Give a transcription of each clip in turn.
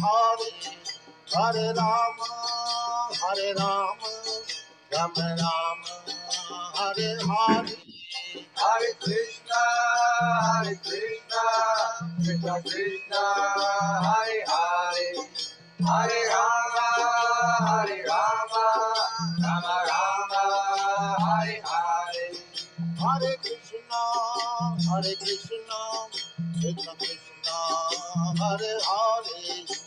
Hare, Hare Ram Hare Ram Ram, Rama, Hare Hare. Hare Krishna, Hare Krishna, Krishna Krishna, Hare Hare. Hare Rama, Hare Rama, Rama Rama, Hare Hare. Hare Krishna, Hare Krishna, Krishna Krishna, Hare Hare.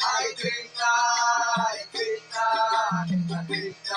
Hare Krishna, Hare Krishna, Krishna Krishna.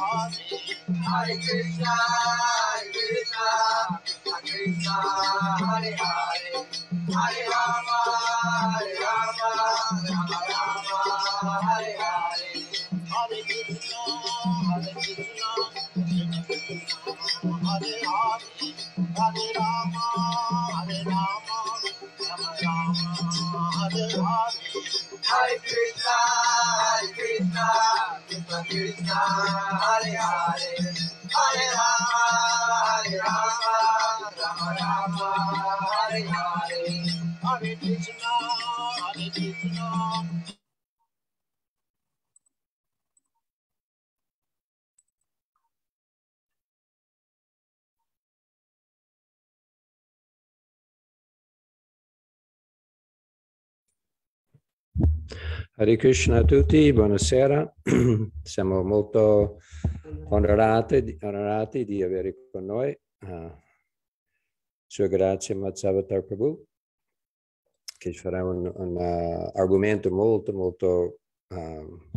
Hare Krishna, Hare Krishna, Hare Krishna, Hare Hare, Hare Rama, Hare Rama, Rama. Hare Krishna a tutti, buonasera. Siamo molto onorati, onorati di avere con noi uh, eh, Sua Grazia Matsavatar Prabhu, che farà un, un uh, argomento molto, molto um,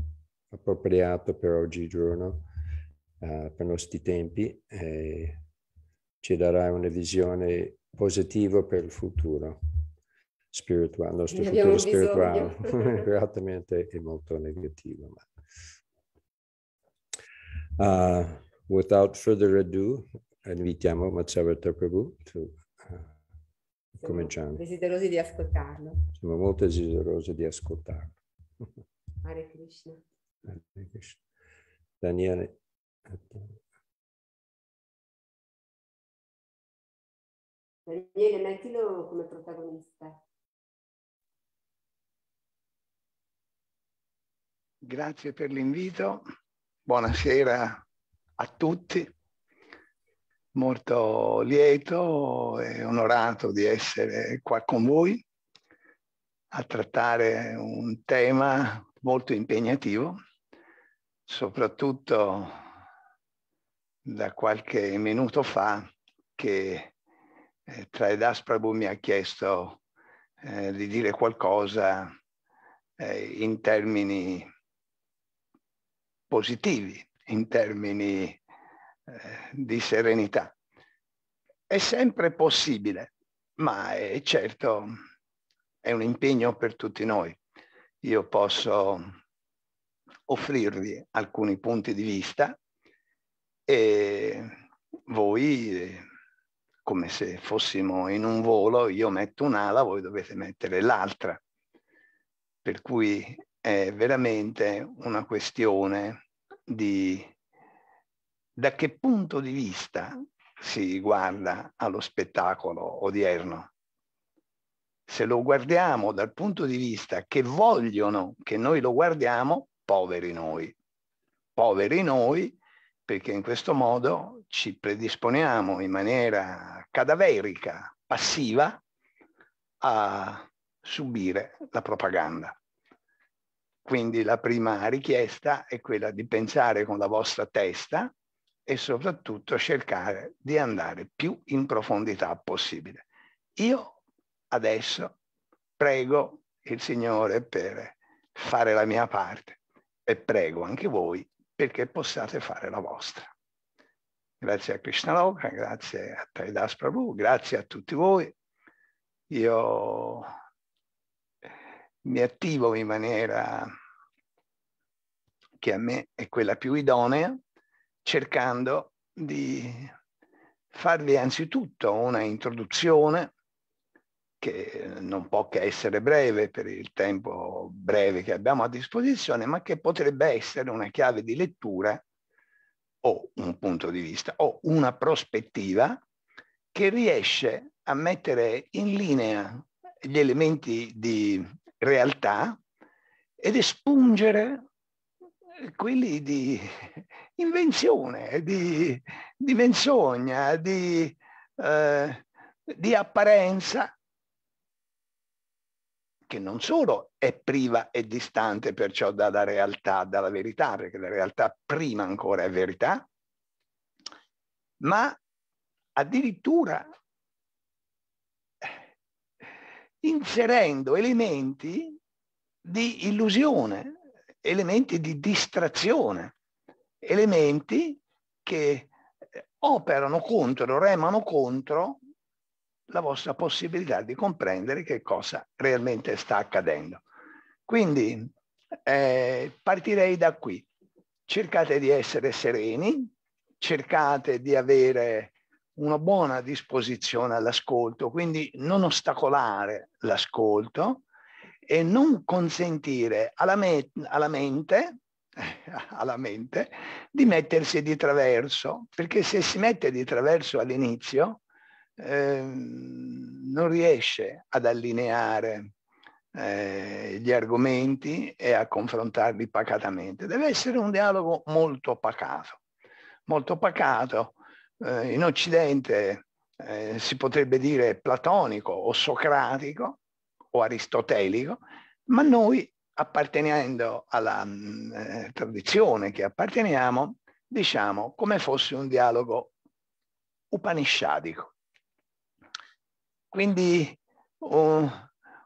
appropriato per oggigiorno, uh, per i nostri tempi, e ci darà una visione positiva per il futuro spirituale, il nostro futuro spirituale realmente è molto negativo. Ma... Uh, without further ado, invitiamo Matsavarta Prabhu to uh, Desiderosi di ascoltarlo. Siamo molto desiderosi di ascoltarlo. Hare Krishna. Hare Krishna. Daniele. Daniele, mettilo come protagonista. Grazie per l'invito. Buonasera a tutti. Molto lieto e onorato di essere qua con voi a trattare un tema molto impegnativo, soprattutto da qualche minuto fa che eh, Traedas Prabhu mi ha chiesto eh, di dire qualcosa eh, in termini positivi in termini eh, di serenità. È sempre possibile, ma è certo è un impegno per tutti noi. Io posso offrirvi alcuni punti di vista e voi, come se fossimo in un volo, io metto un'ala, voi dovete mettere l'altra. Per cui è veramente una questione di da che punto di vista si guarda allo spettacolo odierno. Se lo guardiamo dal punto di vista che vogliono che noi lo guardiamo, poveri noi. Poveri noi perché in questo modo ci predisponiamo in maniera cadaverica, passiva, a subire la propaganda. Quindi la prima richiesta è quella di pensare con la vostra testa e soprattutto cercare di andare più in profondità possibile. Io adesso prego il Signore per fare la mia parte e prego anche voi perché possiate fare la vostra. Grazie a Krishna Loka, grazie a Taidas Prabhu, grazie a tutti voi. Io mi attivo in maniera che a me è quella più idonea, cercando di farvi anzitutto una introduzione che non può che essere breve per il tempo breve che abbiamo a disposizione, ma che potrebbe essere una chiave di lettura o un punto di vista o una prospettiva che riesce a mettere in linea gli elementi di realtà ed espungere quelli di invenzione, di, di menzogna, di, eh, di apparenza, che non solo è priva e distante perciò dalla realtà, dalla verità, perché la realtà prima ancora è verità, ma addirittura inserendo elementi di illusione, elementi di distrazione, elementi che operano contro, remano contro la vostra possibilità di comprendere che cosa realmente sta accadendo. Quindi eh, partirei da qui. Cercate di essere sereni, cercate di avere una buona disposizione all'ascolto, quindi non ostacolare l'ascolto e non consentire alla, me alla mente alla mente di mettersi di traverso, perché se si mette di traverso all'inizio eh, non riesce ad allineare eh, gli argomenti e a confrontarli pacatamente. Deve essere un dialogo molto pacato, molto pacato eh, in Occidente eh, si potrebbe dire platonico o socratico o aristotelico, ma noi appartenendo alla mh, mm, eh, tradizione che apparteniamo, diciamo come fosse un dialogo upanishadico. Quindi un,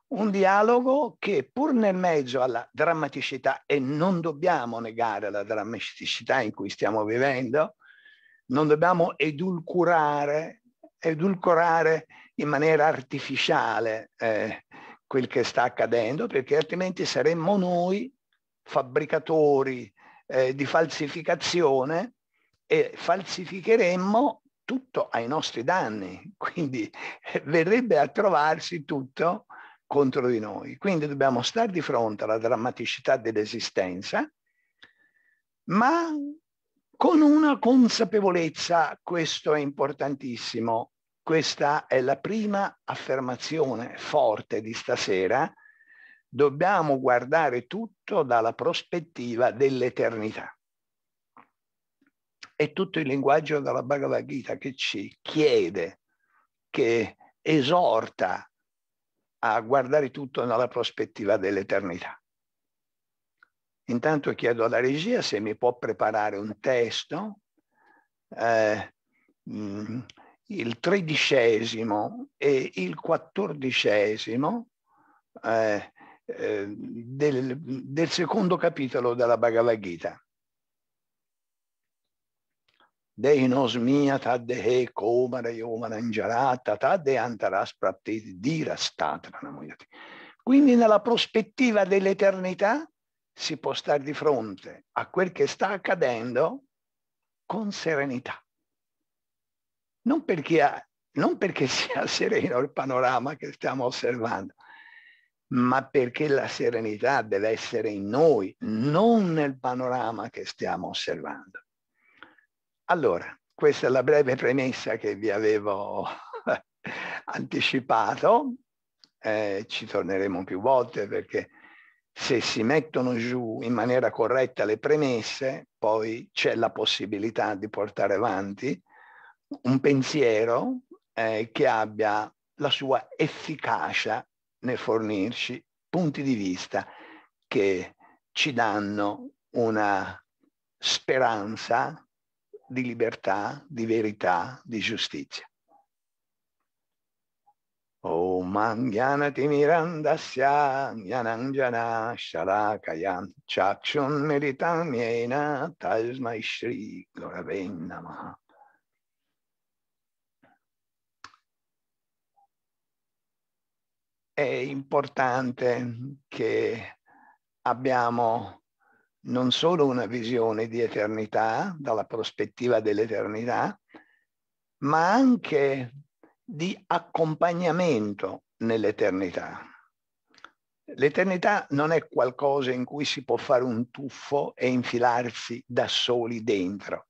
un dialogo che pur nel mezzo alla drammaticità, e non dobbiamo negare la drammaticità in cui stiamo vivendo, non dobbiamo edulcorare, edulcorare in maniera artificiale eh, quel che sta accadendo, perché altrimenti saremmo noi fabbricatori eh, di falsificazione e falsificheremmo tutto ai nostri danni, quindi eh, verrebbe a trovarsi tutto contro di noi. Quindi dobbiamo stare di fronte alla drammaticità dell'esistenza, ma con una consapevolezza, questo è importantissimo, questa è la prima affermazione forte di stasera, dobbiamo guardare tutto dalla prospettiva dell'eternità. È tutto il linguaggio della Bhagavad Gita che ci chiede, che esorta a guardare tutto dalla prospettiva dell'eternità. Intanto chiedo alla regia se mi può preparare un testo. Eh, mm, il tredicesimo e il quattordicesimo eh, eh, del, del, secondo capitolo della Bhagavad Gita. Deinos mia taddehe komara yomaranjarata tadde antaras praptiti diras Quindi nella prospettiva dell'eternità si può stare di fronte a quel che sta accadendo con serenità. Non perché, ha, non perché sia sereno il panorama che stiamo osservando, ma perché la serenità deve essere in noi, non nel panorama che stiamo osservando. Allora, questa è la breve premessa che vi avevo anticipato, eh, ci torneremo più volte perché se si mettono giù in maniera corretta le premesse, poi c'è la possibilità di portare avanti un pensiero eh, che abbia la sua efficacia nel fornirci punti di vista che ci danno una speranza di libertà, di verità, di giustizia. Om Gyanatimirandasya Gyananjana Shalakayan Chakshun Militam Yena Tasmai Shri Gurave Namaha È importante che abbiamo non solo una visione di eternità, dalla prospettiva dell'eternità, ma anche di accompagnamento nell'eternità. L'eternità non è qualcosa in cui si può fare un tuffo e infilarsi da soli dentro.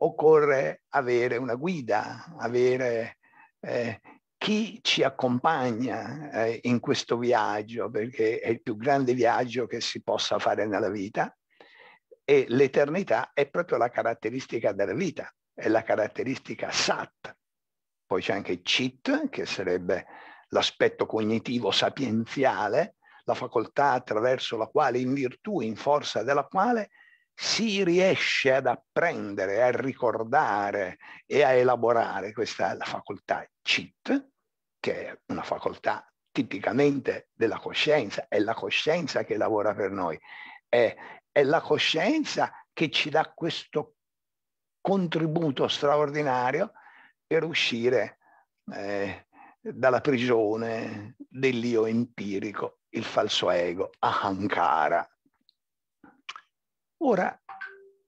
Occorre avere una guida, avere eh, chi ci accompagna eh, in questo viaggio, perché è il più grande viaggio che si possa fare nella vita. E l'eternità è proprio la caratteristica della vita, è la caratteristica sat, poi c'è anche CIT, che sarebbe l'aspetto cognitivo sapienziale, la facoltà attraverso la quale, in virtù, in forza della quale, si riesce ad apprendere, a ricordare e a elaborare. Questa è la facoltà CIT, che è una facoltà tipicamente della coscienza, è la coscienza che lavora per noi, è, è la coscienza che ci dà questo contributo straordinario per uscire eh, dalla prigione dell'io empirico, il falso ego, Ahankara. Ora,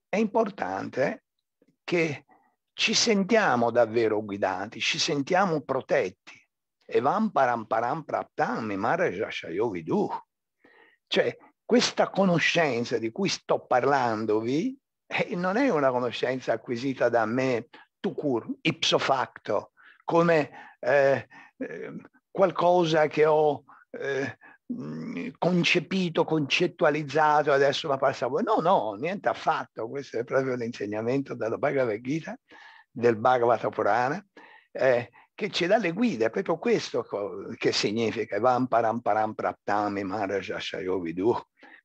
è importante che ci sentiamo davvero guidati, ci sentiamo protetti. Evam paramparam praptam imarajashayovidu. Cioè, questa conoscenza di cui sto parlandovi eh, non è una conoscenza acquisita da me tu cur, ipso facto, come eh, ehm, qualcosa che ho eh, concepito, concettualizzato, adesso la passavo. No, no, niente affatto, questo è proprio l'insegnamento della Bhagavad Gita, del Bhagavata Purana, eh, che ci dà le guide, è proprio questo che significa Vam param param praptami maraja shayovidu,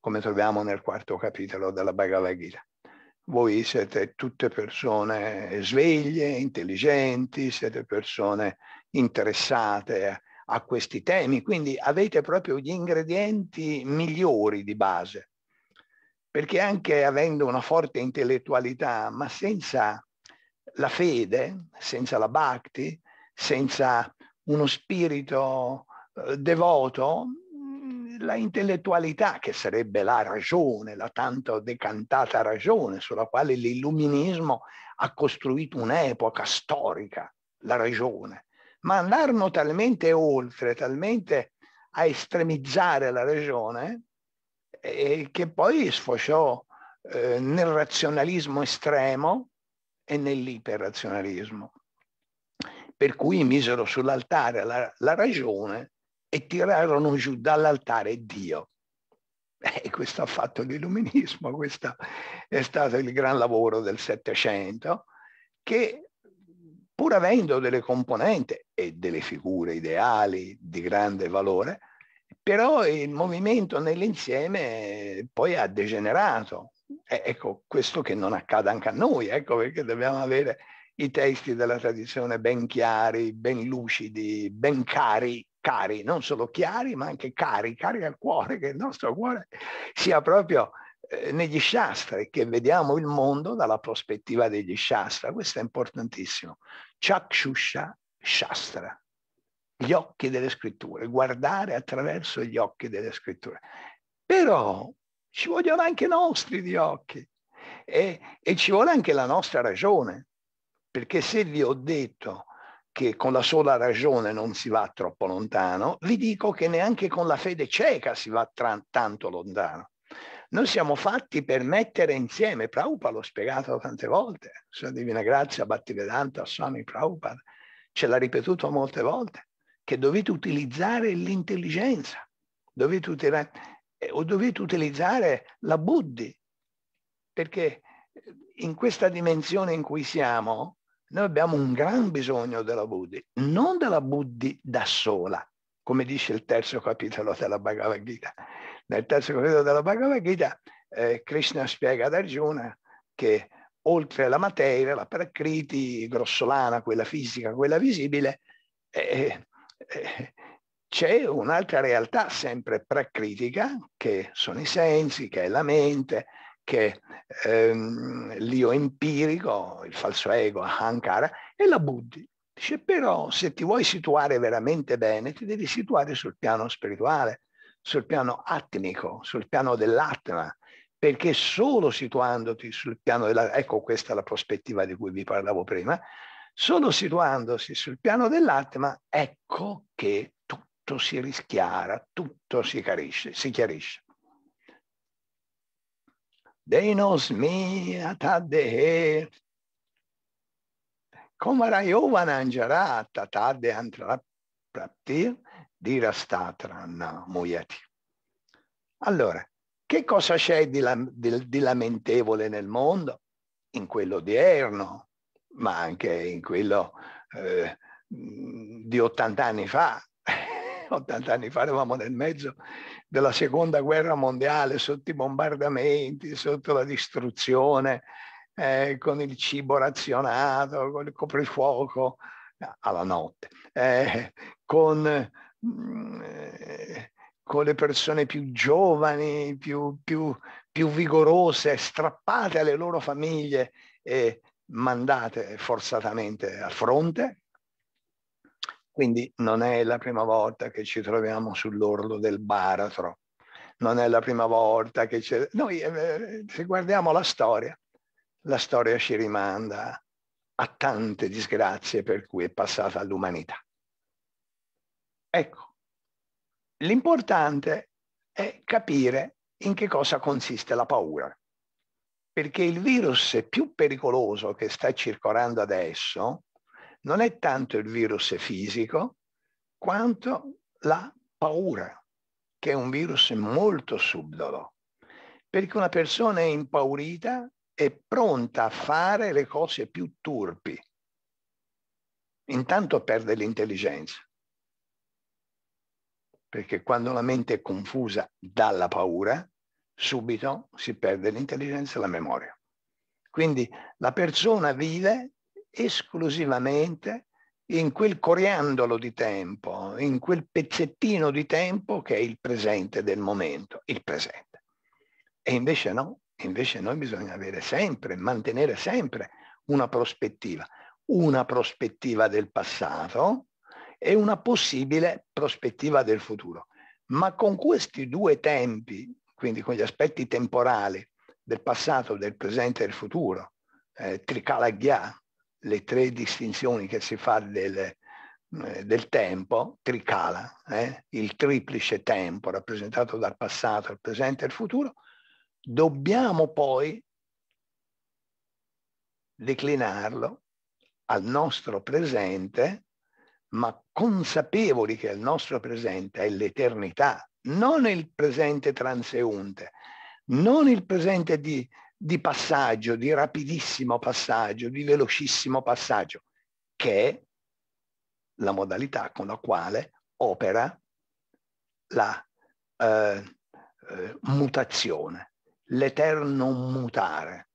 come troviamo nel quarto capitolo della Bhagavad Gita voi siete tutte persone sveglie, intelligenti, siete persone interessate a questi temi, quindi avete proprio gli ingredienti migliori di base, perché anche avendo una forte intellettualità, ma senza la fede, senza la bhakti, senza uno spirito eh, devoto, la intellettualità, che sarebbe la ragione, la tanto decantata ragione sulla quale l'illuminismo ha costruito un'epoca storica, la ragione, ma andarono talmente oltre, talmente a estremizzare la ragione, eh, eh, che poi sfociò eh, nel razionalismo estremo e nell'iperrazionalismo. Per cui misero sull'altare la, la ragione e tirarono giù dall'altare Dio. Eh, e questo ha fatto l'illuminismo, questo è stato il gran lavoro del Settecento, che pur avendo delle componenti e delle figure ideali di grande valore, però il movimento nell'insieme poi ha degenerato. E eh, ecco, questo che non accada anche a noi, ecco perché dobbiamo avere i testi della tradizione ben chiari, ben lucidi, ben cari cari, non solo chiari, ma anche cari, cari al cuore, che il nostro cuore sia proprio eh, negli shastra che vediamo il mondo dalla prospettiva degli shastra. Questo è importantissimo. Chakshusha shastra, gli occhi delle scritture, guardare attraverso gli occhi delle scritture. Però ci vogliono anche i nostri di occhi e, e ci vuole anche la nostra ragione, perché se vi ho detto che con la sola ragione non si va troppo lontano, vi dico che neanche con la fede cieca si va tra- tanto lontano. Noi siamo fatti per mettere insieme, Prabhupada l'ho spiegato tante volte, Sua Divina Grazia, Bhattivedanta, Swami Prabhupada, ce l'ha ripetuto molte volte, che dovete utilizzare l'intelligenza, dovete, utilizzare, eh, dovete utilizzare la buddhi, perché in questa dimensione in cui siamo, noi abbiamo un gran bisogno della Buddhi, non della Buddhi da sola, come dice il terzo capitolo della Bhagavad Gita. Nel terzo capitolo della Bhagavad Gita eh, Krishna spiega ad Arjuna che oltre la materia, la prakriti grossolana, quella fisica, quella visibile, eh, eh, c'è un'altra realtà sempre pracritica, che sono i sensi, che è la mente, che ehm, l'io empirico, il falso ego, Ahankara, e la Buddhi. Dice, però se ti vuoi situare veramente bene, ti devi situare sul piano spirituale, sul piano atmico, sul piano dell'atma, perché solo situandoti sul piano della... Ecco questa è la prospettiva di cui vi parlavo prima. Solo situandosi sul piano dell'atma, ecco che tutto si rischiara, tutto si chiarisce. Si chiarisce. Denos mi ataddehe. Come Rayovananjara antraptir antrapraptir dirastatran muyati. Allora, che cosa c'è di, la, di, di lamentevole nel mondo? In quello odierno, ma anche in quello eh, di 80 anni fa. 80 anni fa eravamo nel mezzo della seconda guerra mondiale, sotto i bombardamenti, sotto la distruzione, eh, con il cibo razionato, con il coprifuoco alla notte, eh, con, mh, mm, con, le persone più giovani, più, più, più vigorose, strappate alle loro famiglie e mandate forzatamente a fronte quindi non è la prima volta che ci troviamo sull'orlo del baratro, non è la prima volta che c'è... Noi, eh, se guardiamo la storia, la storia ci rimanda a tante disgrazie per cui è passata l'umanità. Ecco, l'importante è capire in che cosa consiste la paura, perché il virus più pericoloso che sta circolando adesso non è tanto il virus fisico quanto la paura, che è un virus molto subdolo, perché una persona è impaurita e pronta a fare le cose più turpi. Intanto perde l'intelligenza, perché quando la mente è confusa dalla paura, subito si perde l'intelligenza e la memoria. Quindi la persona vive esclusivamente in quel coriandolo di tempo, in quel pezzettino di tempo che è il presente del momento, il presente. E invece no, invece noi bisogna avere sempre, mantenere sempre una prospettiva, una prospettiva del passato e una possibile prospettiva del futuro. Ma con questi due tempi, quindi con gli aspetti temporali del passato, del presente e del futuro, eh, Trikala le tre distinzioni che si fa del, eh, del tempo, tricala, eh? il triplice tempo rappresentato dal passato, il presente e il futuro, dobbiamo poi declinarlo al nostro presente, ma consapevoli che il nostro presente è l'eternità, non il presente transeunte, non il presente di di passaggio, di rapidissimo passaggio, di velocissimo passaggio, che è la modalità con la quale opera la eh, eh mutazione, l'eterno mutare.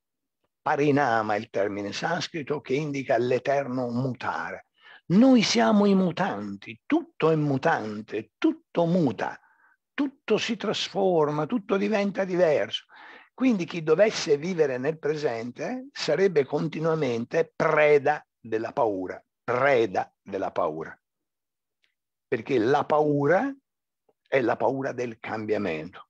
Parinama è il termine sanscrito che indica l'eterno mutare. Noi siamo i mutanti, tutto è mutante, tutto muta, tutto si trasforma, tutto diventa diverso. Quindi chi dovesse vivere nel presente sarebbe continuamente preda della paura, preda della paura. Perché la paura è la paura del cambiamento.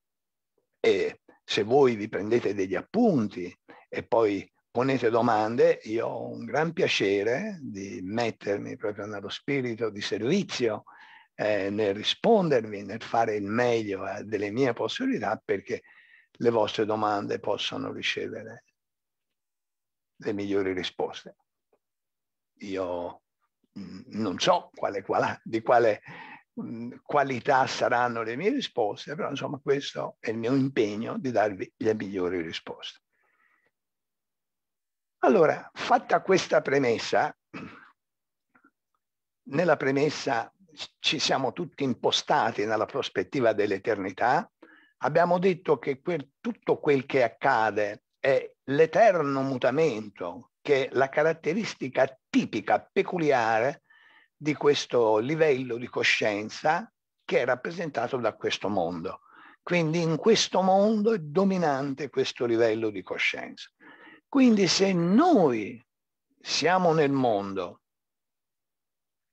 E se voi vi prendete degli appunti e poi ponete domande, io ho un gran piacere di mettermi proprio nello spirito di servizio eh, nel rispondervi, nel fare il meglio eh, delle mie possibilità, perché le vostre domande possano ricevere le migliori risposte. Io mm, non so quale, quale, di quale mm, qualità saranno le mie risposte, però insomma questo è il mio impegno di darvi le migliori risposte. Allora, fatta questa premessa, nella premessa ci siamo tutti impostati nella prospettiva dell'eternità, abbiamo detto che quel, tutto quel che accade è l'eterno mutamento, che è la caratteristica tipica, peculiare di questo livello di coscienza che è rappresentato da questo mondo. Quindi in questo mondo è dominante questo livello di coscienza. Quindi se noi siamo nel mondo,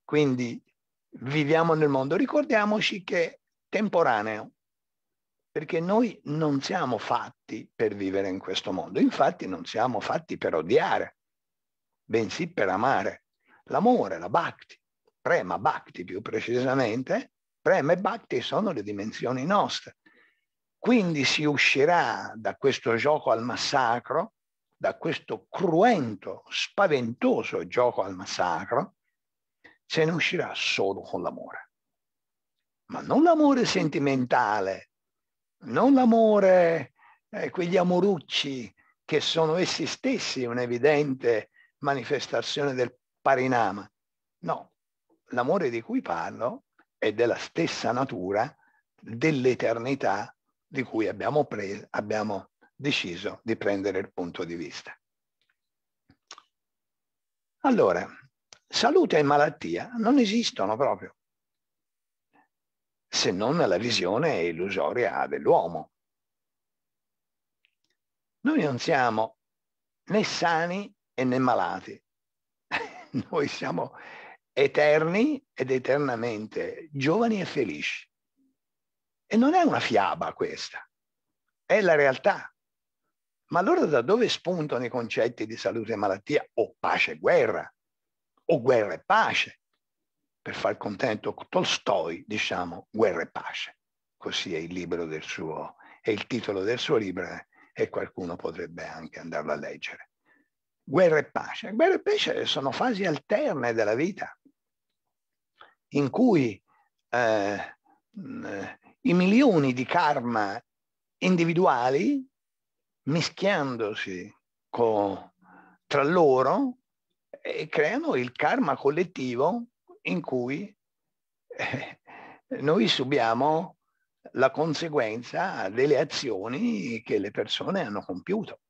quindi viviamo nel mondo, ricordiamoci che temporaneo perché noi non siamo fatti per vivere in questo mondo, infatti non siamo fatti per odiare, bensì per amare. L'amore, la bhakti, prema bhakti più precisamente, prema e bhakti sono le dimensioni nostre. Quindi si uscirà da questo gioco al massacro, da questo cruento, spaventoso gioco al massacro, se ne uscirà solo con l'amore. Ma non l'amore sentimentale non l'amore, eh, quegli amorucci che sono essi stessi un'evidente manifestazione del parinama. No, l'amore di cui parlo è della stessa natura dell'eternità di cui abbiamo, preso, abbiamo deciso di prendere il punto di vista. Allora, salute e malattia non esistono proprio se non alla visione illusoria dell'uomo. Noi non siamo né sani e né malati, noi siamo eterni ed eternamente giovani e felici. E non è una fiaba questa, è la realtà. Ma allora da dove spuntano i concetti di salute e malattia o pace e guerra o guerra e pace? per far contento Tolstoi, diciamo, Guerra e Pace. Così è il, libro del suo, è il titolo del suo libro e qualcuno potrebbe anche andarlo a leggere. Guerra e pace. Guerra e pace sono fasi alterne della vita in cui eh, i milioni di karma individuali mischiandosi con, tra loro e creano il karma collettivo in cui eh, noi subiamo la conseguenza delle azioni che le persone hanno compiuto.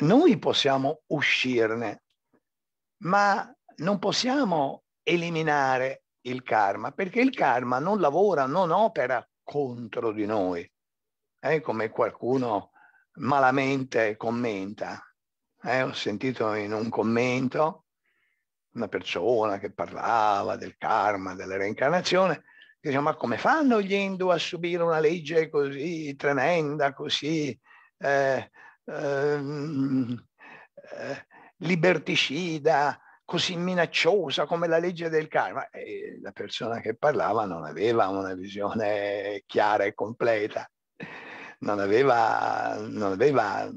Noi possiamo uscirne, ma non possiamo eliminare il karma, perché il karma non lavora, non opera contro di noi, eh, come qualcuno malamente commenta. Eh, ho sentito in un commento una persona che parlava del karma, della reincarnazione, diceva ma come fanno gli Hindu a subire una legge così tremenda, così eh, ehm, eh, liberticida, così minacciosa come la legge del karma? E la persona che parlava non aveva una visione chiara e completa, non aveva, non aveva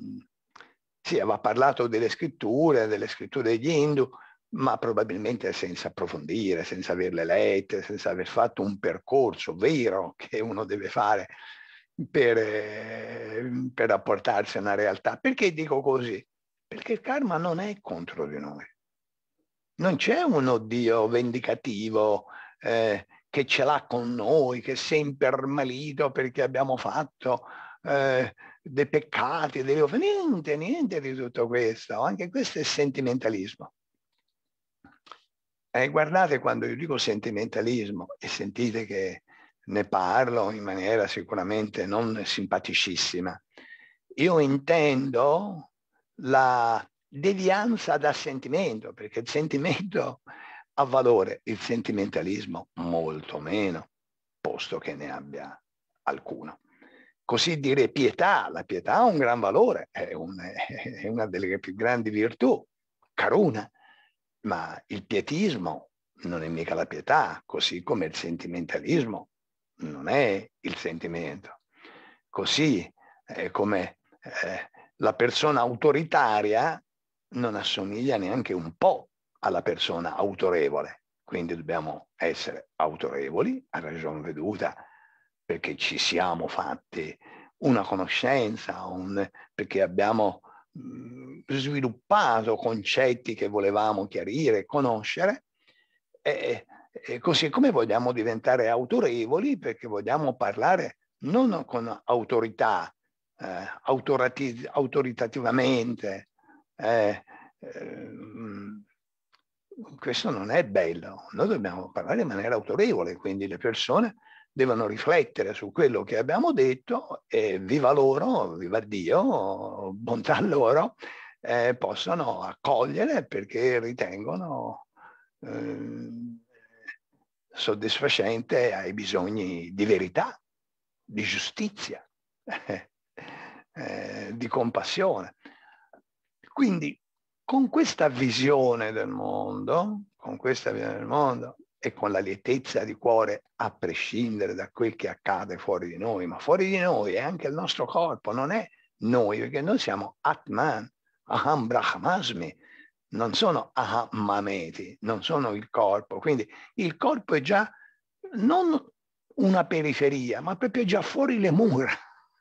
sì, aveva parlato delle scritture, delle scritture degli Hindu, ma probabilmente senza approfondire, senza averle lette, senza aver fatto un percorso vero che uno deve fare per, ehm, per rapportarsi a una realtà. Perché dico così? Perché il karma non è contro di noi. Non c'è un oddio vendicativo eh, che ce l'ha con noi, che si è impermalito perché abbiamo fatto eh, dei peccati, delle offese, niente, niente di tutto questo. Anche questo è sentimentalismo. Eh, guardate quando io dico sentimentalismo e sentite che ne parlo in maniera sicuramente non simpaticissima, io intendo la devianza dal sentimento, perché il sentimento ha valore, il sentimentalismo molto meno, posto che ne abbia alcuno. Così dire pietà, la pietà ha un gran valore, è, un, è una delle più grandi virtù, caruna, ma il pietismo non è mica la pietà, così come il sentimentalismo non è il sentimento, così come eh, la persona autoritaria non assomiglia neanche un po' alla persona autorevole. Quindi dobbiamo essere autorevoli a ragion veduta perché ci siamo fatti una conoscenza, un, perché abbiamo sviluppato concetti che volevamo chiarire, conoscere, e, e così come vogliamo diventare autorevoli perché vogliamo parlare non con autorità, eh, autorati- autoritativamente. Eh, eh, questo non è bello, noi dobbiamo parlare in maniera autorevole, quindi le persone devono riflettere su quello che abbiamo detto e viva loro, viva Dio, bontà loro, eh, possono accogliere perché ritengono eh, soddisfacente ai bisogni di verità, di giustizia, eh, di compassione. Quindi con questa visione del mondo, con questa visione del mondo, e con la lietezza di cuore, a prescindere da quel che accade fuori di noi, ma fuori di noi è anche il nostro corpo, non è noi, perché noi siamo Atman, Aham Brahmasmi, non sono Aham Mameti, non sono il corpo. Quindi il corpo è già non una periferia, ma proprio già fuori le mura.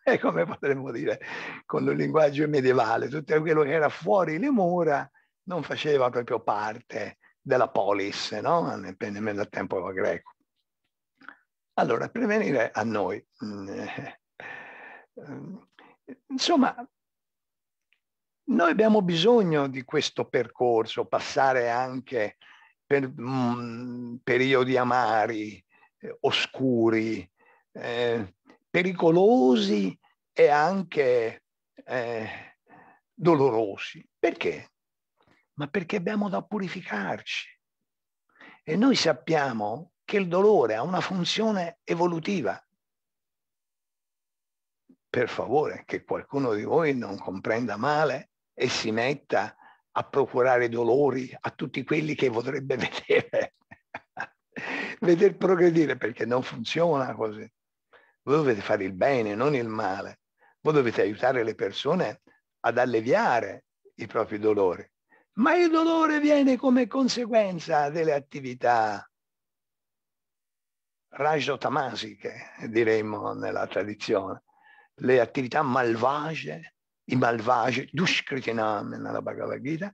E come potremmo dire con un linguaggio medievale, tutto quello che era fuori le mura non faceva proprio parte della polis, no? nel, nel tempo greco. Allora, per venire a noi. Mm, eh, insomma, noi abbiamo bisogno di questo percorso, passare anche per mm, periodi amari, eh, oscuri, eh, pericolosi e anche eh, dolorosi. Perché? ma perché abbiamo da purificarci. E noi sappiamo che il dolore ha una funzione evolutiva. Per favore, che qualcuno di voi non comprenda male e si metta a procurare dolori a tutti quelli che vorrebbe vedere, veder progredire, perché non funziona così. Voi dovete fare il bene, non il male. Voi dovete aiutare le persone ad alleviare i propri dolori ma il dolore viene come conseguenza delle attività rajotamasiche, diremmo nella tradizione, le attività malvagie, i malvagi, duskritinam nella Bhagavad Gita,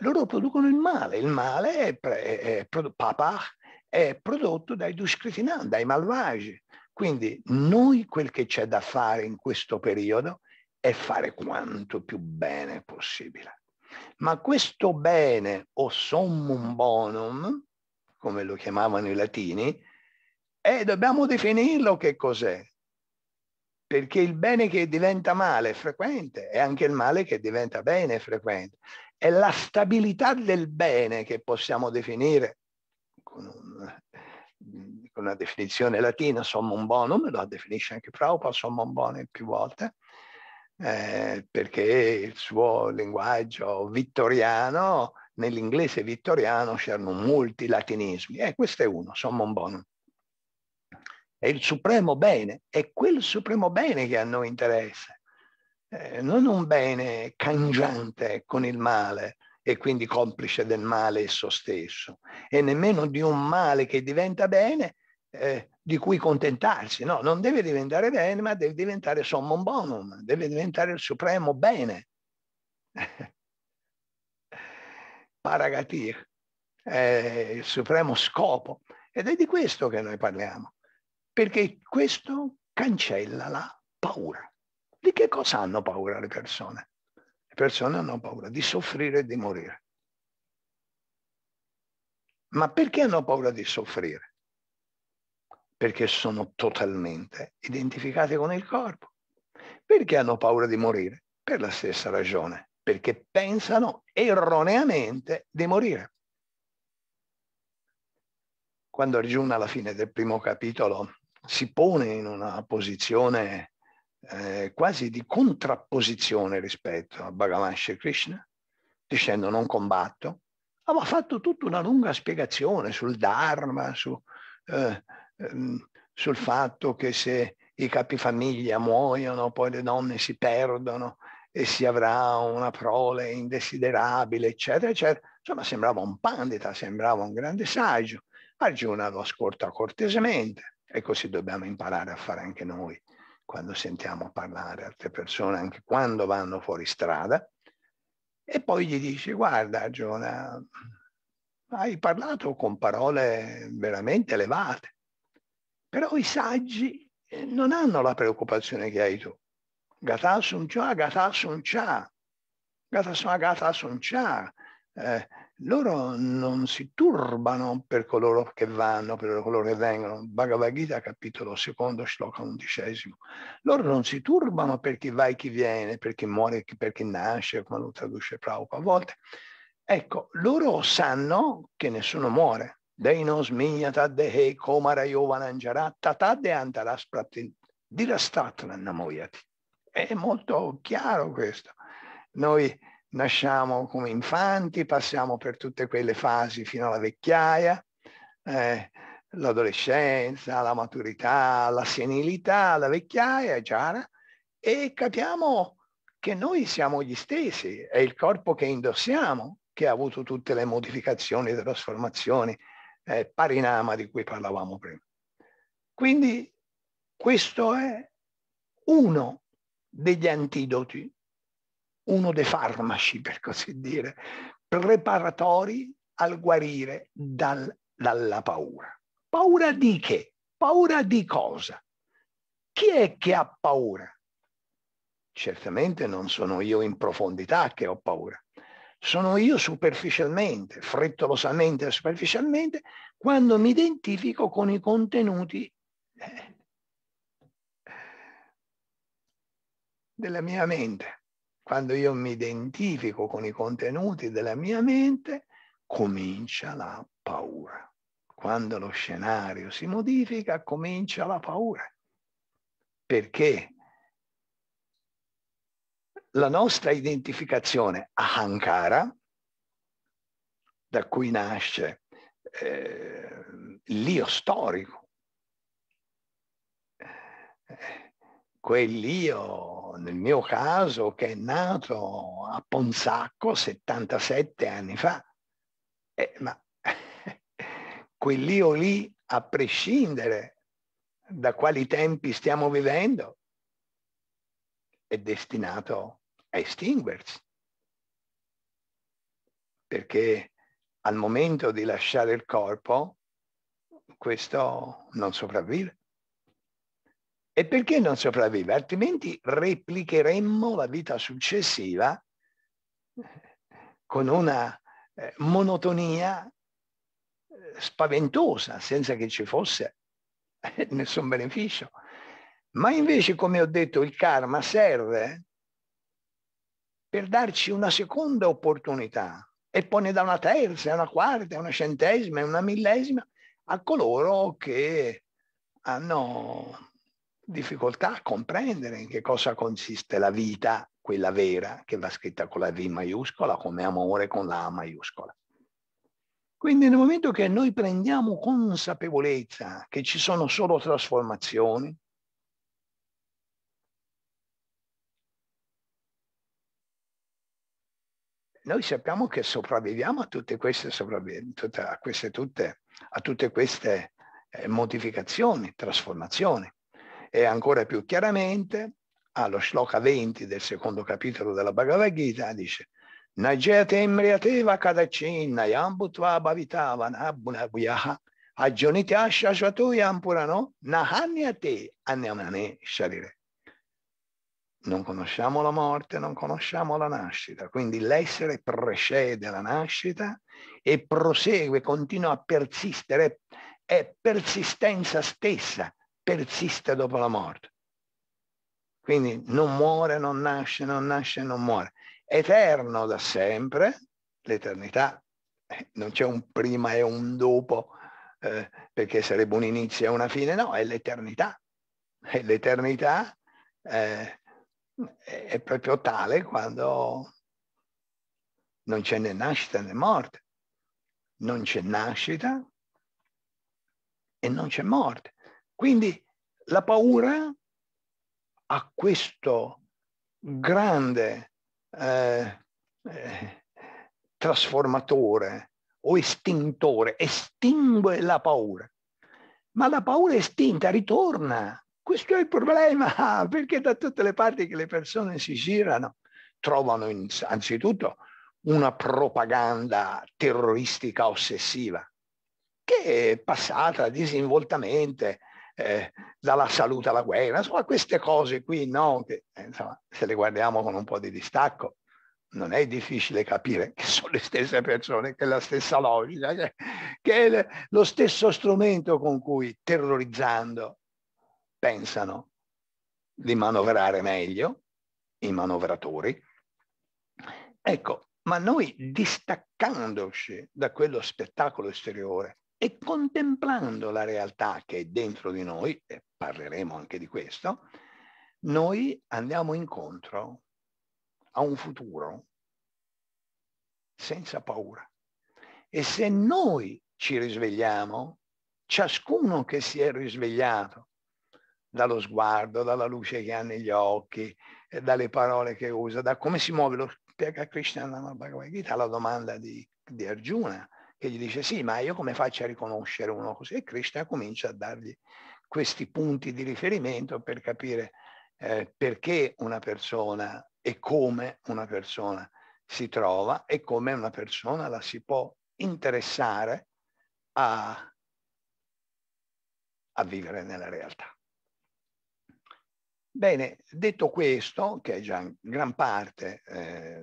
loro producono il male, il male è, è, è, è prodotto dai duskritinam, dai malvagi. Quindi noi quel che c'è da fare in questo periodo è fare quanto più bene possibile. Ma questo bene o summum bonum, come lo chiamavano i latini, eh, dobbiamo definirlo che cos'è. Perché il bene che diventa male è frequente e anche il male che diventa bene è frequente. È la stabilità del bene che possiamo definire con, un, con una definizione latina, summum bonum, lo definisce anche Prabhupada, summum bonum più volte, eh, perché il suo linguaggio vittoriano, nell'inglese vittoriano c'erano molti latinismi e eh, questo è uno, un bonum. È il supremo bene, è quel supremo bene che a noi interessa, eh, non un bene cangiante con il male e quindi complice del male esso stesso, e nemmeno di un male che diventa bene eh, di cui contentarsi, no, non deve diventare bene, ma deve diventare summum bonum, deve diventare il supremo bene. Paragatir, eh, il supremo scopo. Ed è di questo che noi parliamo, perché questo cancella la paura. Di che cosa hanno paura le persone? Le persone hanno paura di soffrire e di morire. Ma perché hanno paura di soffrire? perché sono totalmente identificate con il corpo. Perché hanno paura di morire? Per la stessa ragione, perché pensano erroneamente di morire. Quando Arjuna alla fine del primo capitolo si pone in una posizione eh, quasi di contrapposizione rispetto a Bhagavan Sri Krishna, dicendo non combatto, ha fatto tutta una lunga spiegazione sul Dharma, su, eh, Ehm, sul fatto che se i capifamiglia muoiono, poi le donne si perdono e si avrà una prole indesiderabile, eccetera, eccetera. Insomma, sembrava un pandita, sembrava un grande saggio. Arjuna lo ascolta cortesemente e così dobbiamo imparare a fare anche noi quando sentiamo parlare altre persone, anche quando vanno fuori strada. E poi gli dice, guarda Arjuna, hai parlato con parole veramente elevate però i saggi eh, non hanno la preoccupazione che hai tu. Gatasun cha, gatasun cha, gatasun gatasun cha. Eh, loro non si turbano per coloro che vanno, per coloro che vengono. Bhagavad Gita, capitolo secondo, shloka undicesimo. Loro non si turbano per chi va e chi viene, per chi muore, per chi nasce, come lo traduce Prabhupada a volte. Ecco, loro sanno che nessuno muore. Deinos minha tadde hei komara jovananjara tatadde antaraspratin dirastatna namoyati. È molto chiaro questo. Noi nasciamo come infanti, passiamo per tutte quelle fasi fino alla vecchiaia, eh, l'adolescenza, la maturità, la senilità, la vecchiaia, Giara, e capiamo che noi siamo gli stessi, è il corpo che indossiamo che ha avuto tutte le modificazioni, e trasformazioni, eh, parinama di cui parlavamo prima. Quindi questo è uno degli antidoti, uno dei farmaci, per così dire, preparatori al guarire dal, dalla paura. Paura di che? Paura di cosa? Chi è che ha paura? Certamente non sono io in profondità che ho paura sono io superficialmente, frettolosamente e superficialmente, quando mi identifico con i contenuti eh, della mia mente. Quando io mi identifico con i contenuti della mia mente, comincia la paura. Quando lo scenario si modifica, comincia la paura. Perché? la nostra identificazione a Ankara, da cui nasce eh, l'io storico, quell'io nel mio caso che è nato a Ponsacco 77 anni fa, eh, ma quell'io lì, a prescindere da quali tempi stiamo vivendo, è destinato a estinguersi, perché al momento di lasciare il corpo questo non sopravvive. E perché non sopravvive? Altrimenti replicheremmo la vita successiva con una eh, monotonia eh, spaventosa, senza che ci fosse eh, nessun beneficio. Ma invece, come ho detto, il karma serve per darci una seconda opportunità e poi ne dà una terza, una quarta, una centesima, una millesima a coloro che hanno difficoltà a comprendere in che cosa consiste la vita, quella vera, che va scritta con la V maiuscola, come amore con la A maiuscola. Quindi nel momento che noi prendiamo consapevolezza che ci sono solo trasformazioni, Noi sappiamo che sopravviviamo a tutte queste, a queste, tutte, a tutte queste eh, modificazioni, trasformazioni. E ancora più chiaramente, allo shloka 20 del secondo capitolo della Bhagavad Gita, dice Najete imriateva kadacin, nayambutva bhavitava, nabunabuyaha, aggiunite ashashvatuyam purano, nahanyate anyamane sharire non conosciamo la morte, non conosciamo la nascita, quindi l'essere precede la nascita e prosegue, continua a persistere, è persistenza stessa, persiste dopo la morte. Quindi non muore, non nasce, non nasce, non muore. Eterno da sempre, l'eternità, eh, non c'è un prima e un dopo, eh, perché sarebbe un inizio e una fine, no, è l'eternità. È l'eternità eh, è proprio tale quando non c'è né nascita né morte. Non c'è nascita e non c'è morte. Quindi la paura ha questo grande eh, eh, trasformatore o estintore, estingue la paura. Ma la paura estinta ritorna questo è il problema, perché da tutte le parti che le persone si girano trovano anzitutto una propaganda terroristica ossessiva che è passata disinvoltamente eh, dalla salute alla guerra, insomma queste cose qui no, che, eh, insomma, se le guardiamo con un po' di distacco non è difficile capire che sono le stesse persone, che è la stessa logica, che è lo stesso strumento con cui terrorizzando pensano di manovrare meglio i manovratori. Ecco, ma noi distaccandoci da quello spettacolo esteriore e contemplando la realtà che è dentro di noi, e parleremo anche di questo, noi andiamo incontro a un futuro senza paura. E se noi ci risvegliamo, ciascuno che si è risvegliato dallo sguardo, dalla luce che ha negli occhi, eh, dalle parole che usa, da come si muove. Lo spiega Krishna nella Bhagavad Gita alla domanda di, di Arjuna, che gli dice sì, ma io come faccio a riconoscere uno così? E Krishna comincia a dargli questi punti di riferimento per capire eh, perché una persona e come una persona si trova e come una persona la si può interessare a, a vivere nella realtà. Bene, detto questo, che è già gran parte eh,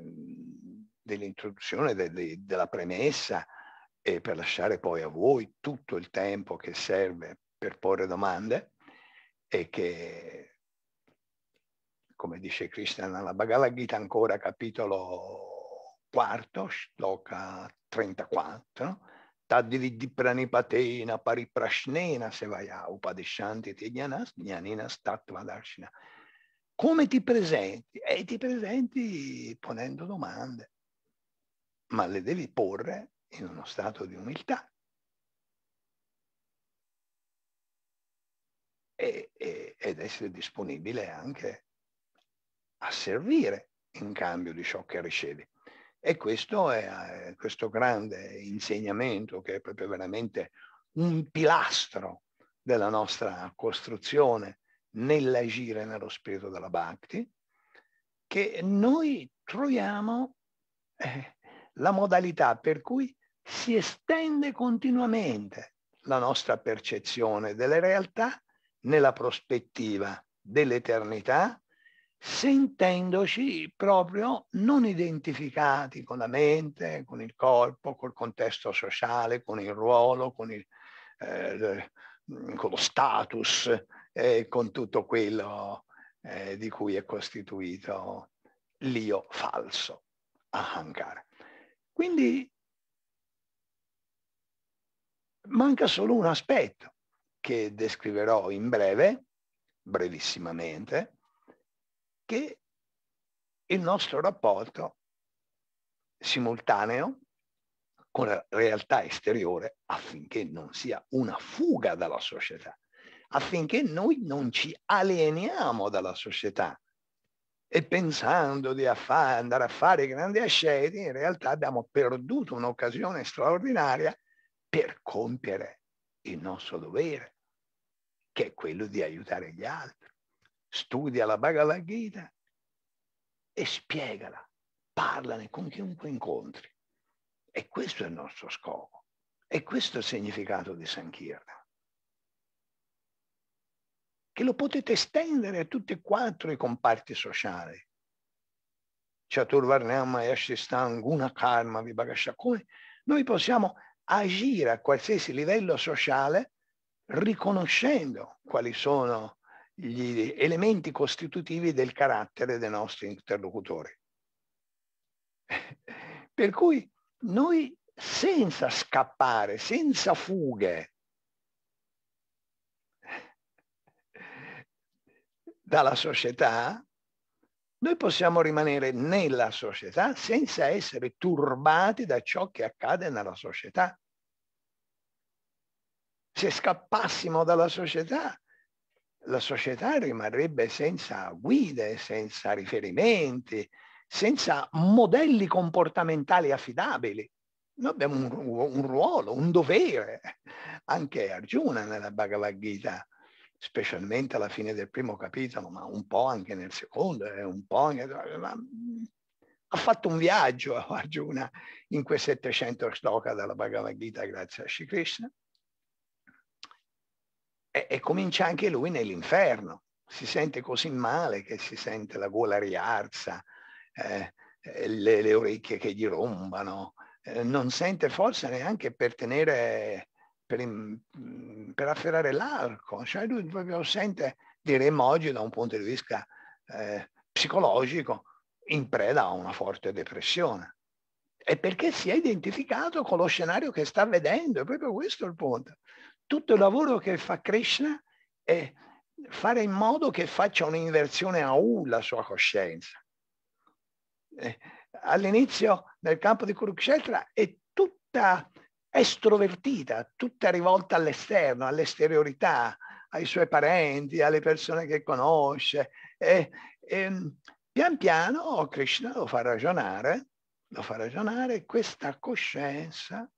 dell'introduzione, de, de, della premessa, e per lasciare poi a voi tutto il tempo che serve per porre domande, e che, come dice Cristian alla Bhagavad Gita, ancora capitolo quarto, Shloka 34, तद्विधि प्रणिपतेन परिप्रश्नेन सेवाया upadeshanti te jnanas jnanina stattva darshina. Come ti presenti? E eh, ti presenti ponendo domande, ma le devi porre in uno stato di umiltà. E, e, ed essere disponibile anche a servire in cambio di ciò che ricevi. E questo è eh, questo grande insegnamento che è proprio veramente un pilastro della nostra costruzione nell'agire nello spirito della Bhakti, che noi troviamo eh, la modalità per cui si estende continuamente la nostra percezione delle realtà nella prospettiva dell'eternità sentendoci proprio non identificati con la mente, con il corpo, col contesto sociale, con il ruolo, con, il, eh, mm, con lo status e eh, con tutto quello eh, di cui è costituito l'io falso, Ahankara. Quindi manca solo un aspetto che descriverò in breve, brevissimamente, che il nostro rapporto simultaneo con la realtà esteriore affinché non sia una fuga dalla società, affinché noi non ci alieniamo dalla società e pensando di affa- andare a fare grandi asceti, in realtà abbiamo perduto un'occasione straordinaria per compiere il nostro dovere, che è quello di aiutare gli altri studia la Bhagavad Gita e spiegala, parlane con chiunque incontri. E questo è il nostro scopo. E questo è il significato di Sankirtan. Che lo potete estendere a tutti e quattro i comparti sociali. Chaturvarnama, Yashistan, Guna Karma, Vibhagashakuni. Noi possiamo agire a qualsiasi livello sociale riconoscendo quali sono gli elementi costitutivi del carattere del nostro interlocutore. Per cui noi senza scappare, senza fughe dalla società, noi possiamo rimanere nella società senza essere turbati da ciò che accade nella società. Se scappassimo dalla società, la società rimarrebbe senza guide, senza riferimenti, senza modelli comportamentali affidabili. Noi abbiamo un, un ruolo, un dovere. Anche Arjuna nella Bhagavad Gita, specialmente alla fine del primo capitolo, ma un po' anche nel secondo, eh, un po' anche... Ha fatto un viaggio Arjuna in quei 700 sloka dalla Bhagavad Gita grazie a Shri Krishna e, e comincia anche lui nell'inferno. Si sente così male che si sente la gola riarsa, eh, eh, le, le, orecchie che gli rombano, eh, non sente forse neanche per tenere, per, mm, per afferrare l'arco. Cioè lui proprio sente, diremmo oggi da un punto di vista eh, psicologico, in preda a una forte depressione. E perché si è identificato con lo scenario che sta vedendo, è proprio questo il punto tutto il lavoro che fa Krishna è fare in modo che faccia un'inversione a U la sua coscienza. Eh, all'inizio nel campo di Kurukshetra è tutta estrovertita, tutta rivolta all'esterno, all'esteriorità, ai suoi parenti, alle persone che conosce. E, e, pian piano Krishna lo fa ragionare, lo fa ragionare, questa coscienza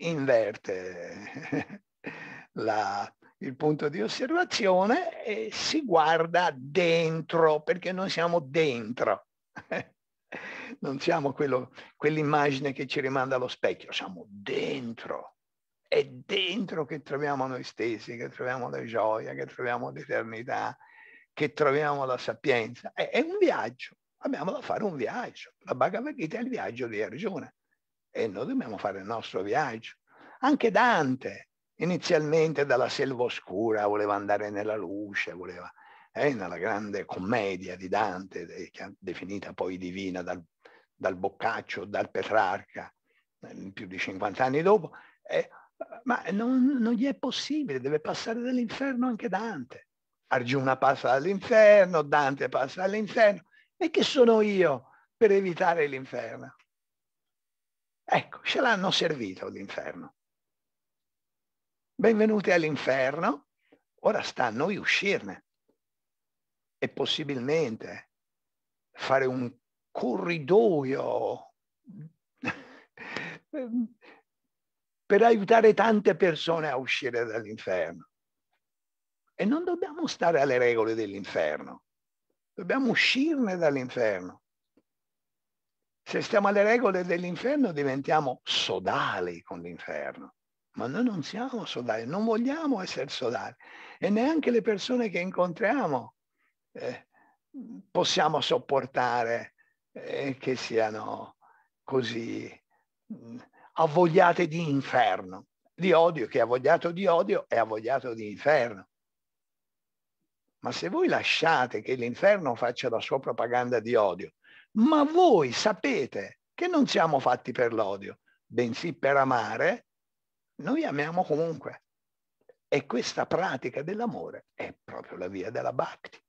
inverte la, il punto di osservazione e si guarda dentro, perché noi siamo dentro. non siamo quello, quell'immagine che ci rimanda allo specchio, siamo dentro. È dentro che troviamo noi stessi, che troviamo la gioia, che troviamo l'eternità, che troviamo la sapienza. È, è un viaggio, abbiamo da fare un viaggio. La Bhagavad Gita è il viaggio di Arjuna e noi dobbiamo fare il nostro viaggio. Anche Dante Inizialmente dalla selva oscura voleva andare nella luce, voleva, eh, nella grande commedia di Dante, definita poi divina dal, dal Boccaccio, dal Petrarca, più di 50 anni dopo, eh, ma non, non, gli è possibile, deve passare dall'inferno anche Dante. Argiuna passa dall'inferno, Dante passa dall'inferno. E che sono io per evitare l'inferno? Ecco, ce l'hanno servito l'inferno benvenuti all'inferno, ora sta a noi uscirne e possibilmente fare un corridoio per aiutare tante persone a uscire dall'inferno. E non dobbiamo stare alle regole dell'inferno, dobbiamo uscirne dall'inferno. Se stiamo alle regole dell'inferno diventiamo sodali con l'inferno ma noi non siamo solari, non vogliamo essere solari e neanche le persone che incontriamo eh, possiamo sopportare eh, che siano così mh, mm, avvogliate di inferno, di odio, che è avvogliato di odio è avvogliato di inferno. Ma se voi lasciate che l'inferno faccia la sua propaganda di odio, ma voi sapete che non siamo fatti per l'odio, bensì per amare, noi amiamo comunque. E questa pratica dell'amore è proprio la via della bhakti.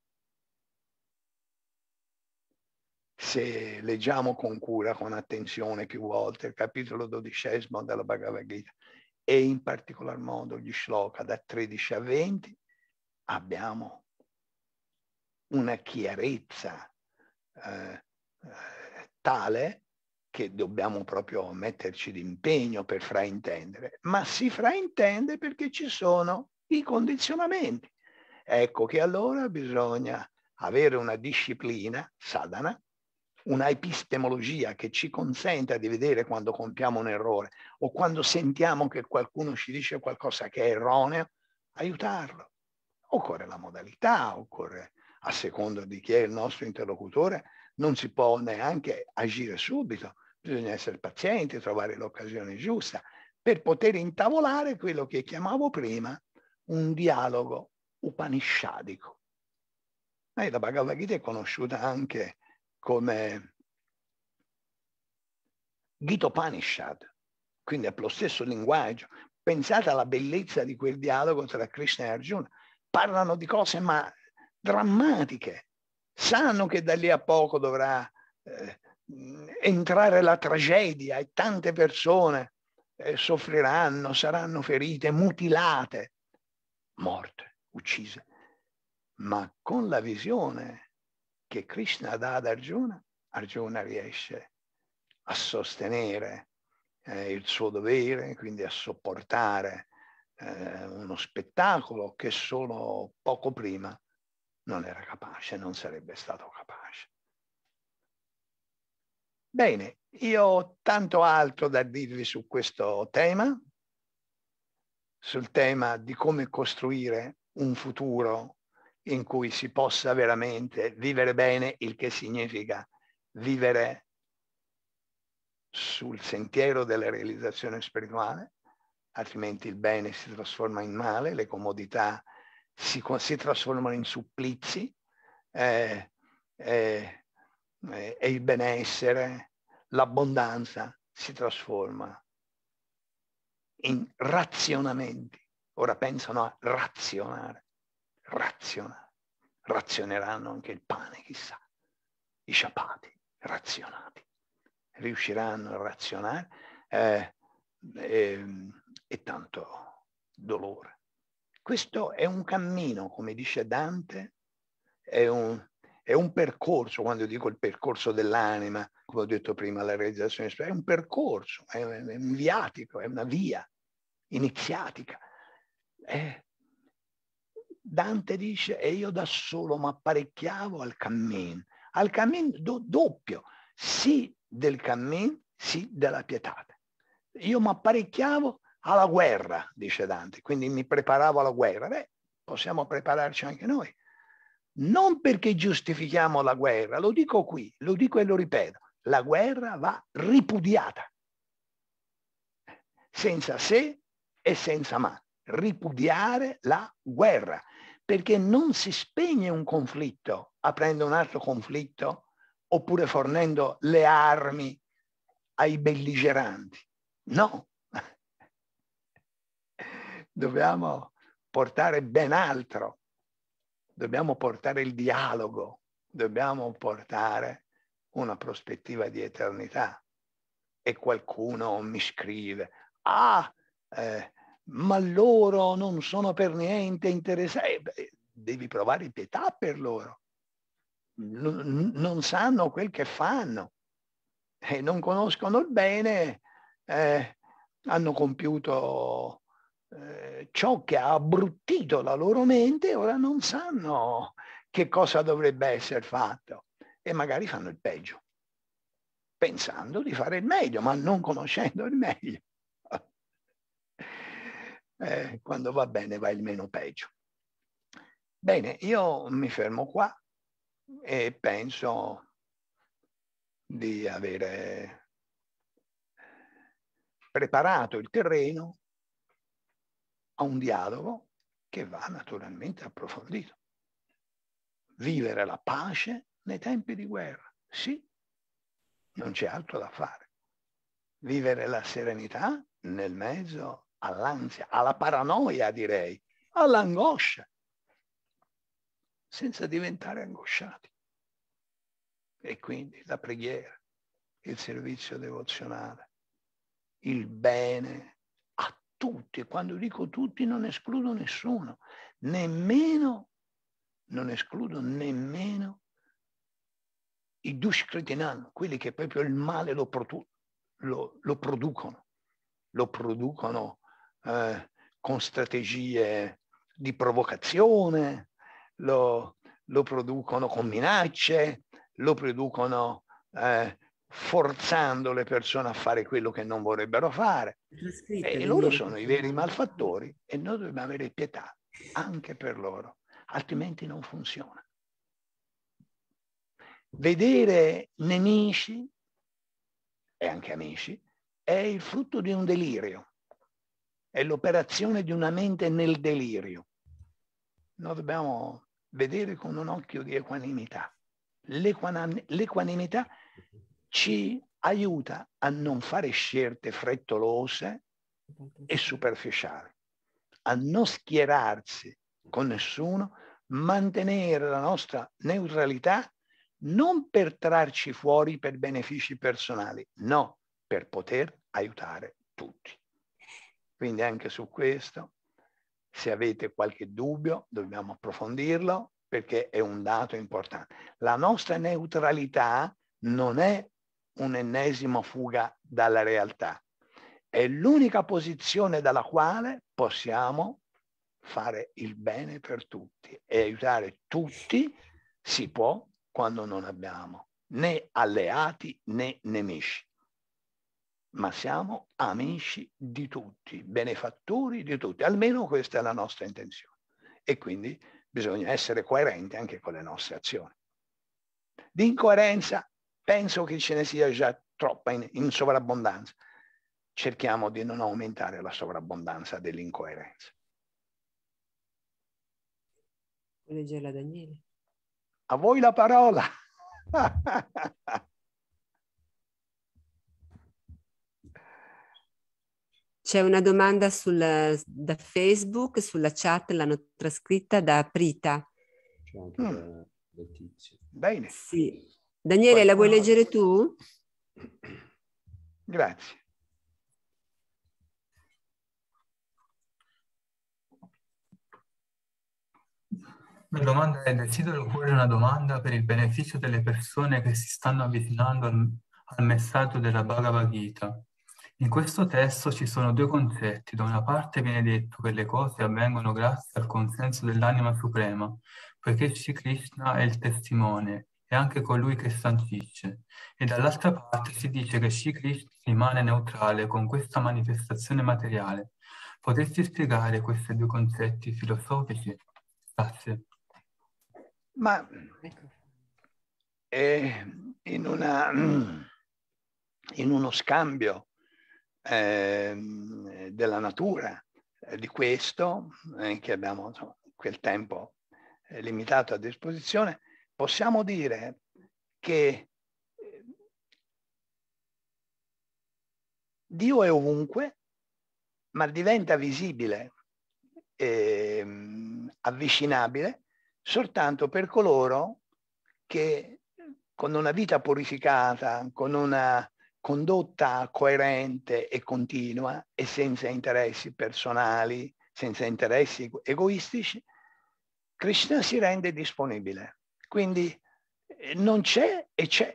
Se leggiamo con cura, con attenzione più volte il capitolo dodicesimo della Bhagavad Gita e in particolar modo gli shloka da 13 a 20, abbiamo una chiarezza eh, eh tale che dobbiamo proprio metterci d'impegno per fraintendere, ma si fraintende perché ci sono i condizionamenti. Ecco che allora bisogna avere una disciplina, sadhana, una epistemologia che ci consenta di vedere quando compiamo un errore o quando sentiamo che qualcuno ci dice qualcosa che è erroneo, aiutarlo. Occorre la modalità, occorre a seconda di chi è il nostro interlocutore, non si può neanche agire subito, bisogna essere pazienti, trovare l'occasione giusta per poter intavolare quello che chiamavo prima un dialogo upanishadico. E eh, la Bhagavad Gita è conosciuta anche come Gitopanishad, quindi è lo stesso linguaggio. Pensate alla bellezza di quel dialogo tra Krishna e Arjuna. Parlano di cose ma drammatiche, sanno che da lì a poco dovrà eh, entrare la tragedia e tante persone eh, soffriranno, saranno ferite, mutilate, morte, uccise. Ma con la visione che Krishna dà ad Arjuna, Arjuna riesce a sostenere eh, il suo dovere, quindi a sopportare eh, uno spettacolo che solo poco prima non era capace, non sarebbe stato capace. Bene, io ho tanto altro da dirvi su questo tema, sul tema di come costruire un futuro in cui si possa veramente vivere bene, il che significa vivere sul sentiero della realizzazione spirituale, altrimenti il bene si trasforma in male, le comodità si, si trasformano in supplizi eh, eh, eh, e il benessere, l'abbondanza si trasforma in razionamenti. Ora pensano a razionare, razionare. Razioneranno anche il pane, chissà. I sciapati, razionati. Riusciranno a razionare eh, ehm, e tanto dolore. Questo è un cammino, come dice Dante, è un, è un percorso, quando dico il percorso dell'anima, come ho detto prima, la realizzazione spirituale, è un percorso, è un, è un viatico, è una via iniziatica. È, Dante dice, e io da solo m'apparecchiavo al cammin, al cammin do, doppio, sì del cammin, sì della pietà. Io m'apparecchiavo alla guerra, dice Dante, quindi mi preparavo alla guerra. Beh, possiamo prepararci anche noi. Non perché giustifichiamo la guerra, lo dico qui, lo dico e lo ripeto, la guerra va ripudiata, senza se e senza ma. Ripudiare la guerra, perché non si spegne un conflitto aprendo un altro conflitto oppure fornendo le armi ai belligeranti. No, dobbiamo portare ben altro, dobbiamo portare il dialogo, dobbiamo portare una prospettiva di eternità. E qualcuno mi scrive, ah, eh, ma loro non sono per niente interessati. Devi provare pietà per loro. N- non sanno quel che fanno e non conoscono il bene, eh, hanno compiuto eh, ciò che ha abbruttito la loro mente, ora non sanno che cosa dovrebbe essere fatto e magari fanno il peggio, pensando di fare il meglio, ma non conoscendo il meglio. eh, quando va bene va il meno peggio. Bene, io mi fermo qua e penso di avere preparato il terreno a un dialogo che va naturalmente approfondito. Vivere la pace nei tempi di guerra, sì, non c'è altro da fare. Vivere la serenità nel mezzo all'ansia, alla paranoia direi, all'angoscia, senza diventare angosciati. E quindi la preghiera, il servizio devozionale, il bene tutti, e quando dico tutti non escludo nessuno, nemmeno, non escludo nemmeno i dushkritinan, quelli che proprio il male lo, produ- lo, lo producono, lo producono eh, con strategie di provocazione, lo, lo, producono con minacce, lo producono eh, forzando le persone a fare quello che non vorrebbero fare. E loro sono i veri malfattori e noi dobbiamo avere pietà anche per loro, altrimenti non funziona. Vedere nemici e anche amici è il frutto di un delirio, è l'operazione di una mente nel delirio. Noi dobbiamo vedere con un occhio di equanimità. L'equanimità ci aiuta a non fare scelte frettolose e superficiali, a non schierarsi con nessuno, mantenere la nostra neutralità non per trarci fuori per benefici personali, no, per poter aiutare tutti. Quindi anche su questo, se avete qualche dubbio, dobbiamo approfondirlo perché è un dato importante. La nostra neutralità non è un'ennesima fuga dalla realtà. È l'unica posizione dalla quale possiamo fare il bene per tutti e aiutare tutti si può quando non abbiamo né alleati né nemici, ma siamo amici di tutti, benefattori di tutti, almeno questa è la nostra intenzione e quindi bisogna essere coerenti anche con le nostre azioni. L'incoerenza Penso che ce ne sia già troppa in, in sovrabbondanza. Cerchiamo di non aumentare la sovrabbondanza dell'incoerenza. Leggerla Daniele. A voi la parola. C'è una domanda sul, da Facebook, sulla chat l'hanno trascritta da Prita. C'è anche mm. Letizia. Bene. Sì. Daniele, la vuoi leggere tu? Grazie. La domanda è del titolo una domanda per il beneficio delle persone che si stanno avvicinando al, al messaggio della Bhagavad Gita. In questo testo ci sono due concetti. Da una parte viene detto che le cose avvengono grazie al consenso dell'anima suprema, poiché Sri Krishna è il testimone è anche colui che sancisce, e dall'altra parte si dice che Shikrish rimane neutrale con questa manifestazione materiale. Potresti spiegare questi due concetti filosofici? Grazie. Ma eh, in, una, in, uno scambio eh, della natura eh, di questo, eh, che abbiamo insomma, quel tempo eh, limitato a disposizione, possiamo dire che eh, Dio è ovunque, ma diventa visibile, eh, avvicinabile, soltanto per coloro che con una vita purificata, con una condotta coerente e continua e senza interessi personali, senza interessi egoistici, Krishna si rende disponibile. Quindi eh, non c'è e c'è.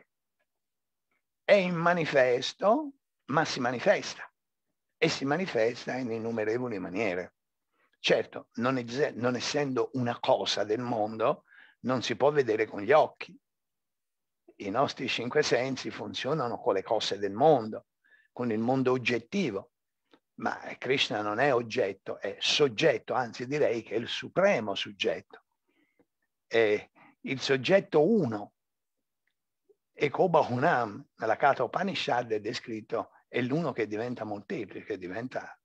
È in manifesto, ma si manifesta. E si manifesta in innumerevoli maniere. Certo, non, es- non essendo una cosa del mondo, non si può vedere con gli occhi. I nostri cinque sensi funzionano con le cose del mondo, con il mondo oggettivo. Ma Krishna non è oggetto, è soggetto, anzi direi che è il supremo soggetto. E il soggetto uno, e Kobahunam nella Kata Upanishad è descritto è l'uno che diventa molteplice, che diventa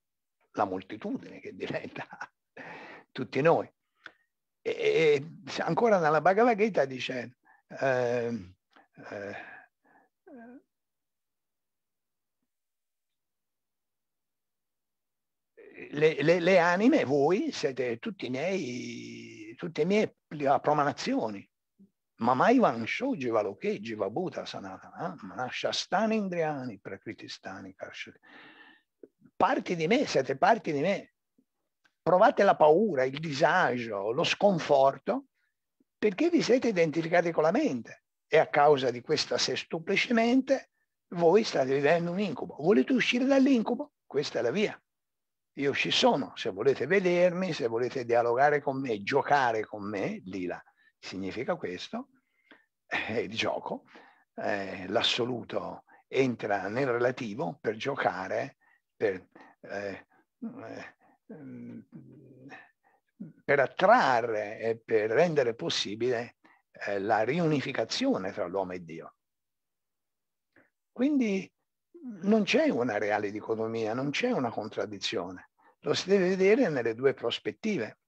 la moltitudine, che diventa tutti noi. E, e ancora nella Bhagavad Gita dice eh, eh, Le, le, le, anime, voi siete tutti i miei, tutte le mie promanazioni, ma mai che giva buta sanata ah, ma Sanatan nasciastani indriani, prakriti karshati. Parti di me, siete parti di me. Provate la paura, il disagio, lo sconforto, perché vi siete identificati con la mente. E a causa di questa sestuplice mente, voi state vivendo un incubo. Volete uscire dall'incubo? Questa è la via. Io ci sono, se volete vedermi, se volete dialogare con me, giocare con me, di là Significa questo, eh, il gioco, eh, l'assoluto entra nel relativo per giocare, per, eh, mm, per attrarre e per rendere possibile eh, la riunificazione tra l'uomo e Dio. Quindi non c'è una reale dicotomia, non c'è una contraddizione. Lo si deve vedere nelle due prospettive,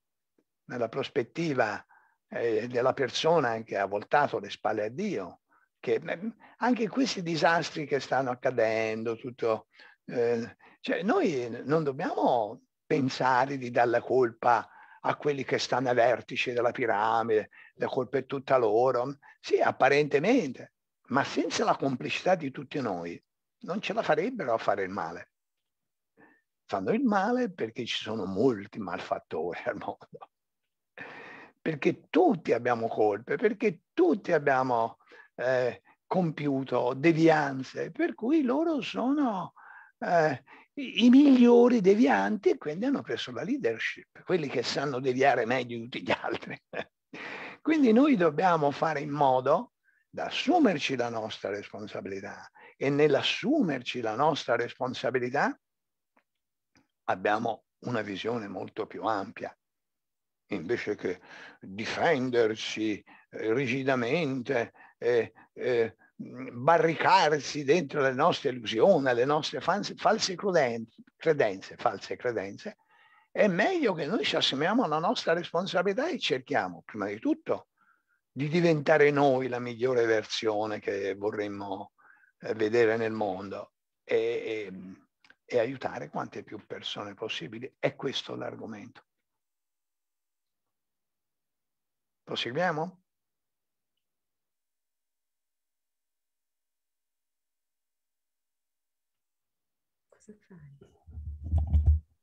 nella prospettiva eh, della persona che ha voltato le spalle a Dio. Che, eh, anche questi disastri che stanno accadendo, tutto, eh, cioè noi non dobbiamo pensare di dare la colpa a quelli che stanno ai vertici della piramide, la colpa è tutta loro. Sì, apparentemente, ma senza la complicità di tutti noi non ce la farebbero a fare il male. Fanno il male perché ci sono molti malfattori al mondo perché tutti abbiamo colpe, perché tutti abbiamo eh, compiuto devianze, per cui loro sono eh, i migliori devianti e quindi hanno preso la leadership, quelli che sanno deviare meglio di tutti gli altri. quindi noi dobbiamo fare in modo di assumerci la nostra responsabilità e nell'assumerci la nostra responsabilità abbiamo una visione molto più ampia invece che difendersi eh, rigidamente e, e mm, barricarsi dentro le nostre illusioni, le nostre false, false credenze, credenze, false credenze, è meglio che noi ci assumiamo la nostra responsabilità e cerchiamo, prima di tutto, di diventare noi la migliore versione che vorremmo eh, vedere nel mondo e, e, mm, e aiutare quante più persone possibili. È questo l'argomento. Proseguiamo?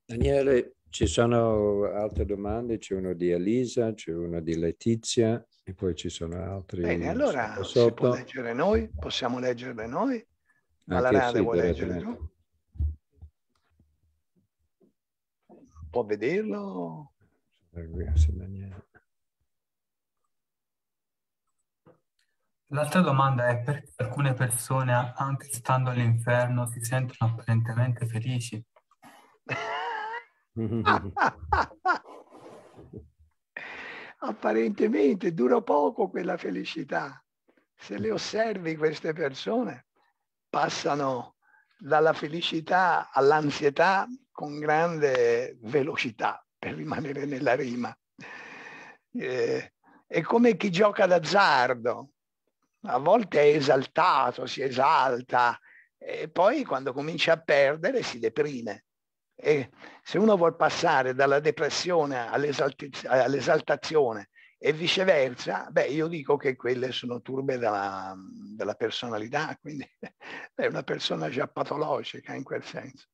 Daniele, ci sono altre domande? C'è uno di Elisa, c'è uno di Letizia e poi ci sono altri. Bene, allora sotto. si può leggere noi, possiamo leggerle noi, ma la Rade sì, vuole leggere tu? Può vederlo? Grazie Daniele. L'altra domanda è perché alcune persone, anche stando all'inferno, si sentono apparentemente felici? apparentemente dura poco quella felicità. Se le osservi queste persone, passano dalla felicità all'ansietà con grande velocità, per rimanere nella rima. Eh, è come chi gioca d'azzardo, a volte è esaltato, si esalta e poi quando comincia a perdere si deprime. E se uno vuol passare dalla depressione all'esaltazione e viceversa, beh, io dico che quelle sono turbe della, della personalità, quindi è una persona già patologica in quel senso.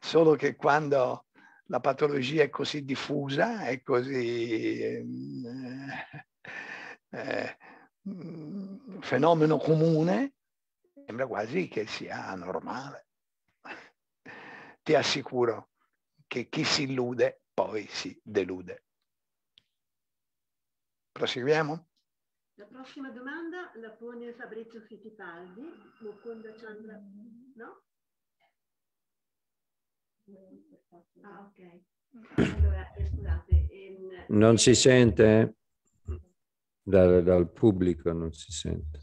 Solo che quando la patologia è così diffusa, è così... Eh, eh, Mm, fenomeno comune, sembra quasi che sia normale. Ti assicuro che chi si illude poi si delude. Proseguiamo? La prossima domanda la pone Fabrizio Fittipaldi, Mukunda Chandra, no? Ah, ok. Allora, eh, scusate. In... Ehm, non si sente? dal, dal pubblico non si sente.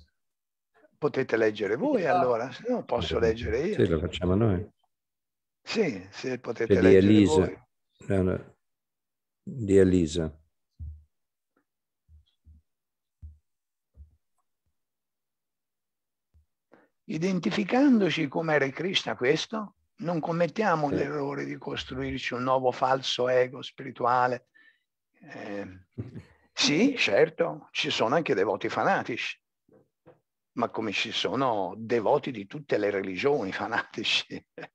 Potete leggere voi esatto. allora, se no posso leggere io. Sì, lo facciamo noi. Sì, se potete leggere di Elisa. No, no. Di Elisa. Identificandoci come Hare Krishna questo, non commettiamo sì. l'errore di costruirci un nuovo falso ego spirituale eh, Sì, certo, ci sono anche devoti fanatici, ma come ci sono devoti di tutte le religioni fanatici.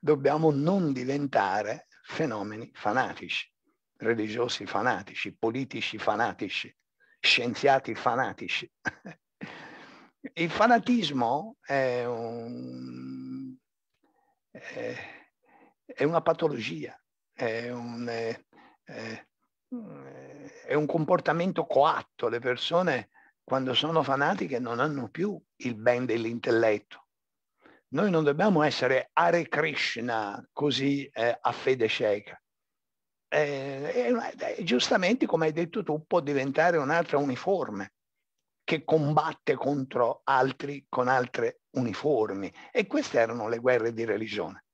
Dobbiamo non diventare fenomeni fanatici, religiosi fanatici, politici fanatici, scienziati fanatici. Il fanatismo è, un, è, è una patologia, è un... È, è un comportamento coatto. Le persone quando sono fanatiche non hanno più il ben dell'intelletto. Noi non dobbiamo essere Hare Krishna così eh, a fede cieca. Eh, eh, giustamente, come hai detto tu, può diventare un'altra uniforme che combatte contro altri con altre uniformi. E queste erano le guerre di religione.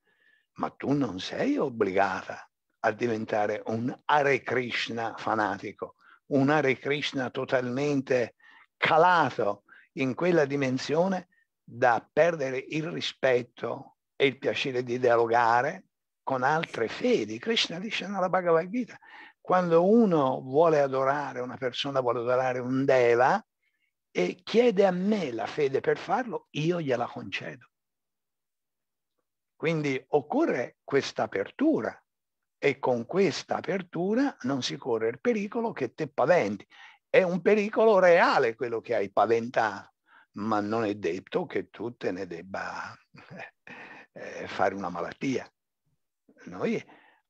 Ma tu non sei obbligata a diventare un Hare Krishna fanatico, un Hare Krishna totalmente calato in quella dimensione da perdere il rispetto e il piacere di dialogare con altre fedi. Krishna dice nella Bhagavad Gita, quando uno vuole adorare, una persona vuole adorare un Deva e chiede a me la fede per farlo, io gliela concedo. Quindi occorre questa apertura e con questa apertura non si corre il pericolo che te paventi. È un pericolo reale quello che hai paventato, ma non è detto che tu te ne debba eh, eh, fare una malattia. Noi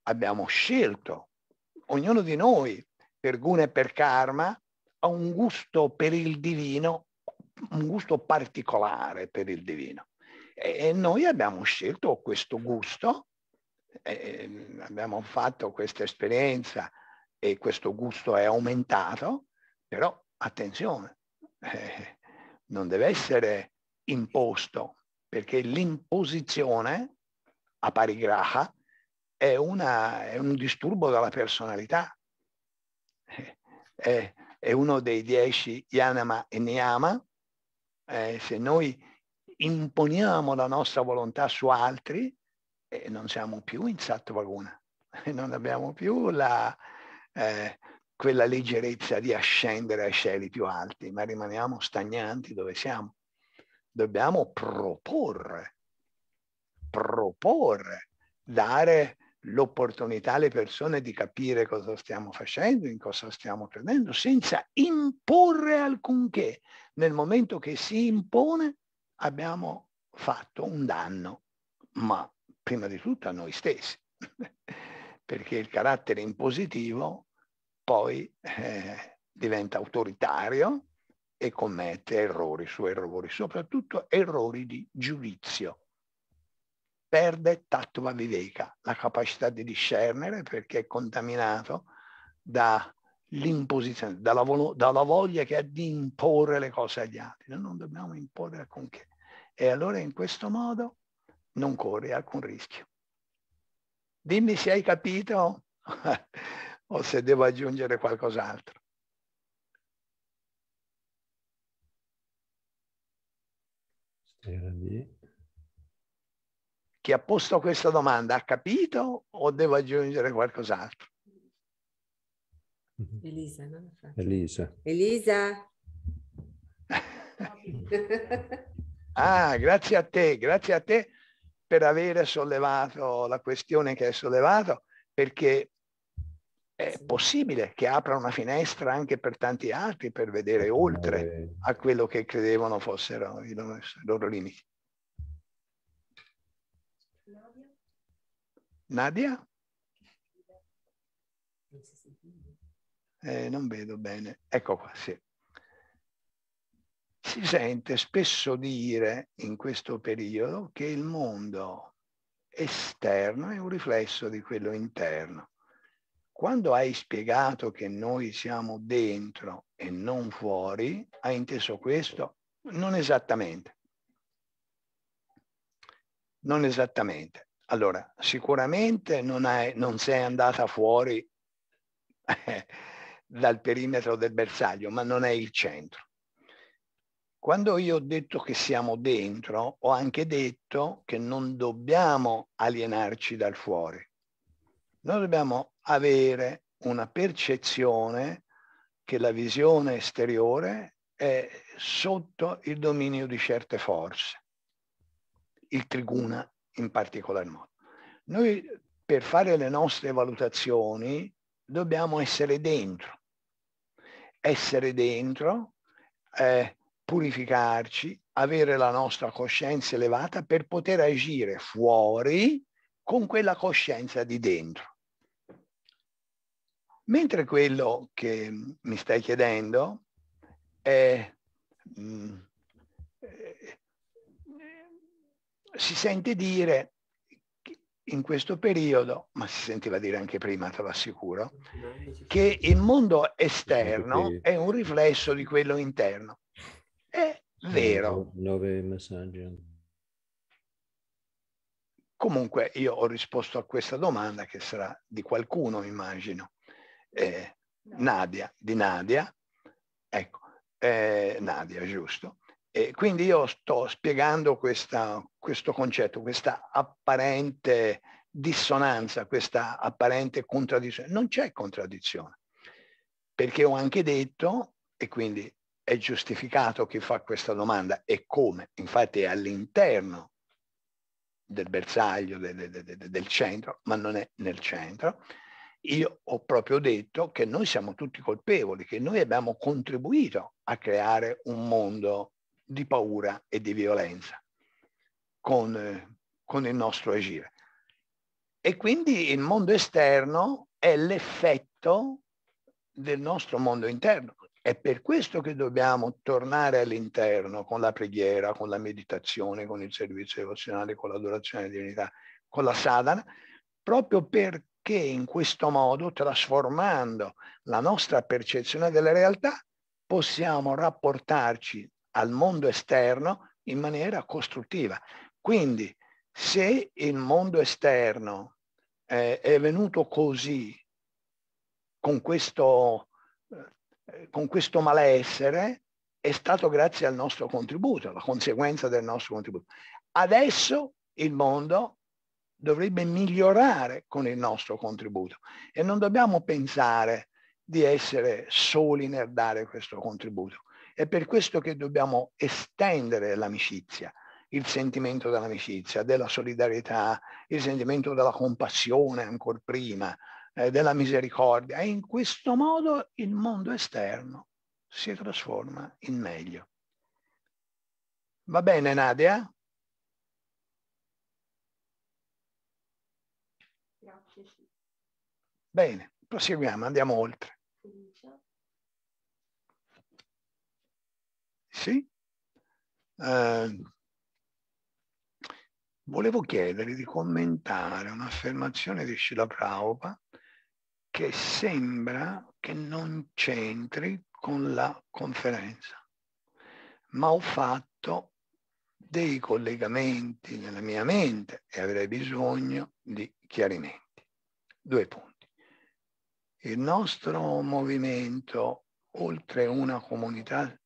abbiamo scelto, ognuno di noi, per guna e per karma, ha un gusto per il divino, un gusto particolare per il divino. E noi abbiamo scelto questo gusto eh, abbiamo fatto questa esperienza e questo gusto è aumentato, però attenzione, eh, non deve essere imposto, perché l'imposizione a parigraha è, una, è un disturbo della personalità. Eh, è, è uno dei dieci yanama e niyama. Eh, se noi imponiamo la nostra volontà su altri, e non siamo più in Sattva-guna, non abbiamo più la, eh, quella leggerezza di ascendere ai cieli più alti, ma rimaniamo stagnanti dove siamo. Dobbiamo proporre, proporre, dare l'opportunità alle persone di capire cosa stiamo facendo, in cosa stiamo credendo, senza imporre alcunché. Nel momento che si impone abbiamo fatto un danno, ma prima di tutto a noi stessi, perché il carattere impositivo poi eh, diventa autoritario e commette errori su errori, soprattutto errori di giudizio. Perde tattva Viveka, la capacità di discernere perché è contaminato dall'imposizione, dalla, vol- dalla voglia che ha di imporre le cose agli altri. Noi non dobbiamo imporre alcunché. E allora in questo modo non corri alcun rischio. Dimmi se hai capito o se devo aggiungere qualcos'altro. Chi ha posto questa domanda ha capito o devo aggiungere qualcos'altro? Mhm. Elisa, no? Elisa. Elisa. ah, grazie a te, grazie a te per aver sollevato la questione che hai sollevato, perché è possibile che apra una finestra anche per tanti altri per vedere oltre a quello che credevano fossero i loro, i loro limiti. Nadia? Eh, non vedo bene. Ecco qua, sì si sente spesso dire in questo periodo che il mondo esterno è un riflesso di quello interno. Quando hai spiegato che noi siamo dentro e non fuori, hai inteso questo? Non esattamente. Non esattamente. Allora, sicuramente non, hai, non sei andata fuori dal perimetro del bersaglio, ma non è il centro quando io ho detto che siamo dentro, ho anche detto che non dobbiamo alienarci dal fuori. Noi dobbiamo avere una percezione che la visione esteriore è sotto il dominio di certe forze, il triguna in particolar modo. Noi per fare le nostre valutazioni dobbiamo essere dentro. Essere dentro eh, purificarci, avere la nostra coscienza elevata per poter agire fuori con quella coscienza di dentro. Mentre quello che mi stai chiedendo è, mh, mm, eh, si sente dire in questo periodo, ma si sentiva dire anche prima, te lo assicuro, che il mondo esterno è un riflesso di quello interno. È ah, vero. Ecco, nove messaggi. Comunque io ho risposto a questa domanda che sarà di qualcuno, immagino. Eh, Nadia, di Nadia, ecco, eh, Nadia, giusto. E quindi io sto spiegando questa, questo concetto, questa apparente dissonanza, questa apparente contraddizione. Non c'è contraddizione, perché ho anche detto, e quindi è giustificato chi fa questa domanda e come. Infatti è all'interno del bersaglio, de, de, de, del centro, ma non è nel centro. Io ho proprio detto che noi siamo tutti colpevoli, che noi abbiamo contribuito a creare un mondo di paura e di violenza con, con il nostro agire. E quindi il mondo esterno è l'effetto del nostro mondo interno è per questo che dobbiamo tornare all'interno con la preghiera, con la meditazione, con il servizio devozionale, con l'adorazione della divinità, con la sadhana, proprio perché in questo modo, trasformando la nostra percezione della realtà, possiamo rapportarci al mondo esterno in maniera costruttiva. Quindi se il mondo esterno eh, è venuto così, con questo eh, con questo malessere è stato grazie al nostro contributo, la conseguenza del nostro contributo. Adesso il mondo dovrebbe migliorare con il nostro contributo e non dobbiamo pensare di essere soli nel dare questo contributo. È per questo che dobbiamo estendere l'amicizia, il sentimento dell'amicizia, della solidarietà, il sentimento della compassione ancora prima, eh, della misericordia. E in questo modo il mondo esterno si trasforma in meglio. Va bene, Nadia? Grazie. Bene, proseguiamo, andiamo oltre. Sì? Eh, volevo chiedere di commentare un'affermazione di Shila Prabhupada che sembra che non c'entri con la conferenza, ma ho fatto dei collegamenti nella mia mente e avrei bisogno di chiarimenti. Due punti. Il nostro movimento, oltre una comunità,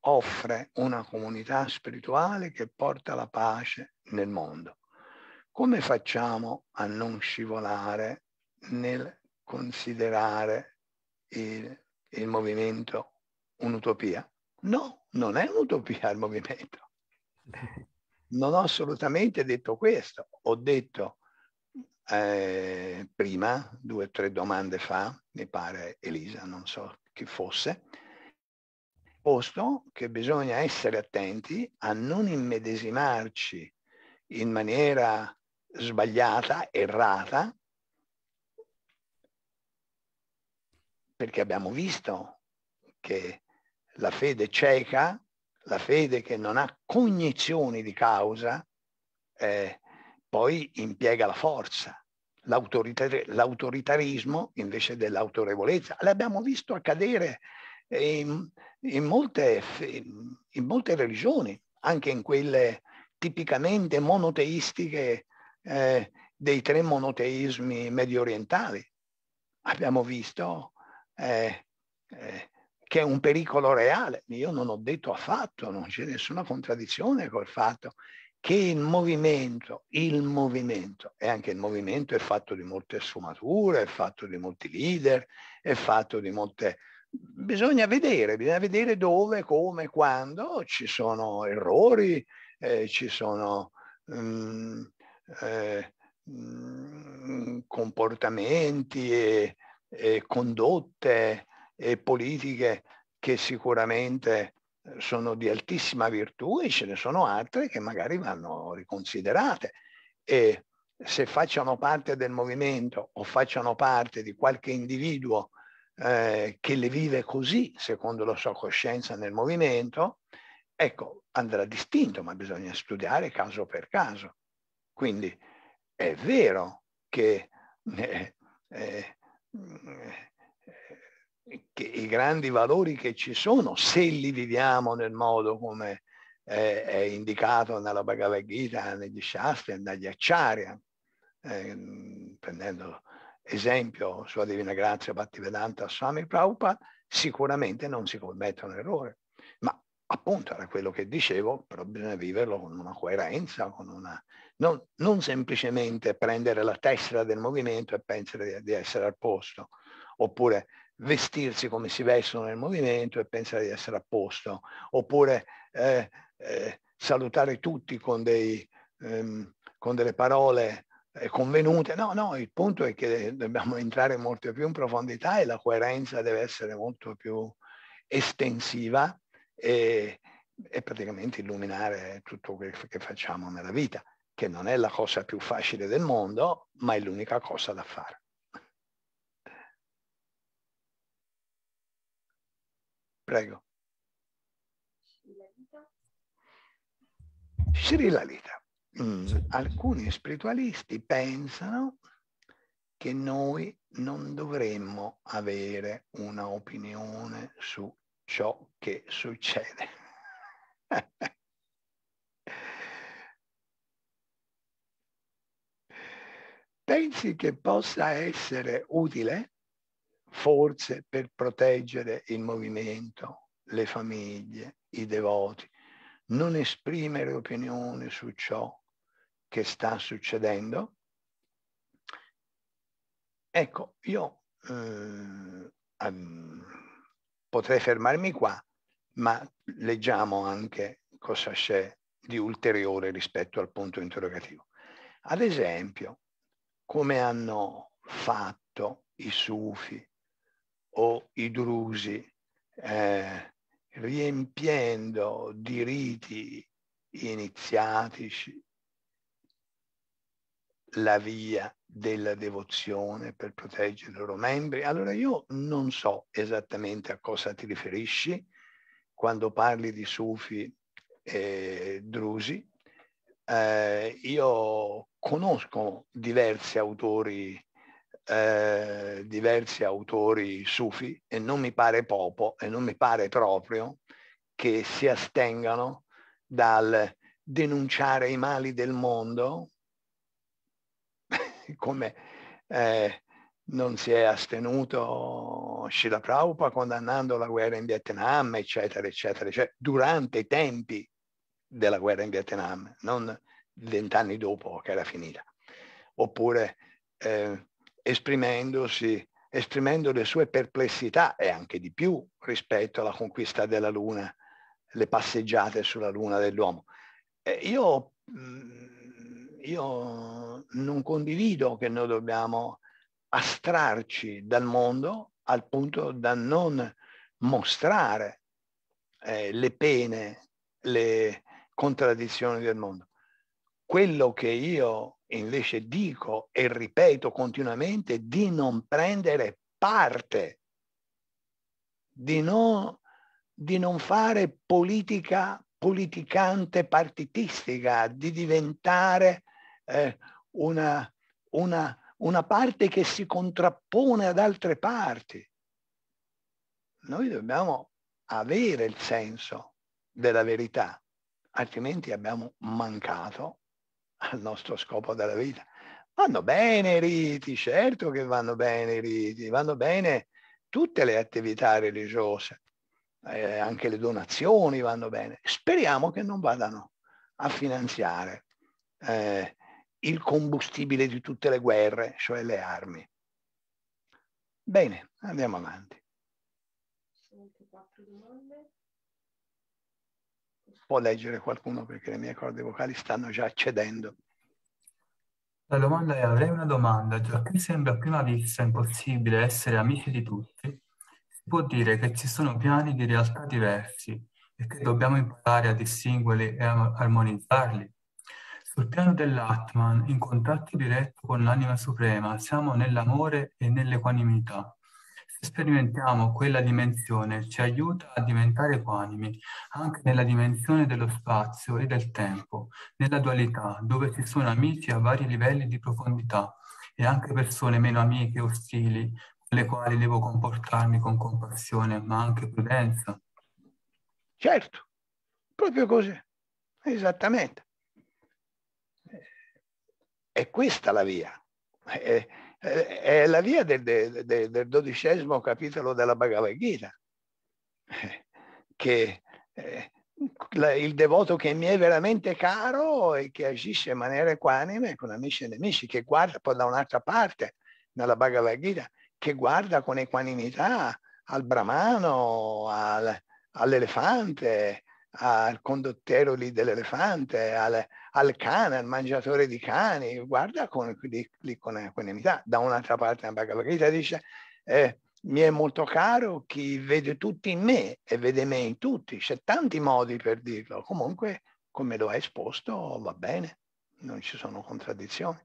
offre una comunità spirituale che porta la pace nel mondo. Come facciamo a non scivolare nel considerare il, il movimento un'utopia. No, non è un'utopia il movimento. Non ho assolutamente detto questo. Ho detto eh, prima, due o tre domande fa, mi pare Elisa, non so chi fosse, posto che bisogna essere attenti a non immedesimarci in maniera sbagliata, errata, perché abbiamo visto che la fede cieca, la fede che non ha cognizioni di causa, eh, poi impiega la forza, l'autoritar- l'autoritarismo invece dell'autorevolezza. L'abbiamo visto accadere in, in, molte, in molte religioni, anche in quelle tipicamente monoteistiche eh, dei tre monoteismi medio orientali. Abbiamo visto eh, eh, che è un pericolo reale. Io non ho detto affatto, non c'è nessuna contraddizione col fatto che il movimento, il movimento, e anche il movimento è fatto di molte sfumature, è fatto di molti leader, è fatto di molte... Bisogna vedere, bisogna vedere dove, come, quando ci sono errori, eh, ci sono um, eh, mm, comportamenti e, eh, condotte e politiche che sicuramente eh, sono di altissima virtù e ce ne sono altre che magari vanno riconsiderate e se facciano parte del movimento o facciano parte di qualche individuo eh, che le vive così, secondo la sua coscienza nel movimento, ecco, andrà distinto, ma bisogna studiare caso per caso. Quindi è vero che eh, eh, Mm. che i grandi valori che ci sono, se li viviamo nel modo come è, è indicato nella Bhagavad Gita, negli Shastri, negli Acharya, eh, prendendo esempio Sua Divina Grazia Bhattivedanta Swami Prabhupada, sicuramente non si commette un errore. Ma appunto era quello che dicevo, però bisogna viverlo con una coerenza, con una non, non semplicemente prendere la tessera del movimento e pensare di, essere al posto, oppure vestirsi come si vestono nel movimento e pensare di essere a posto, oppure eh, eh, salutare tutti con, dei, ehm, con delle parole eh, convenute. No, no, il punto è che dobbiamo entrare molto più in profondità e la coerenza deve essere molto più estensiva e, e praticamente illuminare tutto quello che facciamo nella vita che non è la cosa più facile del mondo, ma è l'unica cosa da fare. Prego. Sri Lalita. Mm. Alcuni spiritualisti pensano che noi non dovremmo avere una opinione su ciò che succede. Pensi che possa essere utile forse per proteggere il movimento, le famiglie, i devoti, non esprimere opinione su ciò che sta succedendo? Ecco, io eh, potrei fermarmi qua, ma leggiamo anche cosa c'è di ulteriore rispetto al punto interrogativo. Ad esempio, come hanno fatto i sufi o i drusi, eh, riempiendo di riti iniziatici la via della devozione per proteggere i loro membri. Allora io non so esattamente a cosa ti riferisci quando parli di sufi e drusi, eh, io conosco diversi autori, eh, diversi autori sufi e non mi pare poco e non mi pare proprio che si astengano dal denunciare i mali del mondo come eh, non si è astenuto Srila Prabhupada condannando la guerra in Vietnam, eccetera, eccetera, eccetera, cioè, durante i tempi della guerra in Vietnam, non vent'anni dopo che era finita, oppure eh, esprimendosi, esprimendo le sue perplessità e anche di più rispetto alla conquista della Luna, le passeggiate sulla Luna dell'uomo. Eh, io, mm, io non condivido che noi dobbiamo astrarci dal mondo al punto da non mostrare eh, le pene, le, contraddizioni del mondo. Quello che io invece dico e ripeto continuamente è di non prendere parte, di non, di non fare politica politicante partitistica, di diventare eh, una, una, una parte che si contrappone ad altre parti. Noi dobbiamo avere il senso della verità altrimenti abbiamo mancato al nostro scopo della vita. Vanno bene i riti, certo che vanno bene i riti, vanno bene tutte le attività religiose, eh, anche le donazioni vanno bene. Speriamo che non vadano a finanziare eh, il combustibile di tutte le guerre, cioè le armi. Bene, andiamo avanti. può leggere qualcuno perché le mie corde vocali stanno già cedendo. La domanda è, avrei una domanda, già che sembra a prima vista impossibile essere amici di tutti, si può dire che ci sono piani di realtà diversi e che dobbiamo imparare a distinguerli e a armonizzarli? Sul piano dell'Atman, in contatto diretto con l'anima suprema, siamo nell'amore e nell'equanimità sperimentiamo quella dimensione, ci aiuta a diventare equanimi, anche nella dimensione dello spazio e del tempo, nella dualità, dove ci sono amici a vari livelli di profondità e anche persone meno amiche, e ostili, con le quali devo comportarmi con compassione, ma anche prudenza. Certo, proprio così, esattamente. Eh, è questa la via. È eh, eh, è la via del, del, del dodicesimo capitolo della Bhagavad Gita, eh, che eh, il devoto che mi è veramente caro e che agisce in maniera equanime con amici e nemici, che guarda poi da un'altra parte, nella Bhagavad Gita, che guarda con equanimità al brahmano, al, all'elefante, al condottiero lì dell'elefante, al, al, cane, al mangiatore di cani, guarda con, equanimità. Da un'altra parte la Bhagavad Gita dice eh, mi è molto caro chi vede tutti in me e vede me in tutti. C'è tanti modi per dirlo. Comunque, come lo ha esposto, va bene, non ci sono contraddizioni.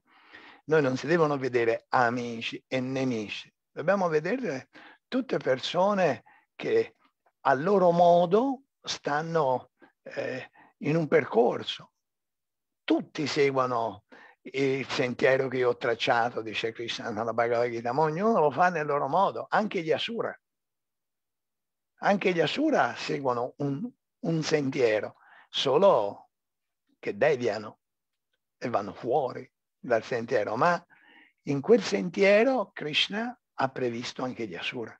Noi non si devono vedere amici e nemici, dobbiamo vedere tutte persone che a loro modo stanno eh, in un percorso. Tutti seguono il sentiero che io ho tracciato, dice Krishna la Bhagavad Gita, ma ognuno lo fa nel loro modo, anche gli Asura. Anche gli Asura seguono un, un sentiero, solo che deviano e vanno fuori dal sentiero, ma in quel sentiero Krishna ha previsto anche gli Asura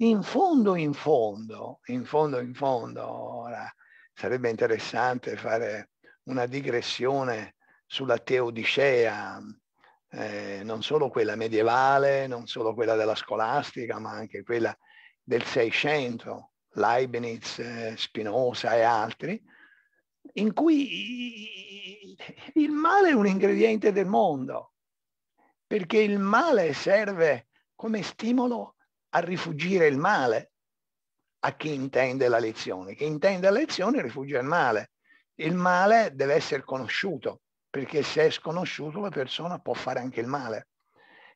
in fondo, in fondo, in fondo, in fondo, ora sarebbe interessante fare una digressione sulla teodicea, eh, non solo quella medievale, non solo quella della scolastica, ma anche quella del Seicento, Leibniz, eh, Spinoza e altri, in cui il male è un ingrediente del mondo, perché il male serve come stimolo a rifugire il male a chi intende la lezione. Chi intende la lezione rifugia il male. Il male deve essere conosciuto, perché se è sconosciuto la persona può fare anche il male.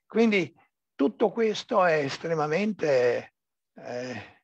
Quindi tutto questo è estremamente eh,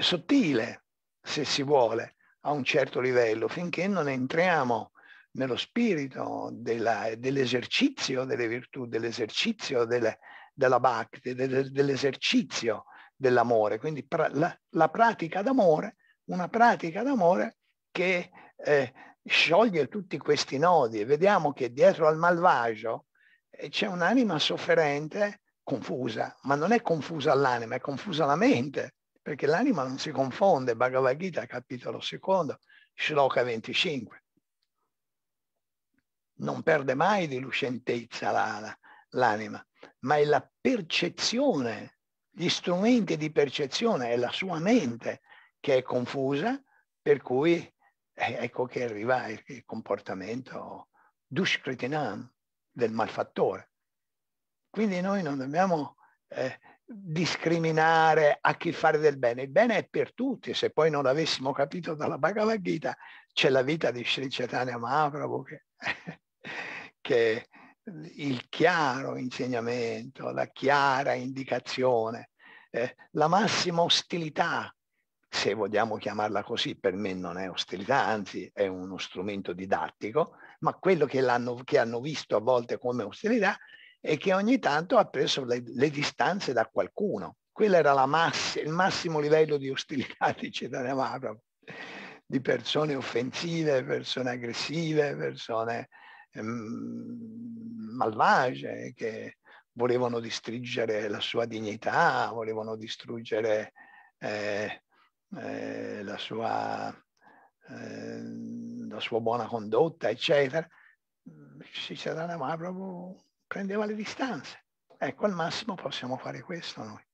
sottile, se si vuole, a un certo livello, finché non entriamo nello spirito della, dell'esercizio delle virtù, dell'esercizio delle, della bhakti, de, de, dell'esercizio dell'amore. Quindi pra, la, la, pratica d'amore, una pratica d'amore che eh, scioglie tutti questi nodi e vediamo che dietro al malvagio eh, c'è un'anima sofferente confusa, ma non è confusa l'anima, è confusa la mente, perché l'anima non si confonde, Bhagavad Gita capitolo secondo, Shloka 25. Non perde mai di lucentezza l'anima, ma è la percezione, gli strumenti di percezione, è la sua mente che è confusa, per cui eh, ecco che arriva il comportamento duskritinam del malfattore. Quindi noi non dobbiamo eh, discriminare a chi fare del bene. Il bene è per tutti. Se poi non l'avessimo capito dalla Bhagavad Gita, c'è la vita di Sri Chaitanya Mahaprabhu che, che il chiaro insegnamento, la chiara indicazione, eh, la massima ostilità, se vogliamo chiamarla così, per me non è ostilità, anzi è uno strumento didattico, ma quello che, che hanno visto a volte come ostilità è che ogni tanto ha preso le, le distanze da qualcuno. Quello era mass il massimo livello di ostilità di Cetania Mavro, di persone offensive, persone aggressive, persone Ehm, malvagie che volevano distruggere la sua dignità, volevano distruggere eh, eh, la, sua, eh, la, sua, buona condotta, eccetera. Cicerone proprio prendeva le distanze. Ecco, al massimo possiamo fare questo noi.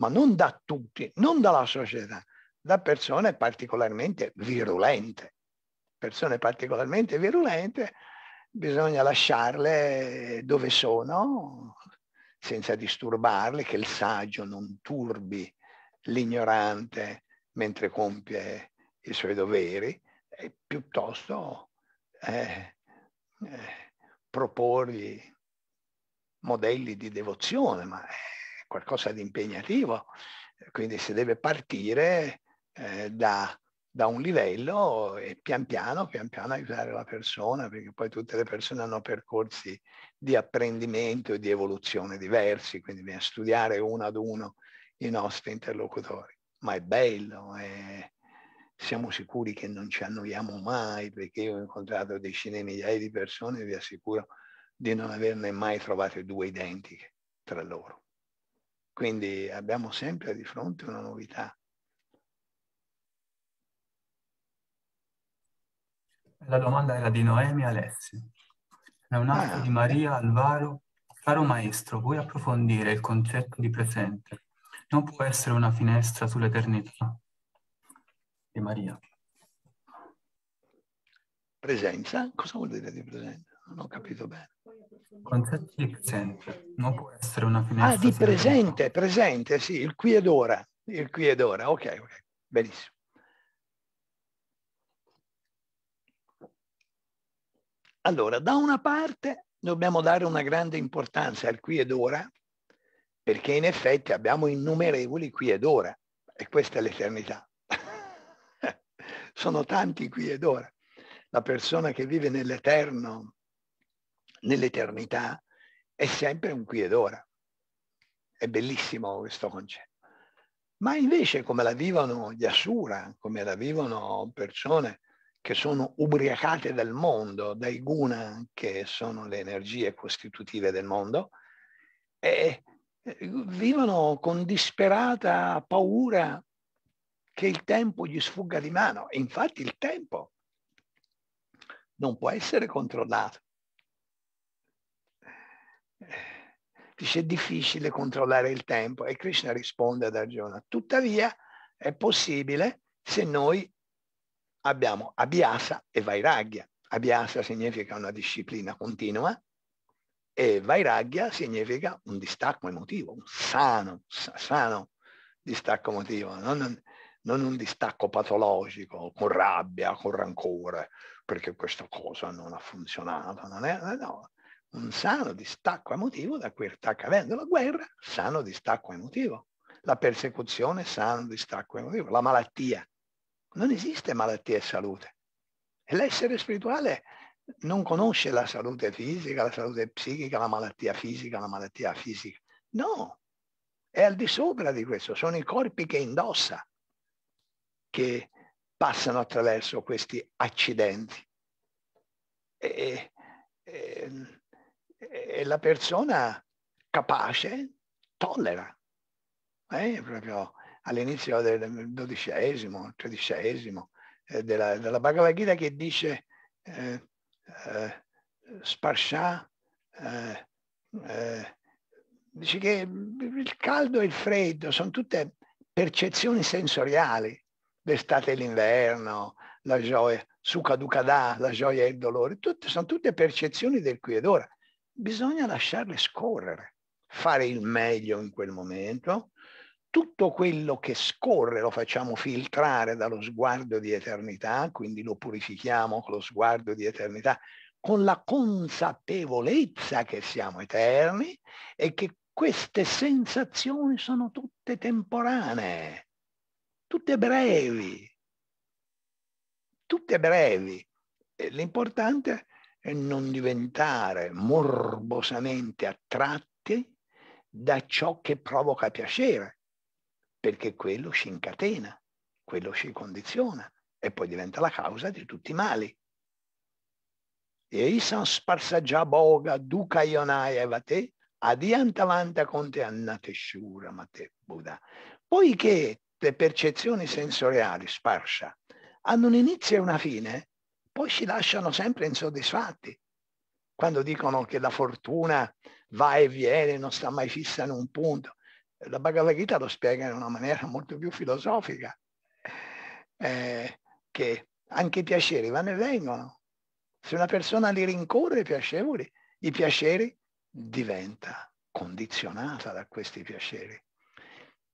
Ma non da tutti, non dalla società, da persone particolarmente virulente persone particolarmente virulente, bisogna lasciarle dove sono, senza disturbarle, che il saggio non turbi l'ignorante mentre compie i suoi doveri, e piuttosto eh, eh, proporgli modelli di devozione, ma è qualcosa di impegnativo, quindi si deve partire eh, da da un livello e pian piano, pian piano aiutare la persona, perché poi tutte le persone hanno percorsi di apprendimento e di evoluzione diversi, quindi bisogna studiare uno ad uno i nostri interlocutori. Ma è bello, è... siamo sicuri che non ci annoiamo mai, perché io ho incontrato decine di migliaia di persone e vi assicuro di non averne mai trovate due identiche tra loro. Quindi abbiamo sempre di fronte una novità La domanda era di Noemi Alessi. È un'altra ah, di Maria Alvaro. Caro maestro, vuoi approfondire il concetto di presente? Non può essere una finestra sull'eternità? Di Maria. Presenza? Cosa vuol dire di presente? Non ho capito bene. Concetto di presente. Non può essere una finestra. Ah, di presente, presente, sì, il qui ed ora. Il qui ed ora, ok, ok, benissimo. Allora, da una parte dobbiamo dare una grande importanza al qui ed ora, perché in effetti abbiamo innumerevoli qui ed ora, e questa è l'eternità. Sono tanti qui ed ora. La persona che vive nell'eterno, nell'eternità, è sempre un qui ed ora. È bellissimo questo concetto. Ma invece come la vivono gli Asura, come la vivono persone che sono ubriacate dal mondo, dai guna che sono le energie costitutive del mondo, e eh, vivono con disperata paura che il tempo gli sfugga di mano. Infatti il tempo non può essere controllato. Dice è difficile controllare il tempo e Krishna risponde ad Arjuna, tuttavia è possibile se noi abbiamo Abhyasa e Vairagya. Abhyasa significa una disciplina continua e Vairagya significa un distacco emotivo, un sano, sano distacco emotivo, non, non un distacco patologico, con rabbia, con rancore, perché questa cosa non ha funzionato. Non è, no. Un sano distacco emotivo da cui sta accadendo la guerra, sano distacco emotivo. La persecuzione, sano distacco emotivo. La malattia, non esiste malattia e salute. l'essere spirituale non conosce la salute fisica, la salute psichica, la malattia fisica, la malattia fisica. No, è al di sopra di questo. Sono i corpi che indossa che passano attraverso questi accidenti. E, e, e la persona capace tollera. Eh, proprio all'inizio del XII, XIII eh, della, della, Bhagavad Gita che dice eh, eh, sparsha, eh, eh, dice che il caldo e il freddo sono tutte percezioni sensoriali, l'estate e l'inverno, la gioia, sukha dukada, la gioia e il dolore, tutte, sono tutte percezioni del qui ed ora. Bisogna lasciarle scorrere, fare il meglio in quel momento, tutto quello che scorre lo facciamo filtrare dallo sguardo di eternità, quindi lo purifichiamo con lo sguardo di eternità, con la consapevolezza che siamo eterni e che queste sensazioni sono tutte temporanee, tutte brevi, tutte brevi. L'importante è non diventare morbosamente attratti da ciò che provoca piacere, perché quello ci incatena, quello ci condiziona e poi diventa la causa di tutti i mali. E san sparsaggia boga duca ionaya vate adiantavanta conte annateshura mate Buddha. Poiché le percezioni sensoriali sparsha hanno un inizio e una fine, poi ci lasciano sempre insoddisfatti. Quando dicono che la fortuna va e viene, non sta mai fissa in un punto, la Bhagavad Gita lo spiega in una maniera molto più filosofica, eh, che anche i piaceri vanno e vengono. Se una persona li rincorre piacevoli, i piaceri diventa condizionata da questi piaceri.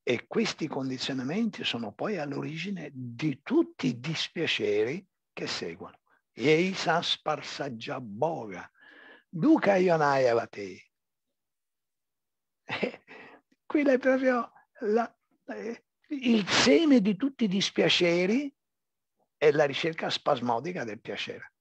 E questi condizionamenti sono poi all'origine di tutti i dispiaceri che seguono. Yeisa sparsaggia boga, duca ionai avati. Eh, quella è proprio la, eh, il seme di tutti i dispiaceri è la ricerca spasmodica del piacere.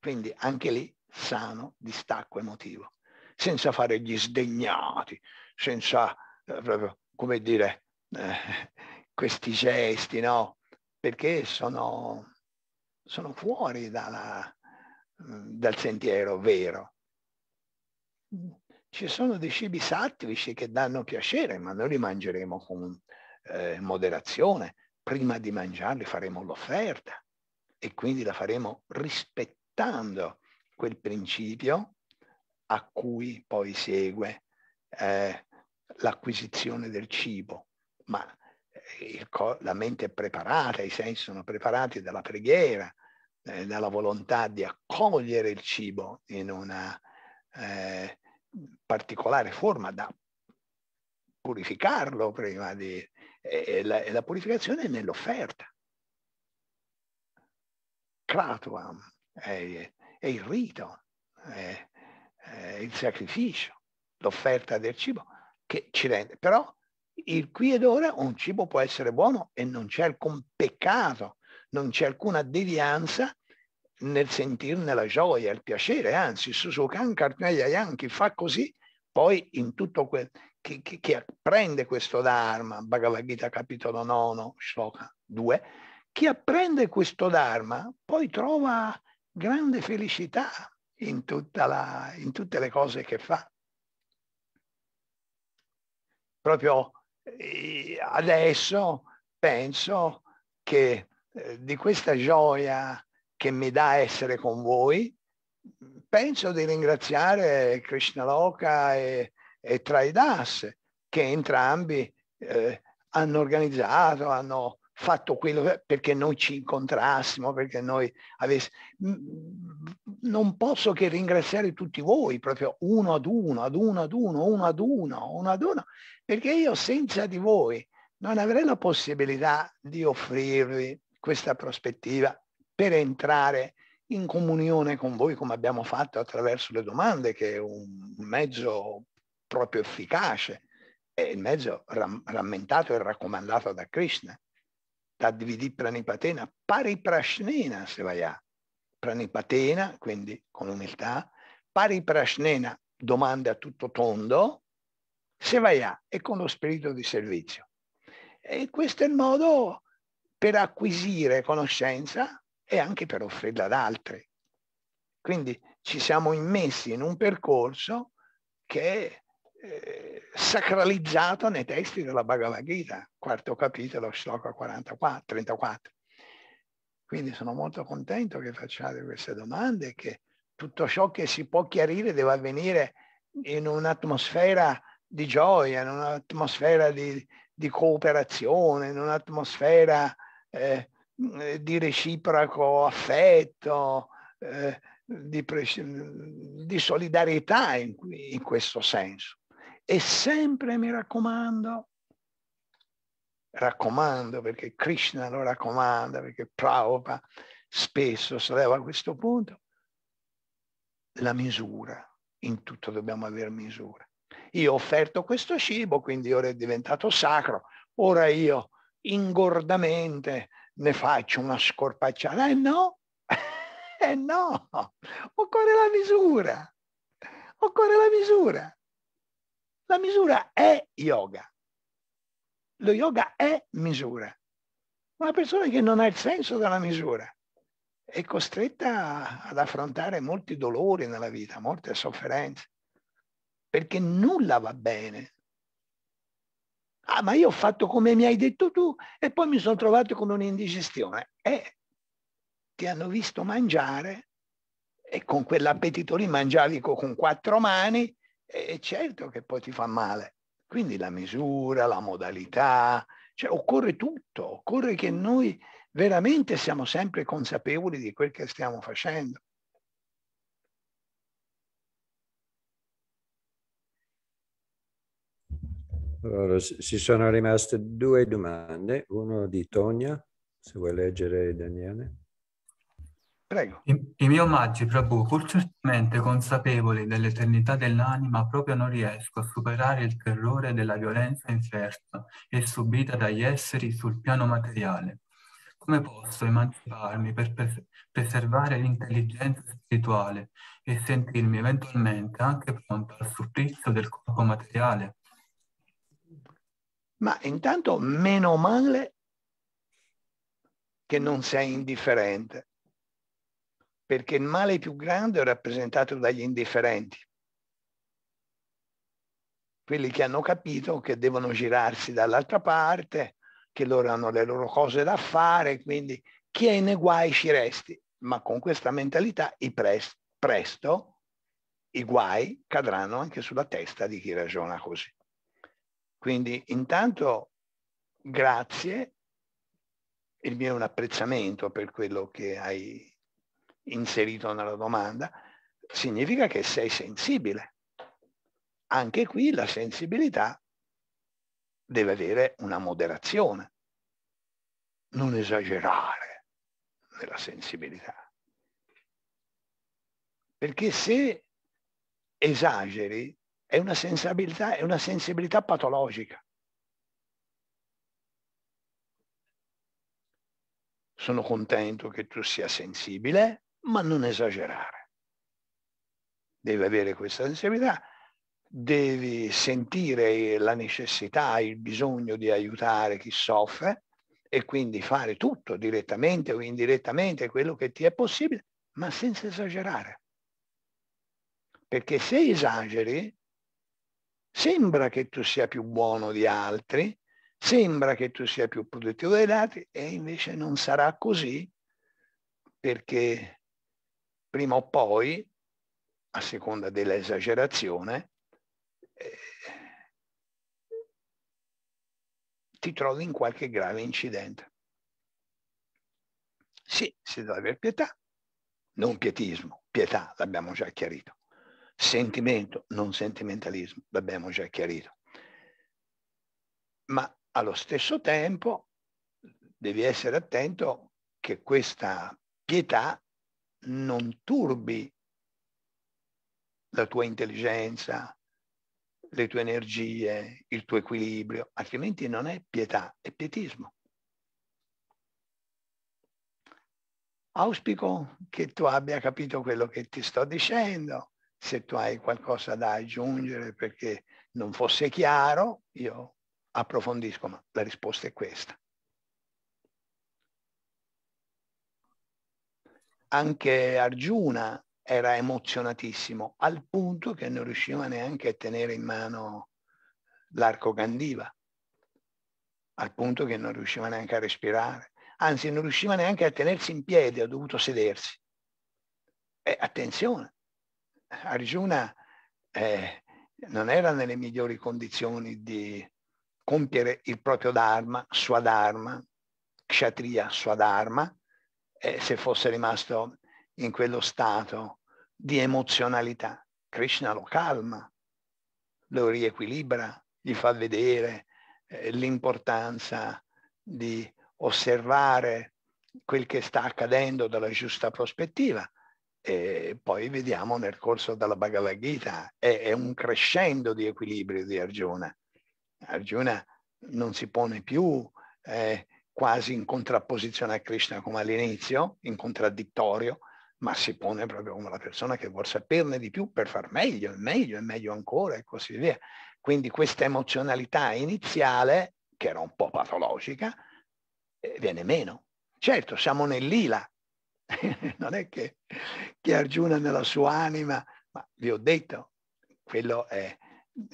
Quindi anche lì sano distacco emotivo, senza fare gli sdegnati, senza eh, proprio, come dire, eh, questi gesti, no? Perché sono, sono fuori dalla, mm, dal sentiero vero. Ci sono dei cibi satrici che danno piacere, ma noi li mangeremo con eh, moderazione. Prima di mangiarli faremo l'offerta e quindi la faremo rispettando quel principio a cui poi segue eh, l'acquisizione del cibo, ma eh, il co- la mente è preparata, i sensi sono preparati dalla preghiera, eh, dalla volontà di accogliere il cibo in una eh, particolare forma da purificarlo prima di... E la, e la purificazione è nell'offerta. Kratuam è, è, il rito, è, è il sacrificio, l'offerta del cibo che ci rende. Però il qui ed ora un cibo può essere buono e non c'è alcun peccato, non c'è alcuna devianza nel sentirne la gioia, il piacere, anzi Suzukan Kartmeya Yankee fa così, poi in tutto quel che, che, che apprende questo Dharma, Bhagavad Gita capitolo 9, Shloka 2, chi apprende questo Dharma poi trova grande felicità in, tutta la, in tutte le cose che fa. Proprio eh, adesso penso che eh, di questa gioia che mi dà essere con voi, penso di ringraziare Krishna Loka e, e Traidas che entrambi eh, hanno organizzato, hanno fatto quello perché noi ci incontrassimo, perché noi avessimo... Non posso che ringraziare tutti voi, proprio uno ad uno, ad uno ad uno, uno ad uno, uno ad uno, perché io senza di voi non avrei la possibilità di offrirvi questa prospettiva per entrare in comunione con voi come abbiamo fatto attraverso le domande, che è un mezzo proprio efficace, è il mezzo ram- rammentato e raccomandato da Krishna. Tadvidi pranipatena, pari se vai a. Pranipatena, quindi con umiltà, pari pariprashnena, domande a tutto tondo, se vai a, e con lo spirito di servizio. E questo è il modo per acquisire conoscenza e anche per offrirla ad altri. Quindi ci siamo immessi in un percorso che è eh, sacralizzato nei testi della Bhagavad Gita, quarto capitolo, shloka 44, 34. Quindi sono molto contento che facciate queste domande, che tutto ciò che si può chiarire deve avvenire in un'atmosfera di gioia, in un'atmosfera di, di cooperazione, in un'atmosfera eh, eh, di reciproco affetto, eh, di, di, solidarietà in, in questo senso. E sempre mi raccomando, raccomando perché Krishna lo raccomanda, perché Prabhupada spesso solleva a questo punto, la misura. In tutto dobbiamo avere misura. Io ho offerto questo cibo, quindi ora è diventato sacro, ora io ingordamente ne faccio una scorpacciata. Eh no, eh no, occorre la misura, occorre la misura. La misura è yoga. Lo yoga è misura. Una persona che non ha il senso della misura è costretta ad affrontare molti dolori nella vita, molte sofferenze, perché nulla va bene, ah ma io ho fatto come mi hai detto tu e poi mi sono trovato con un'indigestione. Eh, ti hanno visto mangiare e con quell'appetito lì mangiavi con quattro mani e certo che poi ti fa male. Quindi la misura, la modalità, cioè occorre tutto, occorre che noi veramente siamo sempre consapevoli di quel che stiamo facendo. Allora, ci sono rimaste due domande, uno di Tonia, se vuoi leggere Daniele. Prego. I, I, miei omaggi, Prabhu, pur certamente consapevole dell'eternità dell'anima, proprio non riesco a superare il terrore della violenza inferta e subita dagli esseri sul piano materiale. Come posso emanciparmi per pres preservare l'intelligenza spirituale e sentirmi eventualmente anche pronto al supplizio del corpo materiale? ma intanto meno male che non sei indifferente, perché il male più grande è rappresentato dagli indifferenti, quelli che hanno capito che devono girarsi dall'altra parte, che loro hanno le loro cose da fare, quindi chi è nei guai ci resti, ma con questa mentalità i pres- presto i guai cadranno anche sulla testa di chi ragiona così. Quindi intanto grazie, il mio è un apprezzamento per quello che hai inserito nella domanda, significa che sei sensibile. Anche qui la sensibilità deve avere una moderazione. Non esagerare nella sensibilità. Perché se esageri è una sensibilità, è una sensibilità patologica. Sono contento che tu sia sensibile, ma non esagerare. Devi avere questa sensibilità, devi sentire la necessità, il bisogno di aiutare chi soffre e quindi fare tutto direttamente o indirettamente quello che ti è possibile, ma senza esagerare. Perché se esageri Sembra che tu sia più buono di altri, sembra che tu sia più produttivo degli altri e invece non sarà così perché prima o poi, a seconda dell'esagerazione, eh, ti trovi in qualche grave incidente. Sì, si deve avere pietà, non pietismo, pietà, l'abbiamo già chiarito sentimento, non sentimentalismo, l'abbiamo già chiarito. Ma allo stesso tempo devi essere attento che questa pietà non turbi la tua intelligenza, le tue energie, il tuo equilibrio, altrimenti non è pietà, è pietismo. Auspico che tu abbia capito quello che ti sto dicendo se tu hai qualcosa da aggiungere perché non fosse chiaro, io approfondisco, ma la risposta è questa. Anche Arjuna era emozionatissimo, al punto che non riusciva neanche a tenere in mano l'arco Gandiva, al punto che non riusciva neanche a respirare, anzi non riusciva neanche a tenersi in piedi, ha dovuto sedersi. E attenzione, Arjuna eh, non era nelle migliori condizioni di compiere il proprio dharma, sua dharma, kshatriya sua dharma, eh, se fosse rimasto in quello stato di emozionalità. Krishna lo calma, lo riequilibra, gli fa vedere eh, l'importanza di osservare quel che sta accadendo dalla giusta prospettiva e poi vediamo nel corso della Bhagavad Gita, è, è un crescendo di equilibrio di Arjuna. Arjuna non si pone più eh, quasi in contrapposizione a Krishna come all'inizio, in contraddittorio, ma si pone proprio come la persona che vuol saperne di più per far meglio, e meglio, e meglio ancora e così via. Quindi questa emozionalità iniziale, che era un po' patologica, eh, viene meno. Certo, siamo nell'ila, non è che, che Arjuna nella sua anima, ma vi ho detto, quello è,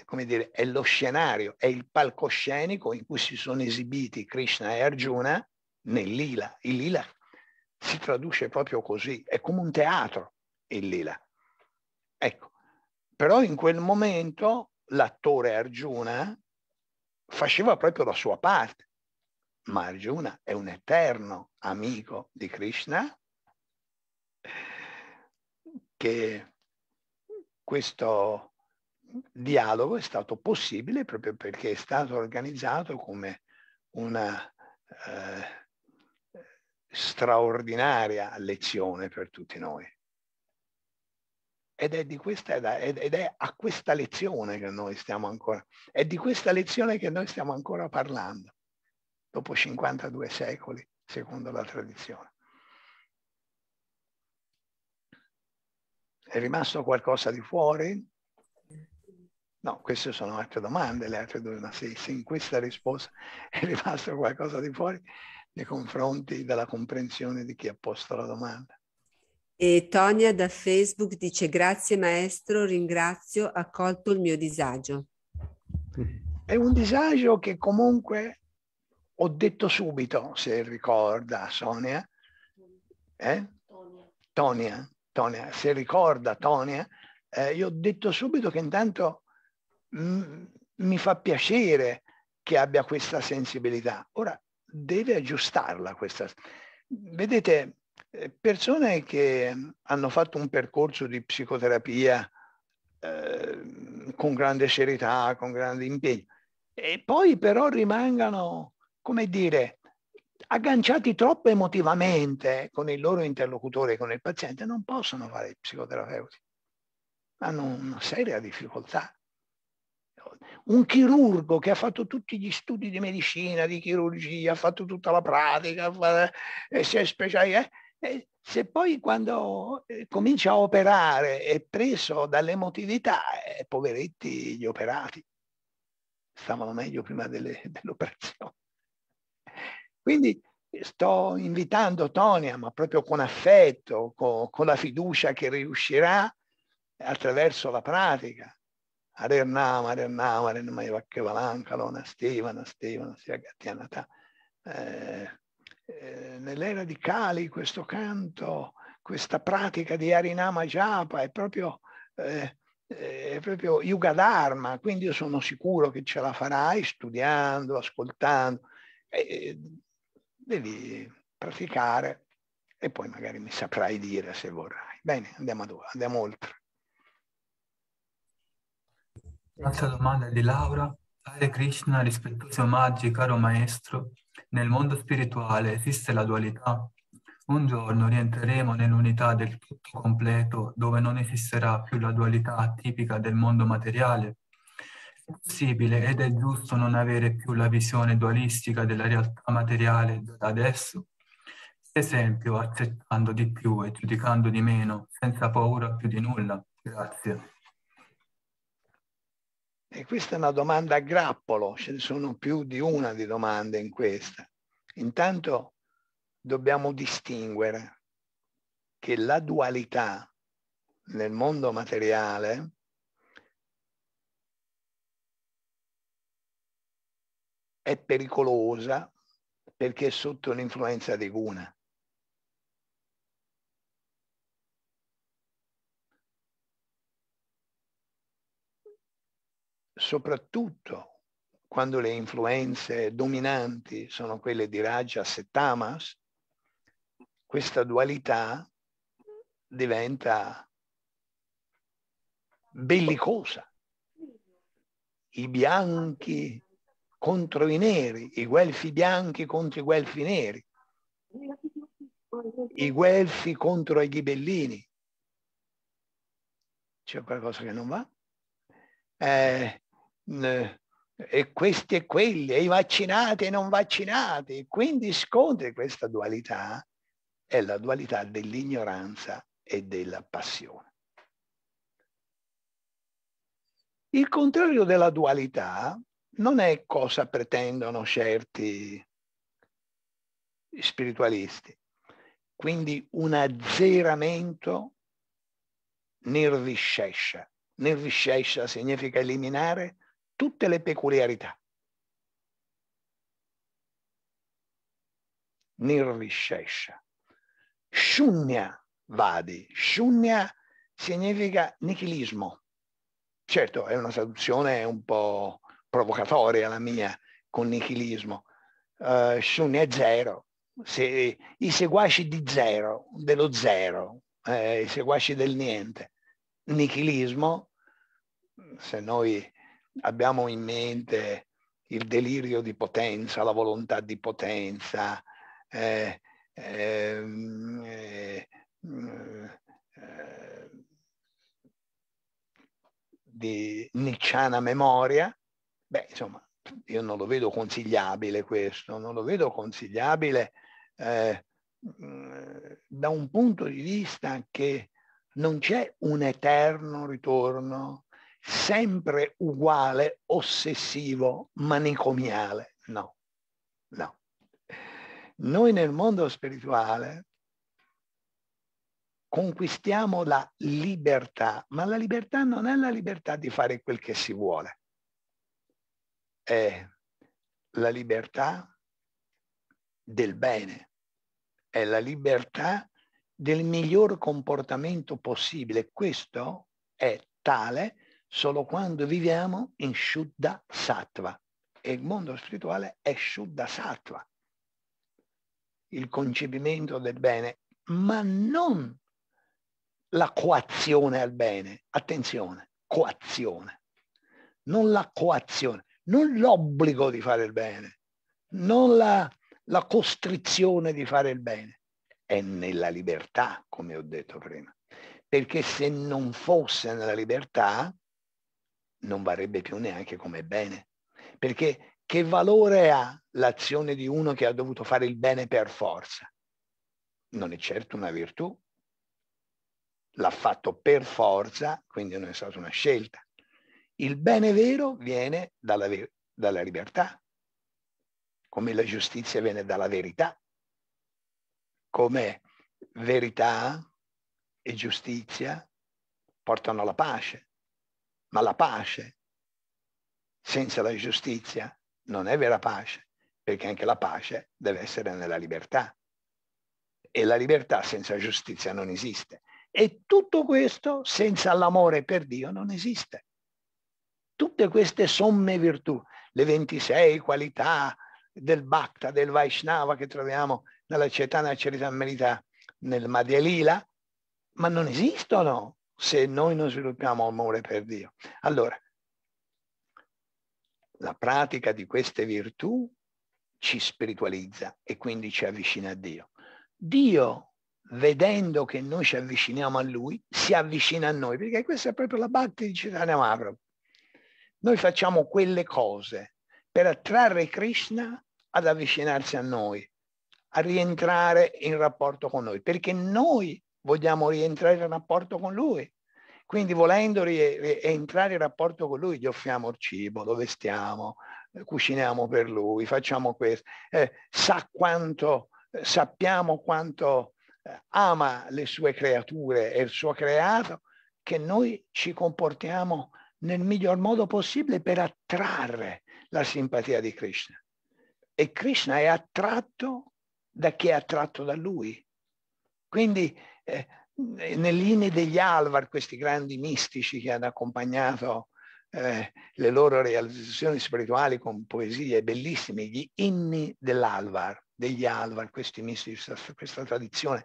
come dire, è lo scenario, è il palcoscenico in cui si sono esibiti Krishna e Arjuna nel lila. Il lila si traduce proprio così, è come un teatro il lila. Ecco, però in quel momento l'attore Arjuna faceva proprio la sua parte, ma Arjuna è un eterno amico di Krishna che questo dialogo è stato possibile proprio perché è stato organizzato come una eh, straordinaria lezione per tutti noi. Ed è, di questa, ed è, a questa lezione che noi stiamo ancora, è di questa lezione che noi stiamo ancora parlando, dopo 52 secoli, secondo la tradizione. È rimasto qualcosa di fuori? No, queste sono altre domande, le altre due, ma se, se in questa risposta è rimasto qualcosa di fuori nei confronti della comprensione di chi ha posto la domanda. E Tonia da Facebook dice grazie maestro, ringrazio, ha colto il mio disagio. È un disagio che comunque ho detto subito, se ricorda Sonia, eh? Tonia. Tonia, Tonia, se ricorda Tonia, eh, eh, io ho detto subito che intanto mm, mi fa piacere che abbia questa sensibilità. Ora deve aggiustarla questa. Vedete, eh, persone che hanno fatto un percorso di psicoterapia eh, con grande serietà, con grande impegno, e poi però rimangano, come dire, agganciati troppo emotivamente con il loro interlocutore, con il paziente, non possono fare psicoterapeuti. Hanno una seria difficoltà. Un chirurgo che ha fatto tutti gli studi di medicina, di chirurgia, ha fatto tutta la pratica, e eh, si è specializzato, eh, se poi quando eh, comincia a operare è preso dall'emotività, eh, poveretti gli operati, stavano meglio prima delle, dell'operazione. Quindi sto invitando Tonia, ma proprio con affetto, con, con la fiducia che riuscirà attraverso la pratica. Arernam, Arernam, Arernam, Valankalon, Astevan, Astevan, Siagatyanata. Eh, eh, nelle radicali questo canto, questa pratica di Arinama Japa è proprio, eh, eh, è proprio Yuga Dharma, quindi io sono sicuro che ce la farai studiando, ascoltando. Eh, eh devi praticare e poi magari mi saprai dire se vorrai. Bene, andiamo, ad, andiamo oltre. Un'altra domanda di Laura. Hare Krishna, rispettosi omaggi, caro maestro, nel mondo spirituale esiste la dualità? Un giorno rientreremo nell'unità del tutto completo dove non esisterà più la dualità tipica del mondo materiale? possibile ed è giusto non avere più la visione dualistica della realtà materiale da adesso? esempio, accettando di più e giudicando di meno, senza paura più di nulla. Grazie. E questa è una domanda a grappolo, ce ne sono più di una di domande in questa. Intanto dobbiamo distinguere che la dualità nel mondo materiale è pericolosa perché è sotto l'influenza di Guna. Soprattutto quando le influenze dominanti sono quelle di Rajas e Tamas, questa dualità diventa bellicosa. I bianchi contro i neri, i guelfi bianchi contro i guelfi neri, i guelfi contro i ghibellini. C'è qualcosa che non va? Eh, e questi e quelli, e i vaccinati e i non vaccinati. Quindi scontri questa dualità, è la dualità dell'ignoranza e della passione. Il contrario della dualità non è cosa pretendono certi spiritualisti. Quindi un azzeramento nirvishesha. Nirvishesha significa eliminare tutte le peculiarità. Nirvishesha. Shunya vadi. Shunya significa nichilismo. Certo, è una traduzione un po' provocatoria la mia con nichilismo, uh, eh, Shun è zero, Se, i seguaci di zero, dello zero, eh, i seguaci del niente. Nichilismo, se noi abbiamo in mente il delirio di potenza, la volontà di potenza, eh, ehm, eh, eh, di nicciana memoria, Beh, insomma, io non lo vedo consigliabile questo, non lo vedo consigliabile eh, mm, da un punto di vista che non c'è un eterno ritorno sempre uguale, ossessivo, manicomiale. No, no. Noi nel mondo spirituale conquistiamo la libertà, ma la libertà non è la libertà di fare quel che si vuole è la libertà del bene, è la libertà del miglior comportamento possibile. Questo è tale solo quando viviamo in Shuddha Sattva. E il mondo spirituale è Shuddha Sattva, il concepimento del bene, ma non la coazione al bene. Attenzione, coazione, non la coazione non l'obbligo di fare il bene, non la, la costrizione di fare il bene, è nella libertà, come ho detto prima. Perché se non fosse nella libertà, non varrebbe più neanche come bene. Perché che valore ha l'azione di uno che ha dovuto fare il bene per forza? Non è certo una virtù. L'ha fatto per forza, quindi non è stata una scelta. Il bene vero viene dalla, ver dalla libertà, come la giustizia viene dalla verità, come verità e giustizia portano alla pace, ma la pace senza la giustizia non è vera pace, perché anche la pace deve essere nella libertà. E la libertà senza giustizia non esiste. E tutto questo senza l'amore per Dio non esiste tutte queste somme virtù, le 26 qualità del Bhakta, del Vaishnava che troviamo nella Cetana Charitamrita nel Madhyalila, ma non esistono se noi non sviluppiamo amore per Dio. Allora, la pratica di queste virtù ci spiritualizza e quindi ci avvicina a Dio. Dio, vedendo che noi ci avviciniamo a Lui, si avvicina a noi, perché questa è proprio la bhakti di Chaitanya Mahaprabhu. Noi facciamo quelle cose per attrarre Krishna ad avvicinarsi a noi, a rientrare in rapporto con noi, perché noi vogliamo rientrare in rapporto con lui. Quindi volendo rientrare in rapporto con lui, gli offriamo il cibo, lo vestiamo, eh, cuciniamo per lui, facciamo questo. Eh, sa quanto, eh, sappiamo quanto eh, ama le sue creature e il suo creato, che noi ci comportiamo nel miglior modo possibile per attrarre la simpatia di Krishna. E Krishna è attratto da chi è attratto da lui. Quindi eh, nell'ini degli Alvar, questi grandi mistici che hanno accompagnato eh, le loro realizzazioni spirituali con poesie bellissime, gli inni dell'Alvar, degli Alvar, questi mistici, questa, questa tradizione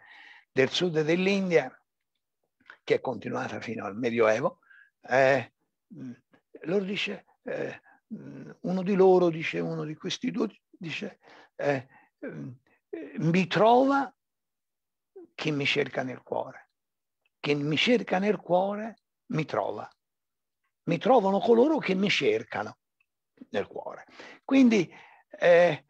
del sud dell'India, che è continuata fino al Medioevo, eh, Mm. loro dice, eh, mm, uno di loro dice, uno di questi due dice, eh, mm, mi trova chi mi cerca nel cuore. Chi mi cerca nel cuore mi trova. Mi trovano coloro che mi cercano nel cuore. Quindi eh,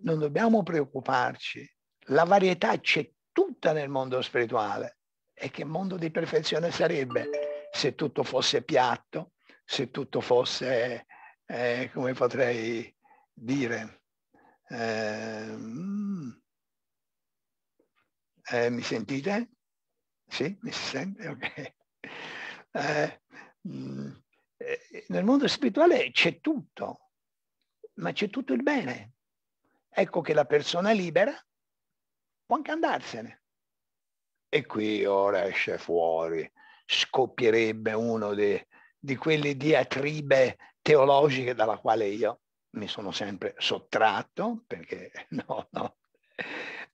non dobbiamo preoccuparci. La varietà c'è tutta nel mondo spirituale. E che mondo di perfezione sarebbe? se tutto fosse piatto, se tutto fosse, eh, come potrei dire, eh, eh, mi sentite? Sì, mi si sente? Ok. Mh, eh, mm, eh, nel mondo spirituale c'è tutto, ma c'è tutto il bene. Ecco che la persona libera può anche andarsene. E qui ora esce fuori scoppierebbe uno di, di quelle diatribe teologiche dalla quale io mi sono sempre sottratto, perché no, no,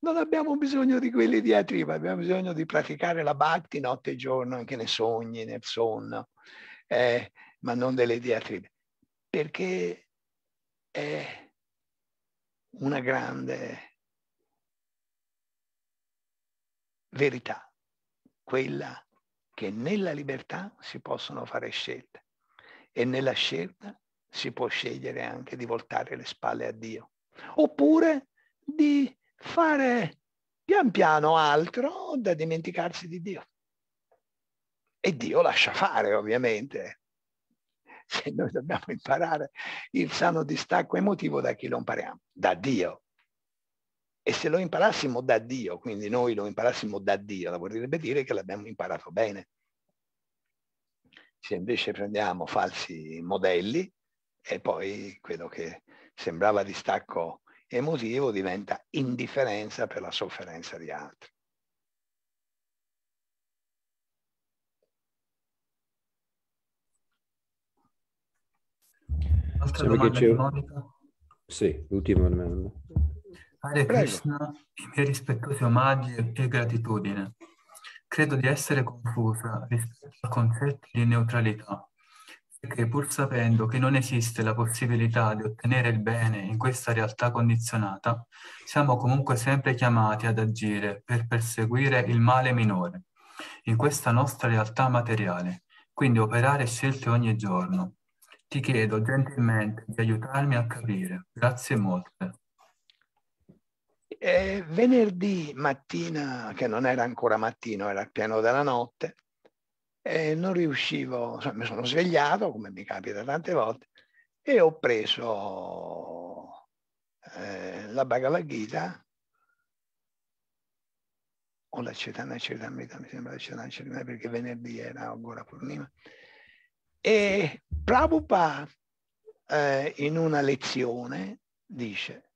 non abbiamo bisogno di quelle diatribe, abbiamo bisogno di praticare la bhakti notte e giorno, anche nei sogni, nel sonno, eh, ma non delle diatribe, perché è una grande verità, quella che nella libertà si possono fare scelte e nella scelta si può scegliere anche di voltare le spalle a Dio, oppure di fare pian piano altro da dimenticarsi di Dio. E Dio lascia fare, ovviamente. Se noi dobbiamo imparare il sano distacco emotivo da chi lo impariamo, da Dio, e se lo imparassimo da Dio, quindi noi lo imparassimo da Dio, vorrebbe dire che l'abbiamo imparato bene. Se invece prendiamo falsi modelli, e poi quello che sembrava distacco emotivo diventa indifferenza per la sofferenza di altri. Altra domanda Monica? Sì, l'ultima domanda. Hare Prego. Krishna, i miei rispettosi omaggi e gratitudine. Credo di essere confusa rispetto al concetto di neutralità, perché pur sapendo che non esiste la possibilità di ottenere il bene in questa realtà condizionata, siamo comunque sempre chiamati ad agire per perseguire il male minore in questa nostra realtà materiale, quindi operare scelte ogni giorno. Ti chiedo gentilmente di aiutarmi a capire. Grazie molte. E eh, venerdì mattina, che non era ancora mattino, era il piano della notte, e non riuscivo, cioè, mi sono svegliato, come mi capita tante volte, e ho preso eh, la Bhagavad Gita o la Cetana Cetamrita, mi sembra la Cetana Cetamrita, perché venerdì era ancora Purnima, e Prabhupada eh, in una lezione dice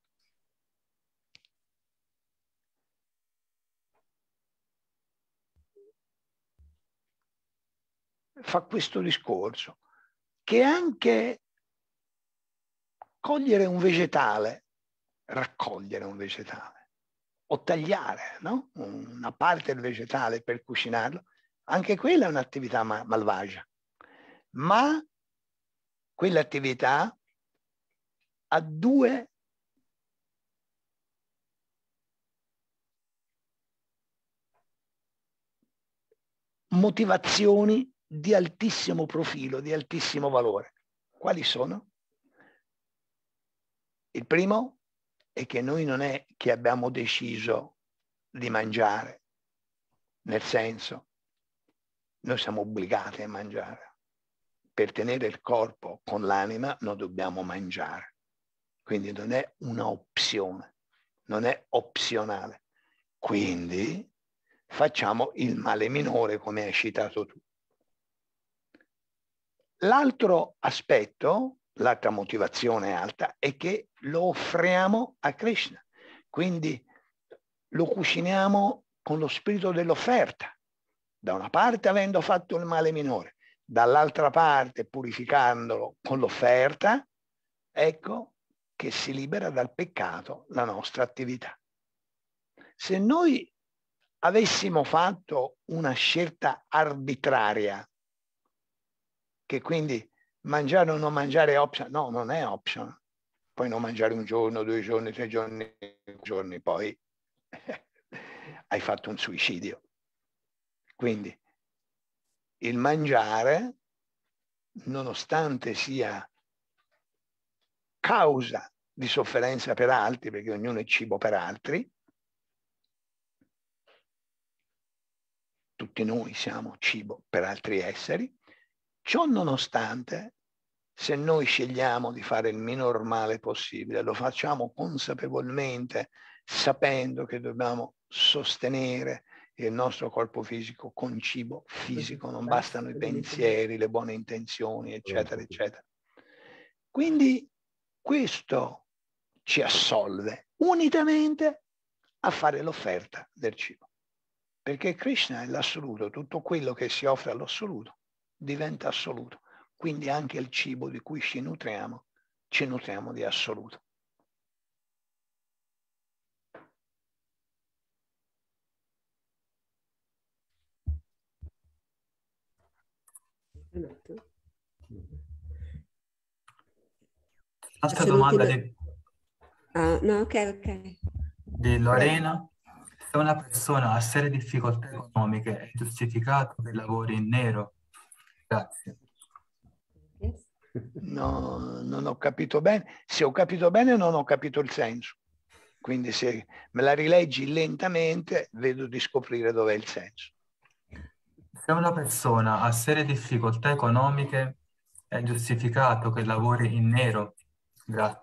fa questo discorso, che anche cogliere un vegetale, raccogliere un vegetale, o tagliare no? una parte del vegetale per cucinarlo, anche quella è un'attività malvagia. Ma quell'attività ha due motivazioni di altissimo profilo, di altissimo valore. Quali sono? Il primo è che noi non è che abbiamo deciso di mangiare, nel senso, noi siamo obbligati a mangiare. Per tenere il corpo con l'anima non dobbiamo mangiare. Quindi non è un'opzione, non è opzionale. Quindi facciamo il male minore come hai citato tu. L'altro aspetto, l'altra motivazione alta, è che lo offriamo a Krishna, quindi lo cuciniamo con lo spirito dell'offerta, da una parte avendo fatto il male minore, dall'altra parte purificandolo con l'offerta, ecco che si libera dal peccato la nostra attività. Se noi avessimo fatto una scelta arbitraria che quindi mangiare o non mangiare è option, no, non è option. Puoi non mangiare un giorno, due giorni, tre giorni, giorni, poi hai fatto un suicidio. Quindi il mangiare, nonostante sia causa di sofferenza per altri, perché ognuno è cibo per altri, tutti noi siamo cibo per altri esseri, Ciò nonostante, se noi scegliamo di fare il minor male possibile, lo facciamo consapevolmente, sapendo che dobbiamo sostenere il nostro corpo fisico con cibo fisico, non bastano i pensieri, le buone intenzioni, eccetera, certo. eccetera. Quindi questo ci assolve unitamente a fare l'offerta del cibo, perché Krishna è l'assoluto, tutto quello che si offre all'assoluto diventa assoluto. Quindi anche il cibo di cui ci nutriamo, ci nutriamo di assoluto. Altra cioè, domanda di... Ah, no, ok, ok. Di Lorena. Se una persona ha serie difficoltà economiche è giustificato che lavori in nero Grazie. No, non ho capito bene. Se ho capito bene non ho capito il senso. Quindi se me la rileggi lentamente vedo di scoprire dov'è il senso. Se una persona ha serie difficoltà economiche è giustificato che lavori in nero. Grazie.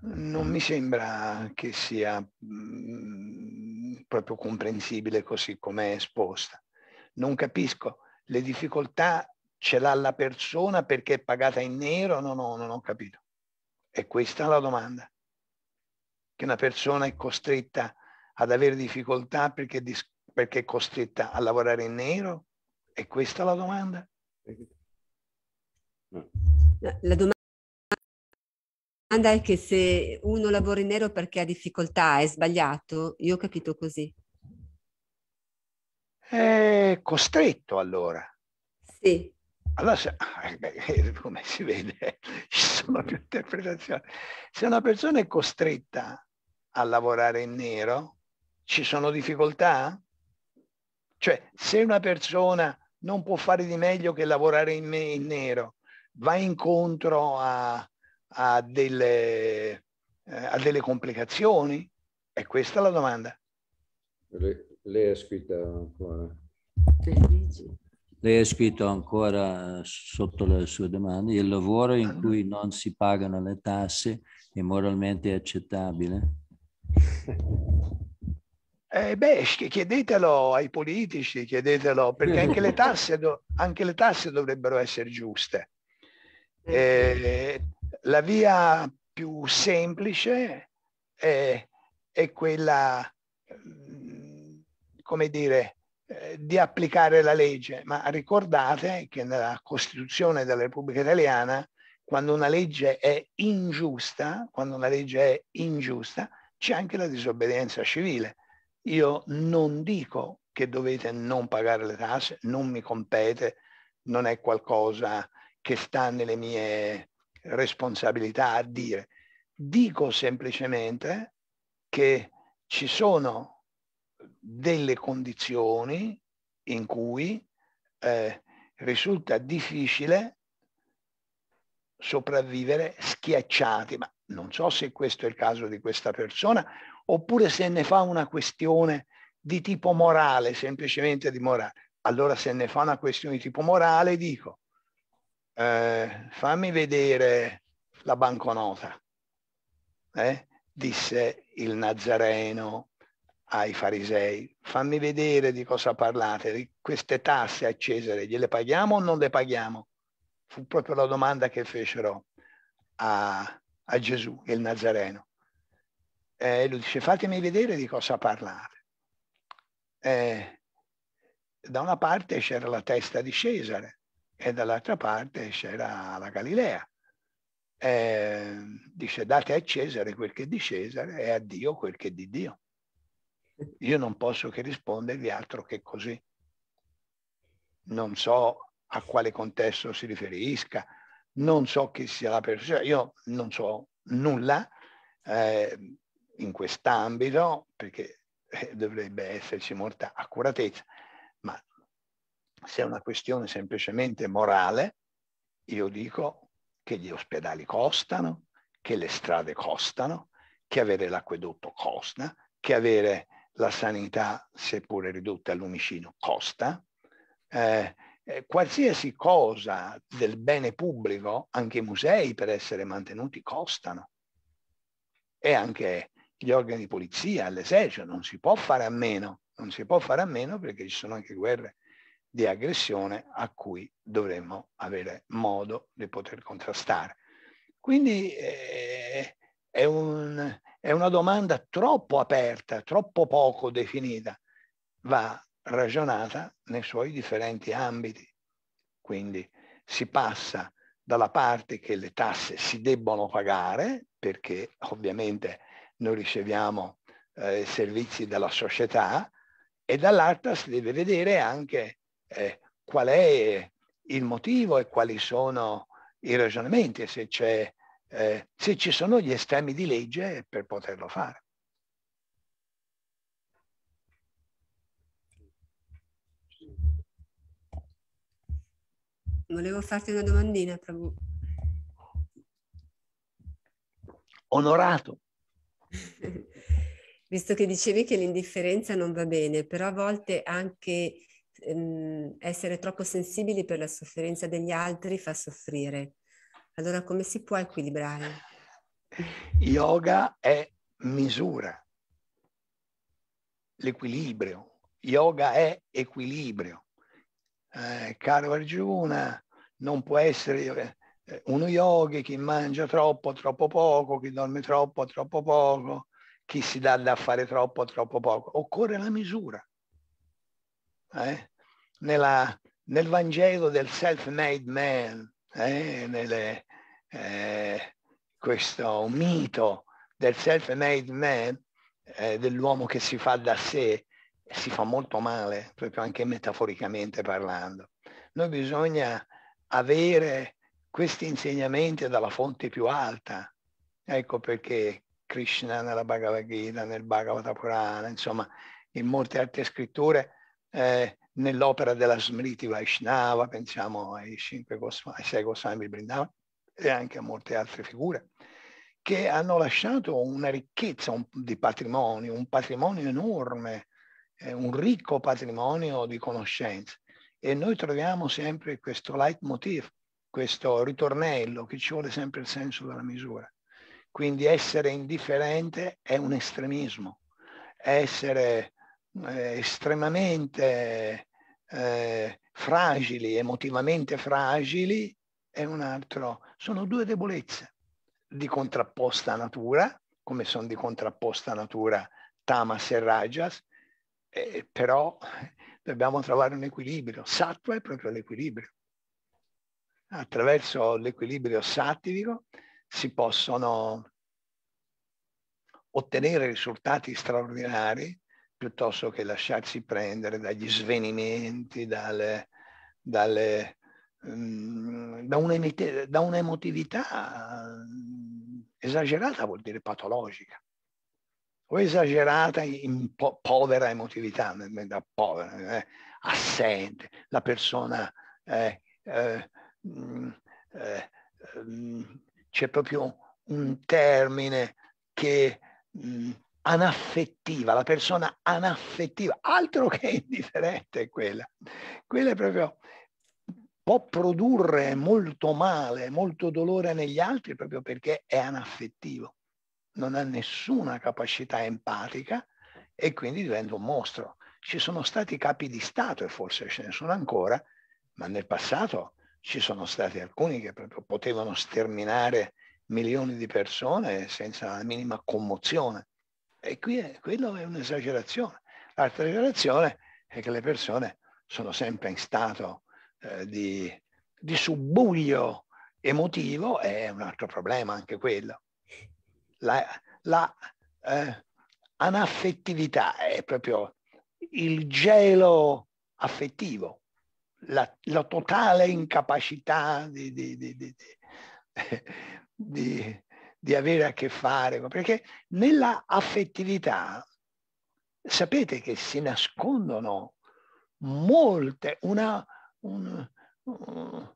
Non mi sembra che sia mh, mm, proprio comprensibile così come è esposta non capisco, le difficoltà ce l'ha la persona perché è pagata in nero? No, no, non ho capito. E questa è la domanda, che una persona è costretta ad avere difficoltà perché, perché è costretta a lavorare in nero? E questa è la domanda? La domanda domanda è che se uno lavora in nero perché ha difficoltà è sbagliato, io ho capito così. È costretto allora. Sì. Allora, se, eh, eh, come si vede, ci sono più interpretazioni. Se una persona è costretta a lavorare in nero, ci sono difficoltà? Cioè, se una persona non può fare di meglio che lavorare in, me, in nero, va incontro a, a, delle, eh, a delle complicazioni? È questa la domanda. Lei ha scritto ancora. Lei ha scritto ancora sotto le sue domande, il lavoro in ah, cui non si pagano le tasse è moralmente accettabile? Eh beh, chiedetelo ai politici, chiedetelo, perché anche le tasse, anche le tasse dovrebbero essere giuste. Eh. eh, la via più semplice è, è quella come dire, eh, di applicare la legge, ma ricordate che nella Costituzione della Repubblica Italiana, quando una legge è ingiusta, quando una legge è ingiusta, c'è anche la disobbedienza civile. Io non dico che dovete non pagare le tasse, non mi compete, non è qualcosa che sta nelle mie responsabilità a dire. Dico semplicemente che ci sono delle condizioni in cui eh, risulta difficile sopravvivere schiacciati, ma non so se questo è il caso di questa persona, oppure se ne fa una questione di tipo morale, semplicemente di morale. Allora se ne fa una questione di tipo morale dico, eh, fammi vedere la banconota, eh? disse il Nazareno ai farisei, fammi vedere di cosa parlate, queste tasse a Cesare gliele paghiamo o non le paghiamo? Fu proprio la domanda che fecero a, a Gesù, il Nazareno. E eh, lui dice, fatemi vedere di cosa parlate. Eh, da una parte c'era la testa di Cesare e dall'altra parte c'era la Galilea. Eh, dice, date a Cesare quel che è di Cesare e a Dio quel che è di Dio io non posso che rispondergli altro che così. Non so a quale contesto si riferisca, non so chi sia la persona, io non so nulla eh, in quest'ambito perché eh, dovrebbe esserci molta accuratezza, ma se è una questione semplicemente morale, io dico che gli ospedali costano, che le strade costano, che avere l'acquedotto costa, che avere la sanità, seppure ridotta al lumicino, costa. Eh, eh, qualsiasi cosa del bene pubblico, anche i musei per essere mantenuti costano. E anche gli organi di polizia, l'esercito, non si può fare a meno, non si può fare a meno perché ci sono anche guerre di aggressione a cui dovremmo avere modo di poter contrastare. Quindi eh, è, un, è una domanda troppo aperta, troppo poco definita. Va ragionata nei suoi differenti ambiti. Quindi si passa dalla parte che le tasse si debbono pagare, perché ovviamente noi riceviamo eh, servizi dalla società, e dall'altra si deve vedere anche eh, qual è il motivo e quali sono i ragionamenti, se c'è eh, se ci sono gli estremi di legge per poterlo fare. Volevo farti una domandina, Prabhu. Onorato. Visto che dicevi che l'indifferenza non va bene, però a volte anche ehm, essere troppo sensibili per la sofferenza degli altri fa soffrire. Allora come si può equilibrare? Yoga è misura, l'equilibrio. Yoga è equilibrio. Eh, caro Arjuna, non può essere eh, uno yogi chi mangia troppo, troppo poco, chi dorme troppo, troppo poco, chi si dà da fare troppo, troppo poco. Occorre la misura. Eh? Nella, nel Vangelo del self-made man, eh, nelle, eh, questo mito del self-made man, eh, dell'uomo che si fa da sé, si fa molto male, proprio anche metaforicamente parlando. Noi bisogna avere questi insegnamenti dalla fonte più alta. Ecco perché Krishna nella Bhagavad Gita, nel Bhagavata Purana, insomma, in molte altre scritture eh, nell'opera della Smriti Vaishnava, pensiamo ai, cinque ai sei Goswami Brindavan e anche a molte altre figure, che hanno lasciato una ricchezza un, di patrimonio, un patrimonio enorme, eh, un ricco patrimonio di conoscenze. E noi troviamo sempre questo leitmotiv, questo ritornello che ci vuole sempre il senso della misura. Quindi essere indifferente è un estremismo, essere eh, estremamente eh, fragili, emotivamente fragili, è un altro. Sono due debolezze di contrapposta natura, come sono di contrapposta natura tamas e rajas, eh, però dobbiamo trovare un equilibrio. Sattva è proprio l'equilibrio. Attraverso l'equilibrio sattivico si possono ottenere risultati straordinari piuttosto che lasciarsi prendere dagli svenimenti, dalle, dalle, um, da, un'emite, da un'emotività mm, esagerata vuol dire patologica o esagerata in po- povera emotività, da povera, eh, assente, la persona eh, mm, eh, c'è proprio un termine che anaffettiva, la persona anaffettiva, altro che indifferente è quella. Quella è proprio può produrre molto male, molto dolore negli altri proprio perché è anaffettivo, non ha nessuna capacità empatica e quindi diventa un mostro. Ci sono stati capi di Stato e forse ce ne sono ancora, ma nel passato ci sono stati alcuni che proprio potevano sterminare milioni di persone senza la minima commozione. E qui è, quello è un'esagerazione. L'altra esagerazione è che le persone sono sempre in stato eh, di, di subbuglio emotivo, è un altro problema anche quello. La, la eh, anaffettività è proprio il gelo affettivo, la, la totale incapacità di, di, di, di di avere a che fare, perché nella affettività sapete che si nascondono molte, una, un, un,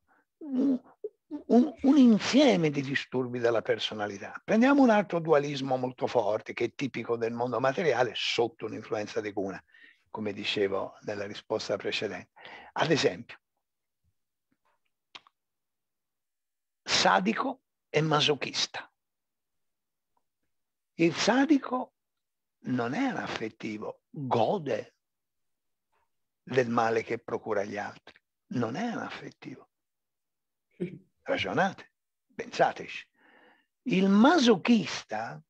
un, un, insieme di disturbi della personalità. Prendiamo un altro dualismo molto forte che è tipico del mondo materiale sotto un'influenza di cuna, come dicevo nella risposta precedente. Ad esempio, sadico e masochista. Il sadico non era affettivo, gode del male che procura agli altri, non era affettivo. Ragionate, pensateci. Il masochista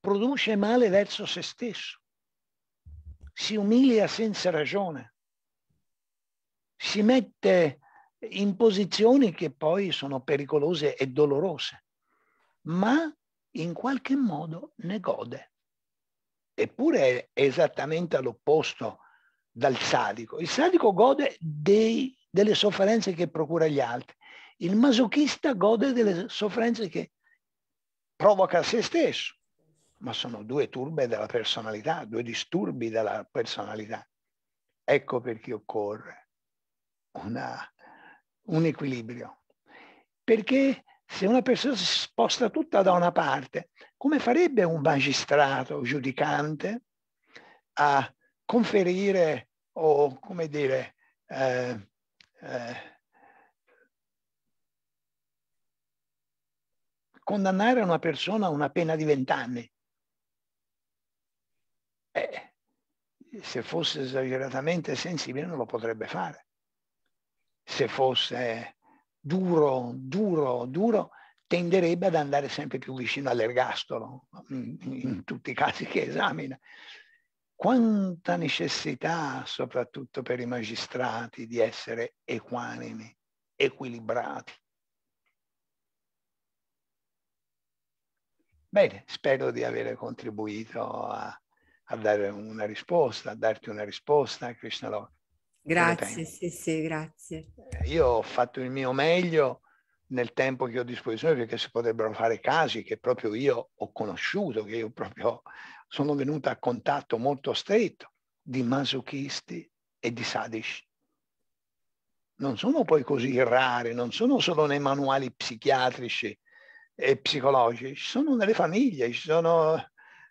produce male verso se stesso, si umilia senza ragione, si mette in posizioni che poi sono pericolose e dolorose, ma in qualche modo ne gode. Eppure è esattamente all'opposto dal sadico. Il sadico gode dei, delle sofferenze che procura gli altri. Il masochista gode delle sofferenze che provoca a se stesso. Ma sono due turbe della personalità, due disturbi della personalità. Ecco perché occorre una, un equilibrio. Perché se una persona si sposta tutta da una parte, come farebbe un magistrato giudicante a conferire o, come dire, eh, eh, condannare una persona a una pena di vent'anni? Eh, se fosse esageratamente sensibile non lo potrebbe fare. Se fosse duro, duro, duro, tenderebbe ad andare sempre più vicino all'ergastolo, in, in mm. tutti i casi che esamina. Quanta necessità, soprattutto per i magistrati, di essere equanimi, equilibrati. Bene, spero di aver contribuito a, a dare una risposta, a darti una risposta, Krishna Lok. Grazie, sì, sì, grazie. Eh, io ho fatto il mio meglio nel tempo che ho a disposizione perché si potrebbero fare casi che proprio io ho conosciuto, che io proprio sono venuta a contatto molto stretto di masochisti e di sadici. Non sono poi così rari, non sono solo nei manuali psichiatrici e psicologici, ci sono nelle famiglie, ci sono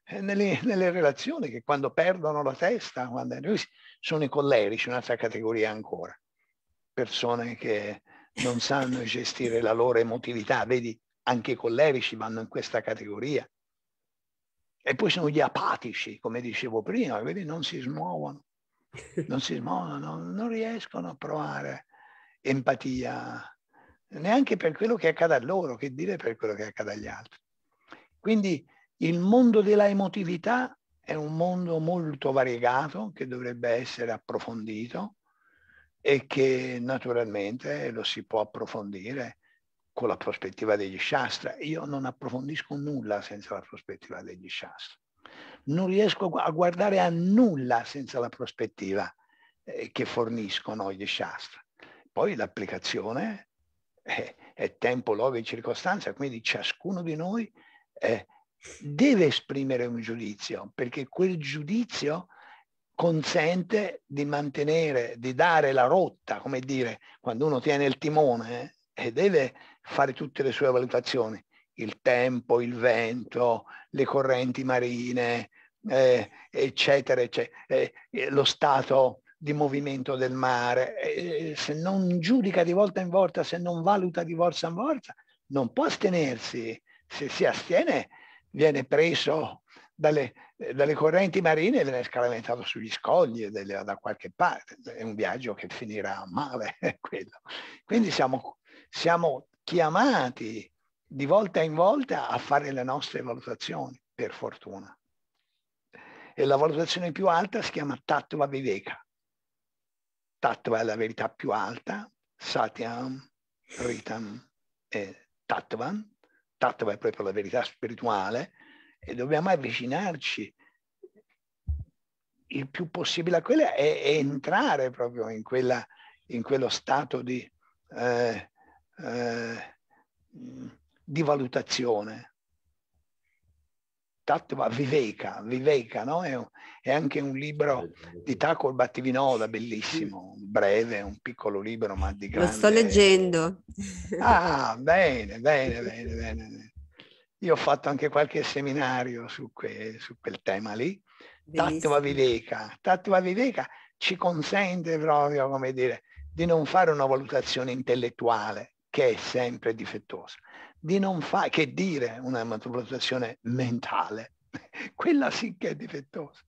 eh, nelle, nelle, relazioni che quando perdono la testa, quando, sono i collerici, un'altra categoria ancora, persone che non sanno gestire la loro emotività, vedi anche i collerici vanno in questa categoria. E poi sono gli apatici, come dicevo prima, vedi, non si smuovono, non si smuovono, non, non riescono a provare empatia neanche per quello che accade a loro, che dire per quello che accade agli altri. Quindi il mondo della emotività è un mondo molto variegato che dovrebbe essere approfondito e che naturalmente lo si può approfondire con la prospettiva degli Shastra. Io non approfondisco nulla senza la prospettiva degli Shastra. Non riesco a guardare a nulla senza la prospettiva eh, che forniscono gli Shastra. Poi l'applicazione è, eh, è tempo, luogo e circostanza, quindi ciascuno di noi è deve esprimere un giudizio, perché quel giudizio consente di mantenere, di dare la rotta, come dire, quando uno tiene il timone eh, e deve fare tutte le sue valutazioni, il tempo, il vento, le correnti marine, eh, eccetera, eccetera eh, lo stato di movimento del mare, eh, se non giudica di volta in volta, se non valuta di volta in volta, non può astenersi, se si astiene viene preso dalle, dalle correnti marine e viene scaraventato sugli scogli delle, da qualche parte. È un viaggio che finirà male quello. Quindi siamo, siamo chiamati di volta in volta a fare le nostre valutazioni, per fortuna. E la valutazione più alta si chiama Tattva Viveka. Tattva è la verità più alta, Satyam, Ritam e Tattvan, Tattava è proprio la verità spirituale e dobbiamo avvicinarci il più possibile a quella e, e entrare proprio in, quella, in quello stato di, eh, eh, di valutazione Tattva Viveka, Viveka no? è, è, anche un libro di Thakur Battivinoda, bellissimo, breve, un piccolo libro ma di grande... Lo sto leggendo. Ah, bene, bene, bene, bene. Io ho fatto anche qualche seminario su, que, su quel tema lì. Tattva Viveka, Tattva Viveka ci consente proprio, come dire, di non fare una valutazione intellettuale che è sempre difettosa, di non fare, che dire una maturazione mentale, quella sì che è difettosa,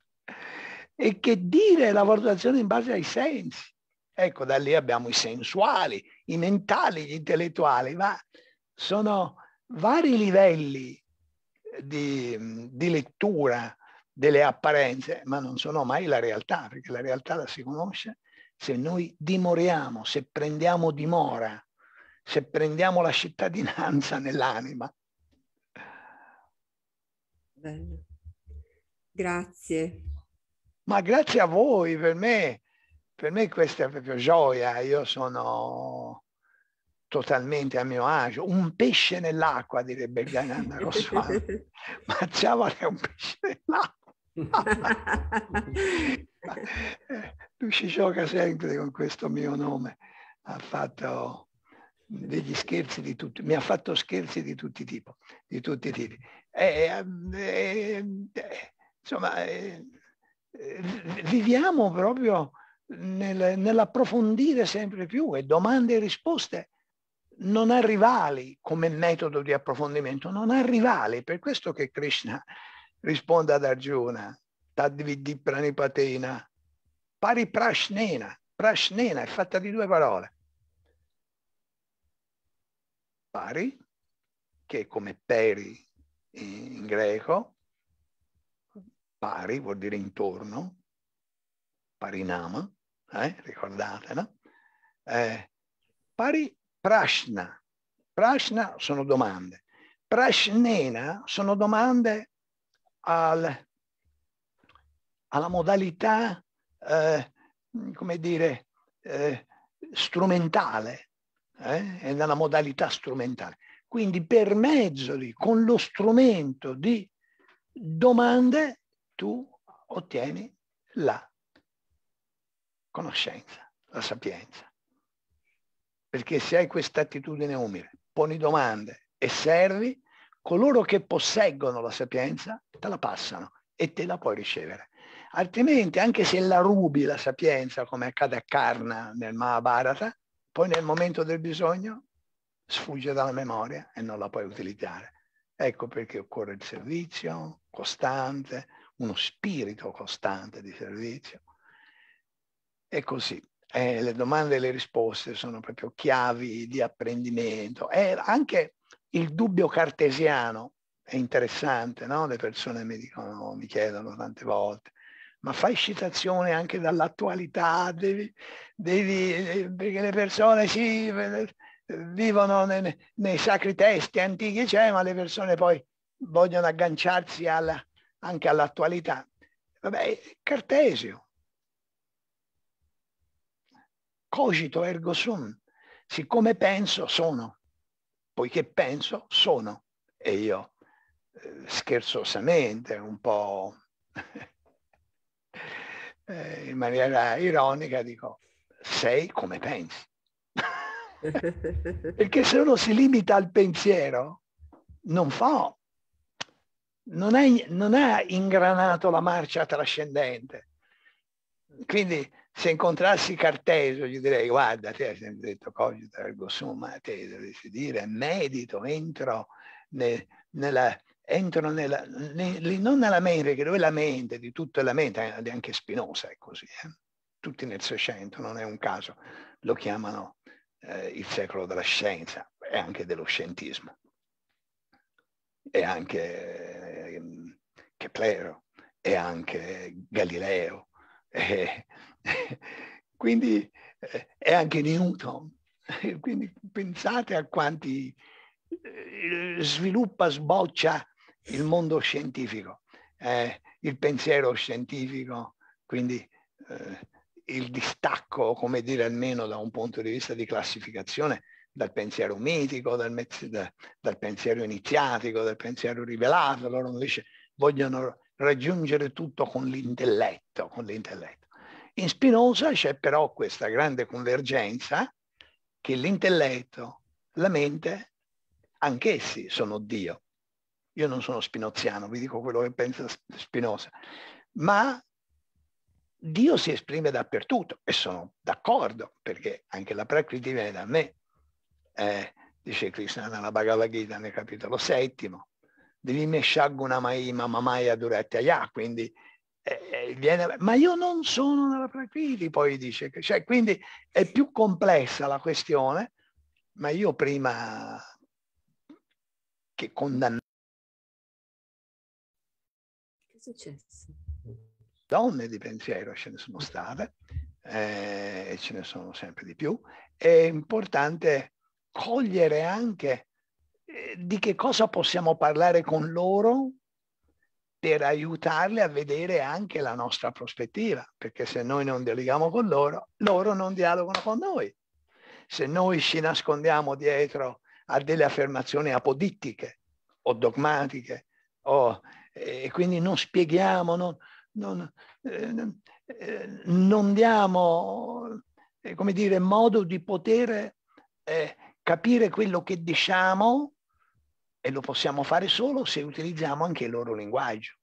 e che dire la valutazione in base ai sensi. Ecco, da lì abbiamo i sensuali, i mentali, gli intellettuali, ma sono vari livelli di, di lettura delle apparenze, ma non sono mai la realtà, perché la realtà la si conosce se noi dimoriamo, se prendiamo dimora se prendiamo la cittadinanza nell'anima. Bello. Grazie. Ma grazie a voi, per me, per me questa è proprio gioia, io sono totalmente a mio agio, un pesce nell'acqua, direbbe Gananda Roswami, ma ciao, è un pesce nell'acqua. Lui ci gioca sempre con questo mio nome, ha fatto degli scherzi di tutti, mi ha fatto scherzi di tutti i tipi. Di tutti i tipi. E, ehm, e, eh, insomma, e, eh, eh, viviamo proprio nel, nell'approfondire sempre più e domande e risposte non ha rivali come metodo di approfondimento, non ha rivali, per questo che Krishna risponde ad Arjuna, Tadvidi Pranipatena, pari prashnena, prashnena è fatta di due parole, pari, che come peri in greco, pari vuol dire intorno, parinama, eh? ricordatela, eh, pari prashna, prashna sono domande, prashnena sono domande al, alla modalità, eh, come dire, eh, strumentale eh? e nella modalità strumentale. Quindi per mezzo di, con lo strumento di domande, tu ottieni la conoscenza, la sapienza. Perché se hai questa attitudine umile, poni domande e servi, coloro che posseggono la sapienza te la passano e te la puoi ricevere. Altrimenti, anche se la rubi la sapienza, come accade a Karna nel Mahabharata, poi nel momento del bisogno sfugge dalla memoria e non la puoi utilizzare. Ecco perché occorre il servizio costante, uno spirito costante di servizio. E così. Eh, le domande e le risposte sono proprio chiavi di apprendimento. E anche il dubbio cartesiano è interessante, no? Le persone mi, dicono, mi chiedono tante volte, ma fai citazione anche dall'attualità, devi, devi, eh, perché le persone sì, eh, vivono nei, nei sacri testi antichi, cioè, ma le persone poi vogliono agganciarsi alla, anche all'attualità. Vabbè, Cartesio. Cogito ergo sum, siccome penso sono, poiché penso sono. E io eh, scherzosamente, un po' eh, in maniera ironica dico, sei come pensi. Perché se uno si limita al pensiero, non fa, non, è, non ha ingranato la marcia trascendente. Quindi se incontrassi Cartesio gli direi guarda, te hai sempre detto cogito ergo summa, te dovresti dire medito, entro ne, nella, entrano nella, ne, ne, non nella mente, che dove la mente, di tutta la mente, eh, anche Spinosa è così, eh? tutti nel Seicento, non è un caso, lo chiamano eh, il secolo della scienza e anche dello scientismo. E anche eh, Keplero, e anche Galileo, eh, eh, e, quindi è anche Newton. Quindi pensate a quanti sviluppa, sboccia il mondo scientifico, eh, il pensiero scientifico, quindi eh, il distacco, come dire, almeno da un punto di vista di classificazione, dal pensiero mitico, dal, da, dal pensiero iniziatico, dal pensiero rivelato. Loro invece vogliono raggiungere tutto con l'intelletto, con l'intelletto. In Spinoza c'è però questa grande convergenza che l'intelletto, la mente, anch'essi sono Dio io non sono spinoziano, vi dico quello che pensa Spinoza, ma Dio si esprime dappertutto e sono d'accordo perché anche la Prakriti viene da me, eh, dice Krishna nella Bhagavad Gita nel capitolo settimo, Divimeshaggunamaima Mamaya Duratya, quindi eh, eh viene, ma io non sono nella Prakriti, poi dice, cioè, quindi è più complessa la questione, ma io prima che condannare successo? Donne di pensiero ce ne sono state eh, e ce ne sono sempre di più. È importante cogliere anche eh, di che cosa possiamo parlare con loro per aiutarle a vedere anche la nostra prospettiva, perché se noi non dialoghiamo con loro, loro non dialogano con noi. Se noi ci nascondiamo dietro a delle affermazioni apodittiche o dogmatiche o e quindi non spieghiamo, non, non, eh, non diamo, eh, come dire, modo di poter eh, capire quello che diciamo e lo possiamo fare solo se utilizziamo anche il loro linguaggio.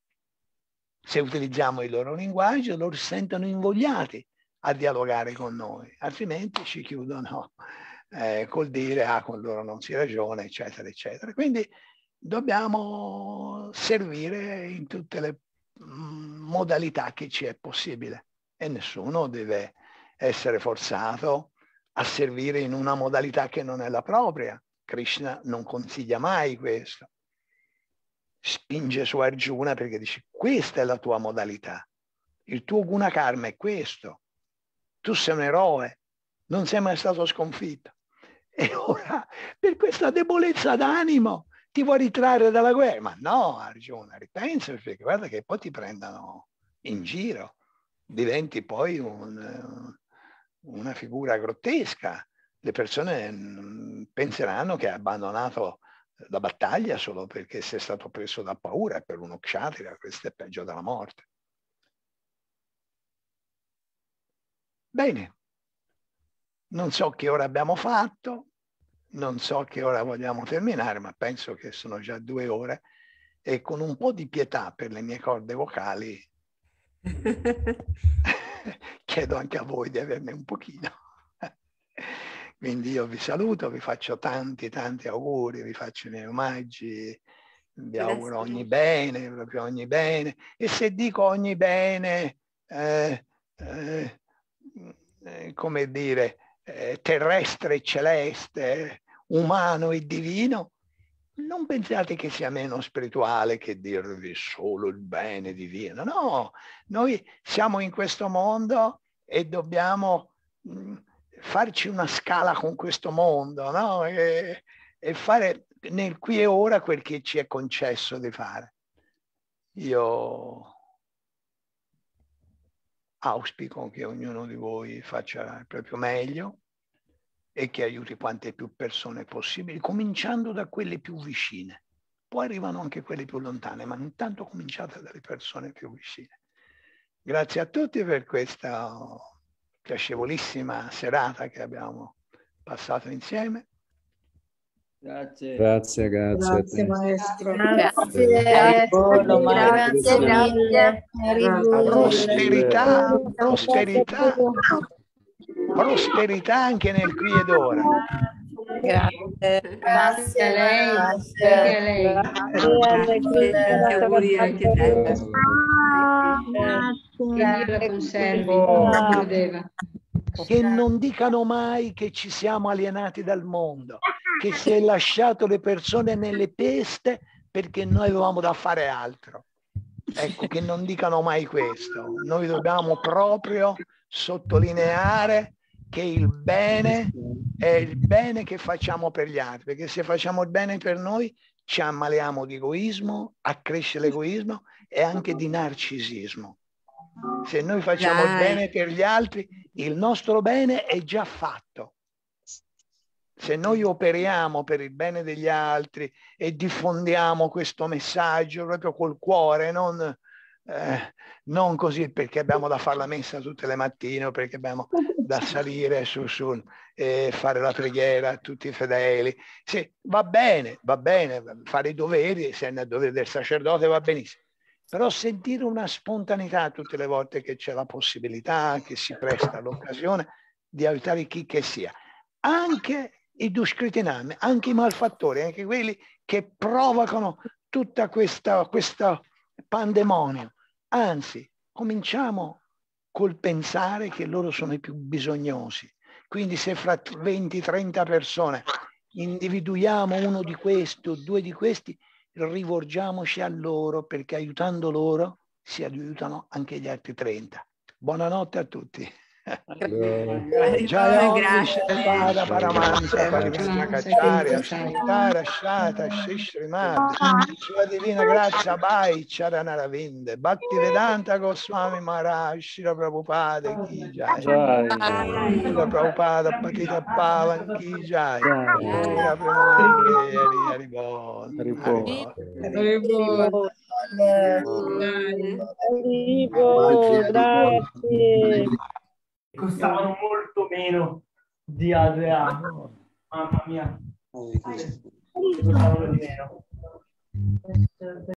Se utilizziamo il loro linguaggio loro si sentono invogliati a dialogare con noi, altrimenti ci chiudono eh, col dire ah con loro non si ragiona, eccetera, eccetera. Quindi dobbiamo servire in tutte le mm, modalità che ci è possibile e nessuno deve essere forzato a servire in una modalità che non è la propria. Krishna non consiglia mai questo. Spinge su Arjuna perché dice questa è la tua modalità, il tuo guna karma è questo, tu sei un eroe, non sei mai stato sconfitto. E ora, per questa debolezza d'animo, ti vuoi ritrarre dalla guerra? Ma no, Arjuna, ripensaci perché guarda che poi ti prendano in giro, diventi poi un, eh, una figura grottesca. Le persone mm, penseranno che ha abbandonato la battaglia solo perché sei stato preso da paura, per uno kshatriya questo è peggio della morte. Bene, non so che ora abbiamo fatto, non so che ora vogliamo terminare, ma penso che sono già due ore e con un po' di pietà per le mie corde vocali chiedo anche a voi di averne un pochino. Quindi io vi saluto, vi faccio tanti tanti auguri, vi faccio i miei omaggi, vi auguro ogni bene, proprio ogni bene. E se dico ogni bene, eh, eh, mm, eh come dire, eh, terrestre e celeste, umano e divino, non pensate che sia meno spirituale che dirvi solo il bene divino. No, noi siamo in questo mondo e dobbiamo mm, farci una scala con questo mondo no? e, e fare nel qui e ora quel che ci è concesso di fare. Io auspico che ognuno di voi faccia proprio meglio e che aiuti quante più persone possibili, cominciando da quelle più vicine. Poi arrivano anche quelle più lontane, ma intanto cominciate dalle persone più vicine. Grazie a tutti per questa piacevolissima serata che abbiamo passato insieme. Grazie. Grazie, grazie. Grazie maestro. Grazie. Grazie, Buono, grazie mille. Prosperità, prosperità prosperità anche nel qui ed ora. Grazie. Grazie a lei. Grazie a lei. Grazie a lei. anche te. Grazie. Grazie che non dicano mai che ci siamo alienati dal mondo, che si è lasciato le persone nelle peste perché noi avevamo da fare altro. Ecco, che non dicano mai questo. Noi dobbiamo proprio sottolineare che il bene è il bene che facciamo per gli altri, perché se facciamo il bene per noi ci ammaliamo di egoismo, accresce l'egoismo e anche di narcisismo. Se noi facciamo Dai. il bene per gli altri, il nostro bene è già fatto. Se noi operiamo per il bene degli altri e diffondiamo questo messaggio proprio col cuore, non eh, non così perché abbiamo da fare la messa tutte le mattine, perché abbiamo da salire su, su eh, fare la preghiera a tutti i fedeli. Sì, va bene, va bene, fare i doveri, se è nel dovere del sacerdote va benissimo. Però sentire una spontaneità tutte le volte che c'è la possibilità, che si presta l'occasione di aiutare chi che sia. Anche i duskritinami, anche i malfattori, anche quelli che provocano tutta questa, questa pandemonio Anzi, cominciamo col pensare che loro sono i più bisognosi. Quindi se fra 20-30 persone individuiamo uno di questi o due di questi, rivolgiamoci a loro perché aiutando loro si aiutano anche gli altri 30. Buonanotte a tutti. Eh, già grazie. Spada Paramahansa, Parivana Cacciare, Ascoltare, Asciata, Shishrimad, Sua ah. Divina Grazia, Bhai, Charanaravinde, Bhakti Vedanta Goswami Maharaj, Shira Prabhupada, Ki Jai, Shira Prabhupada, Patita Pavan, Ki Jai, Shira Prabhupada, Haribol, Haribol, Haribol. grazie costavano molto meno di altre armi. Mamma mia. Eh, costavano di meno.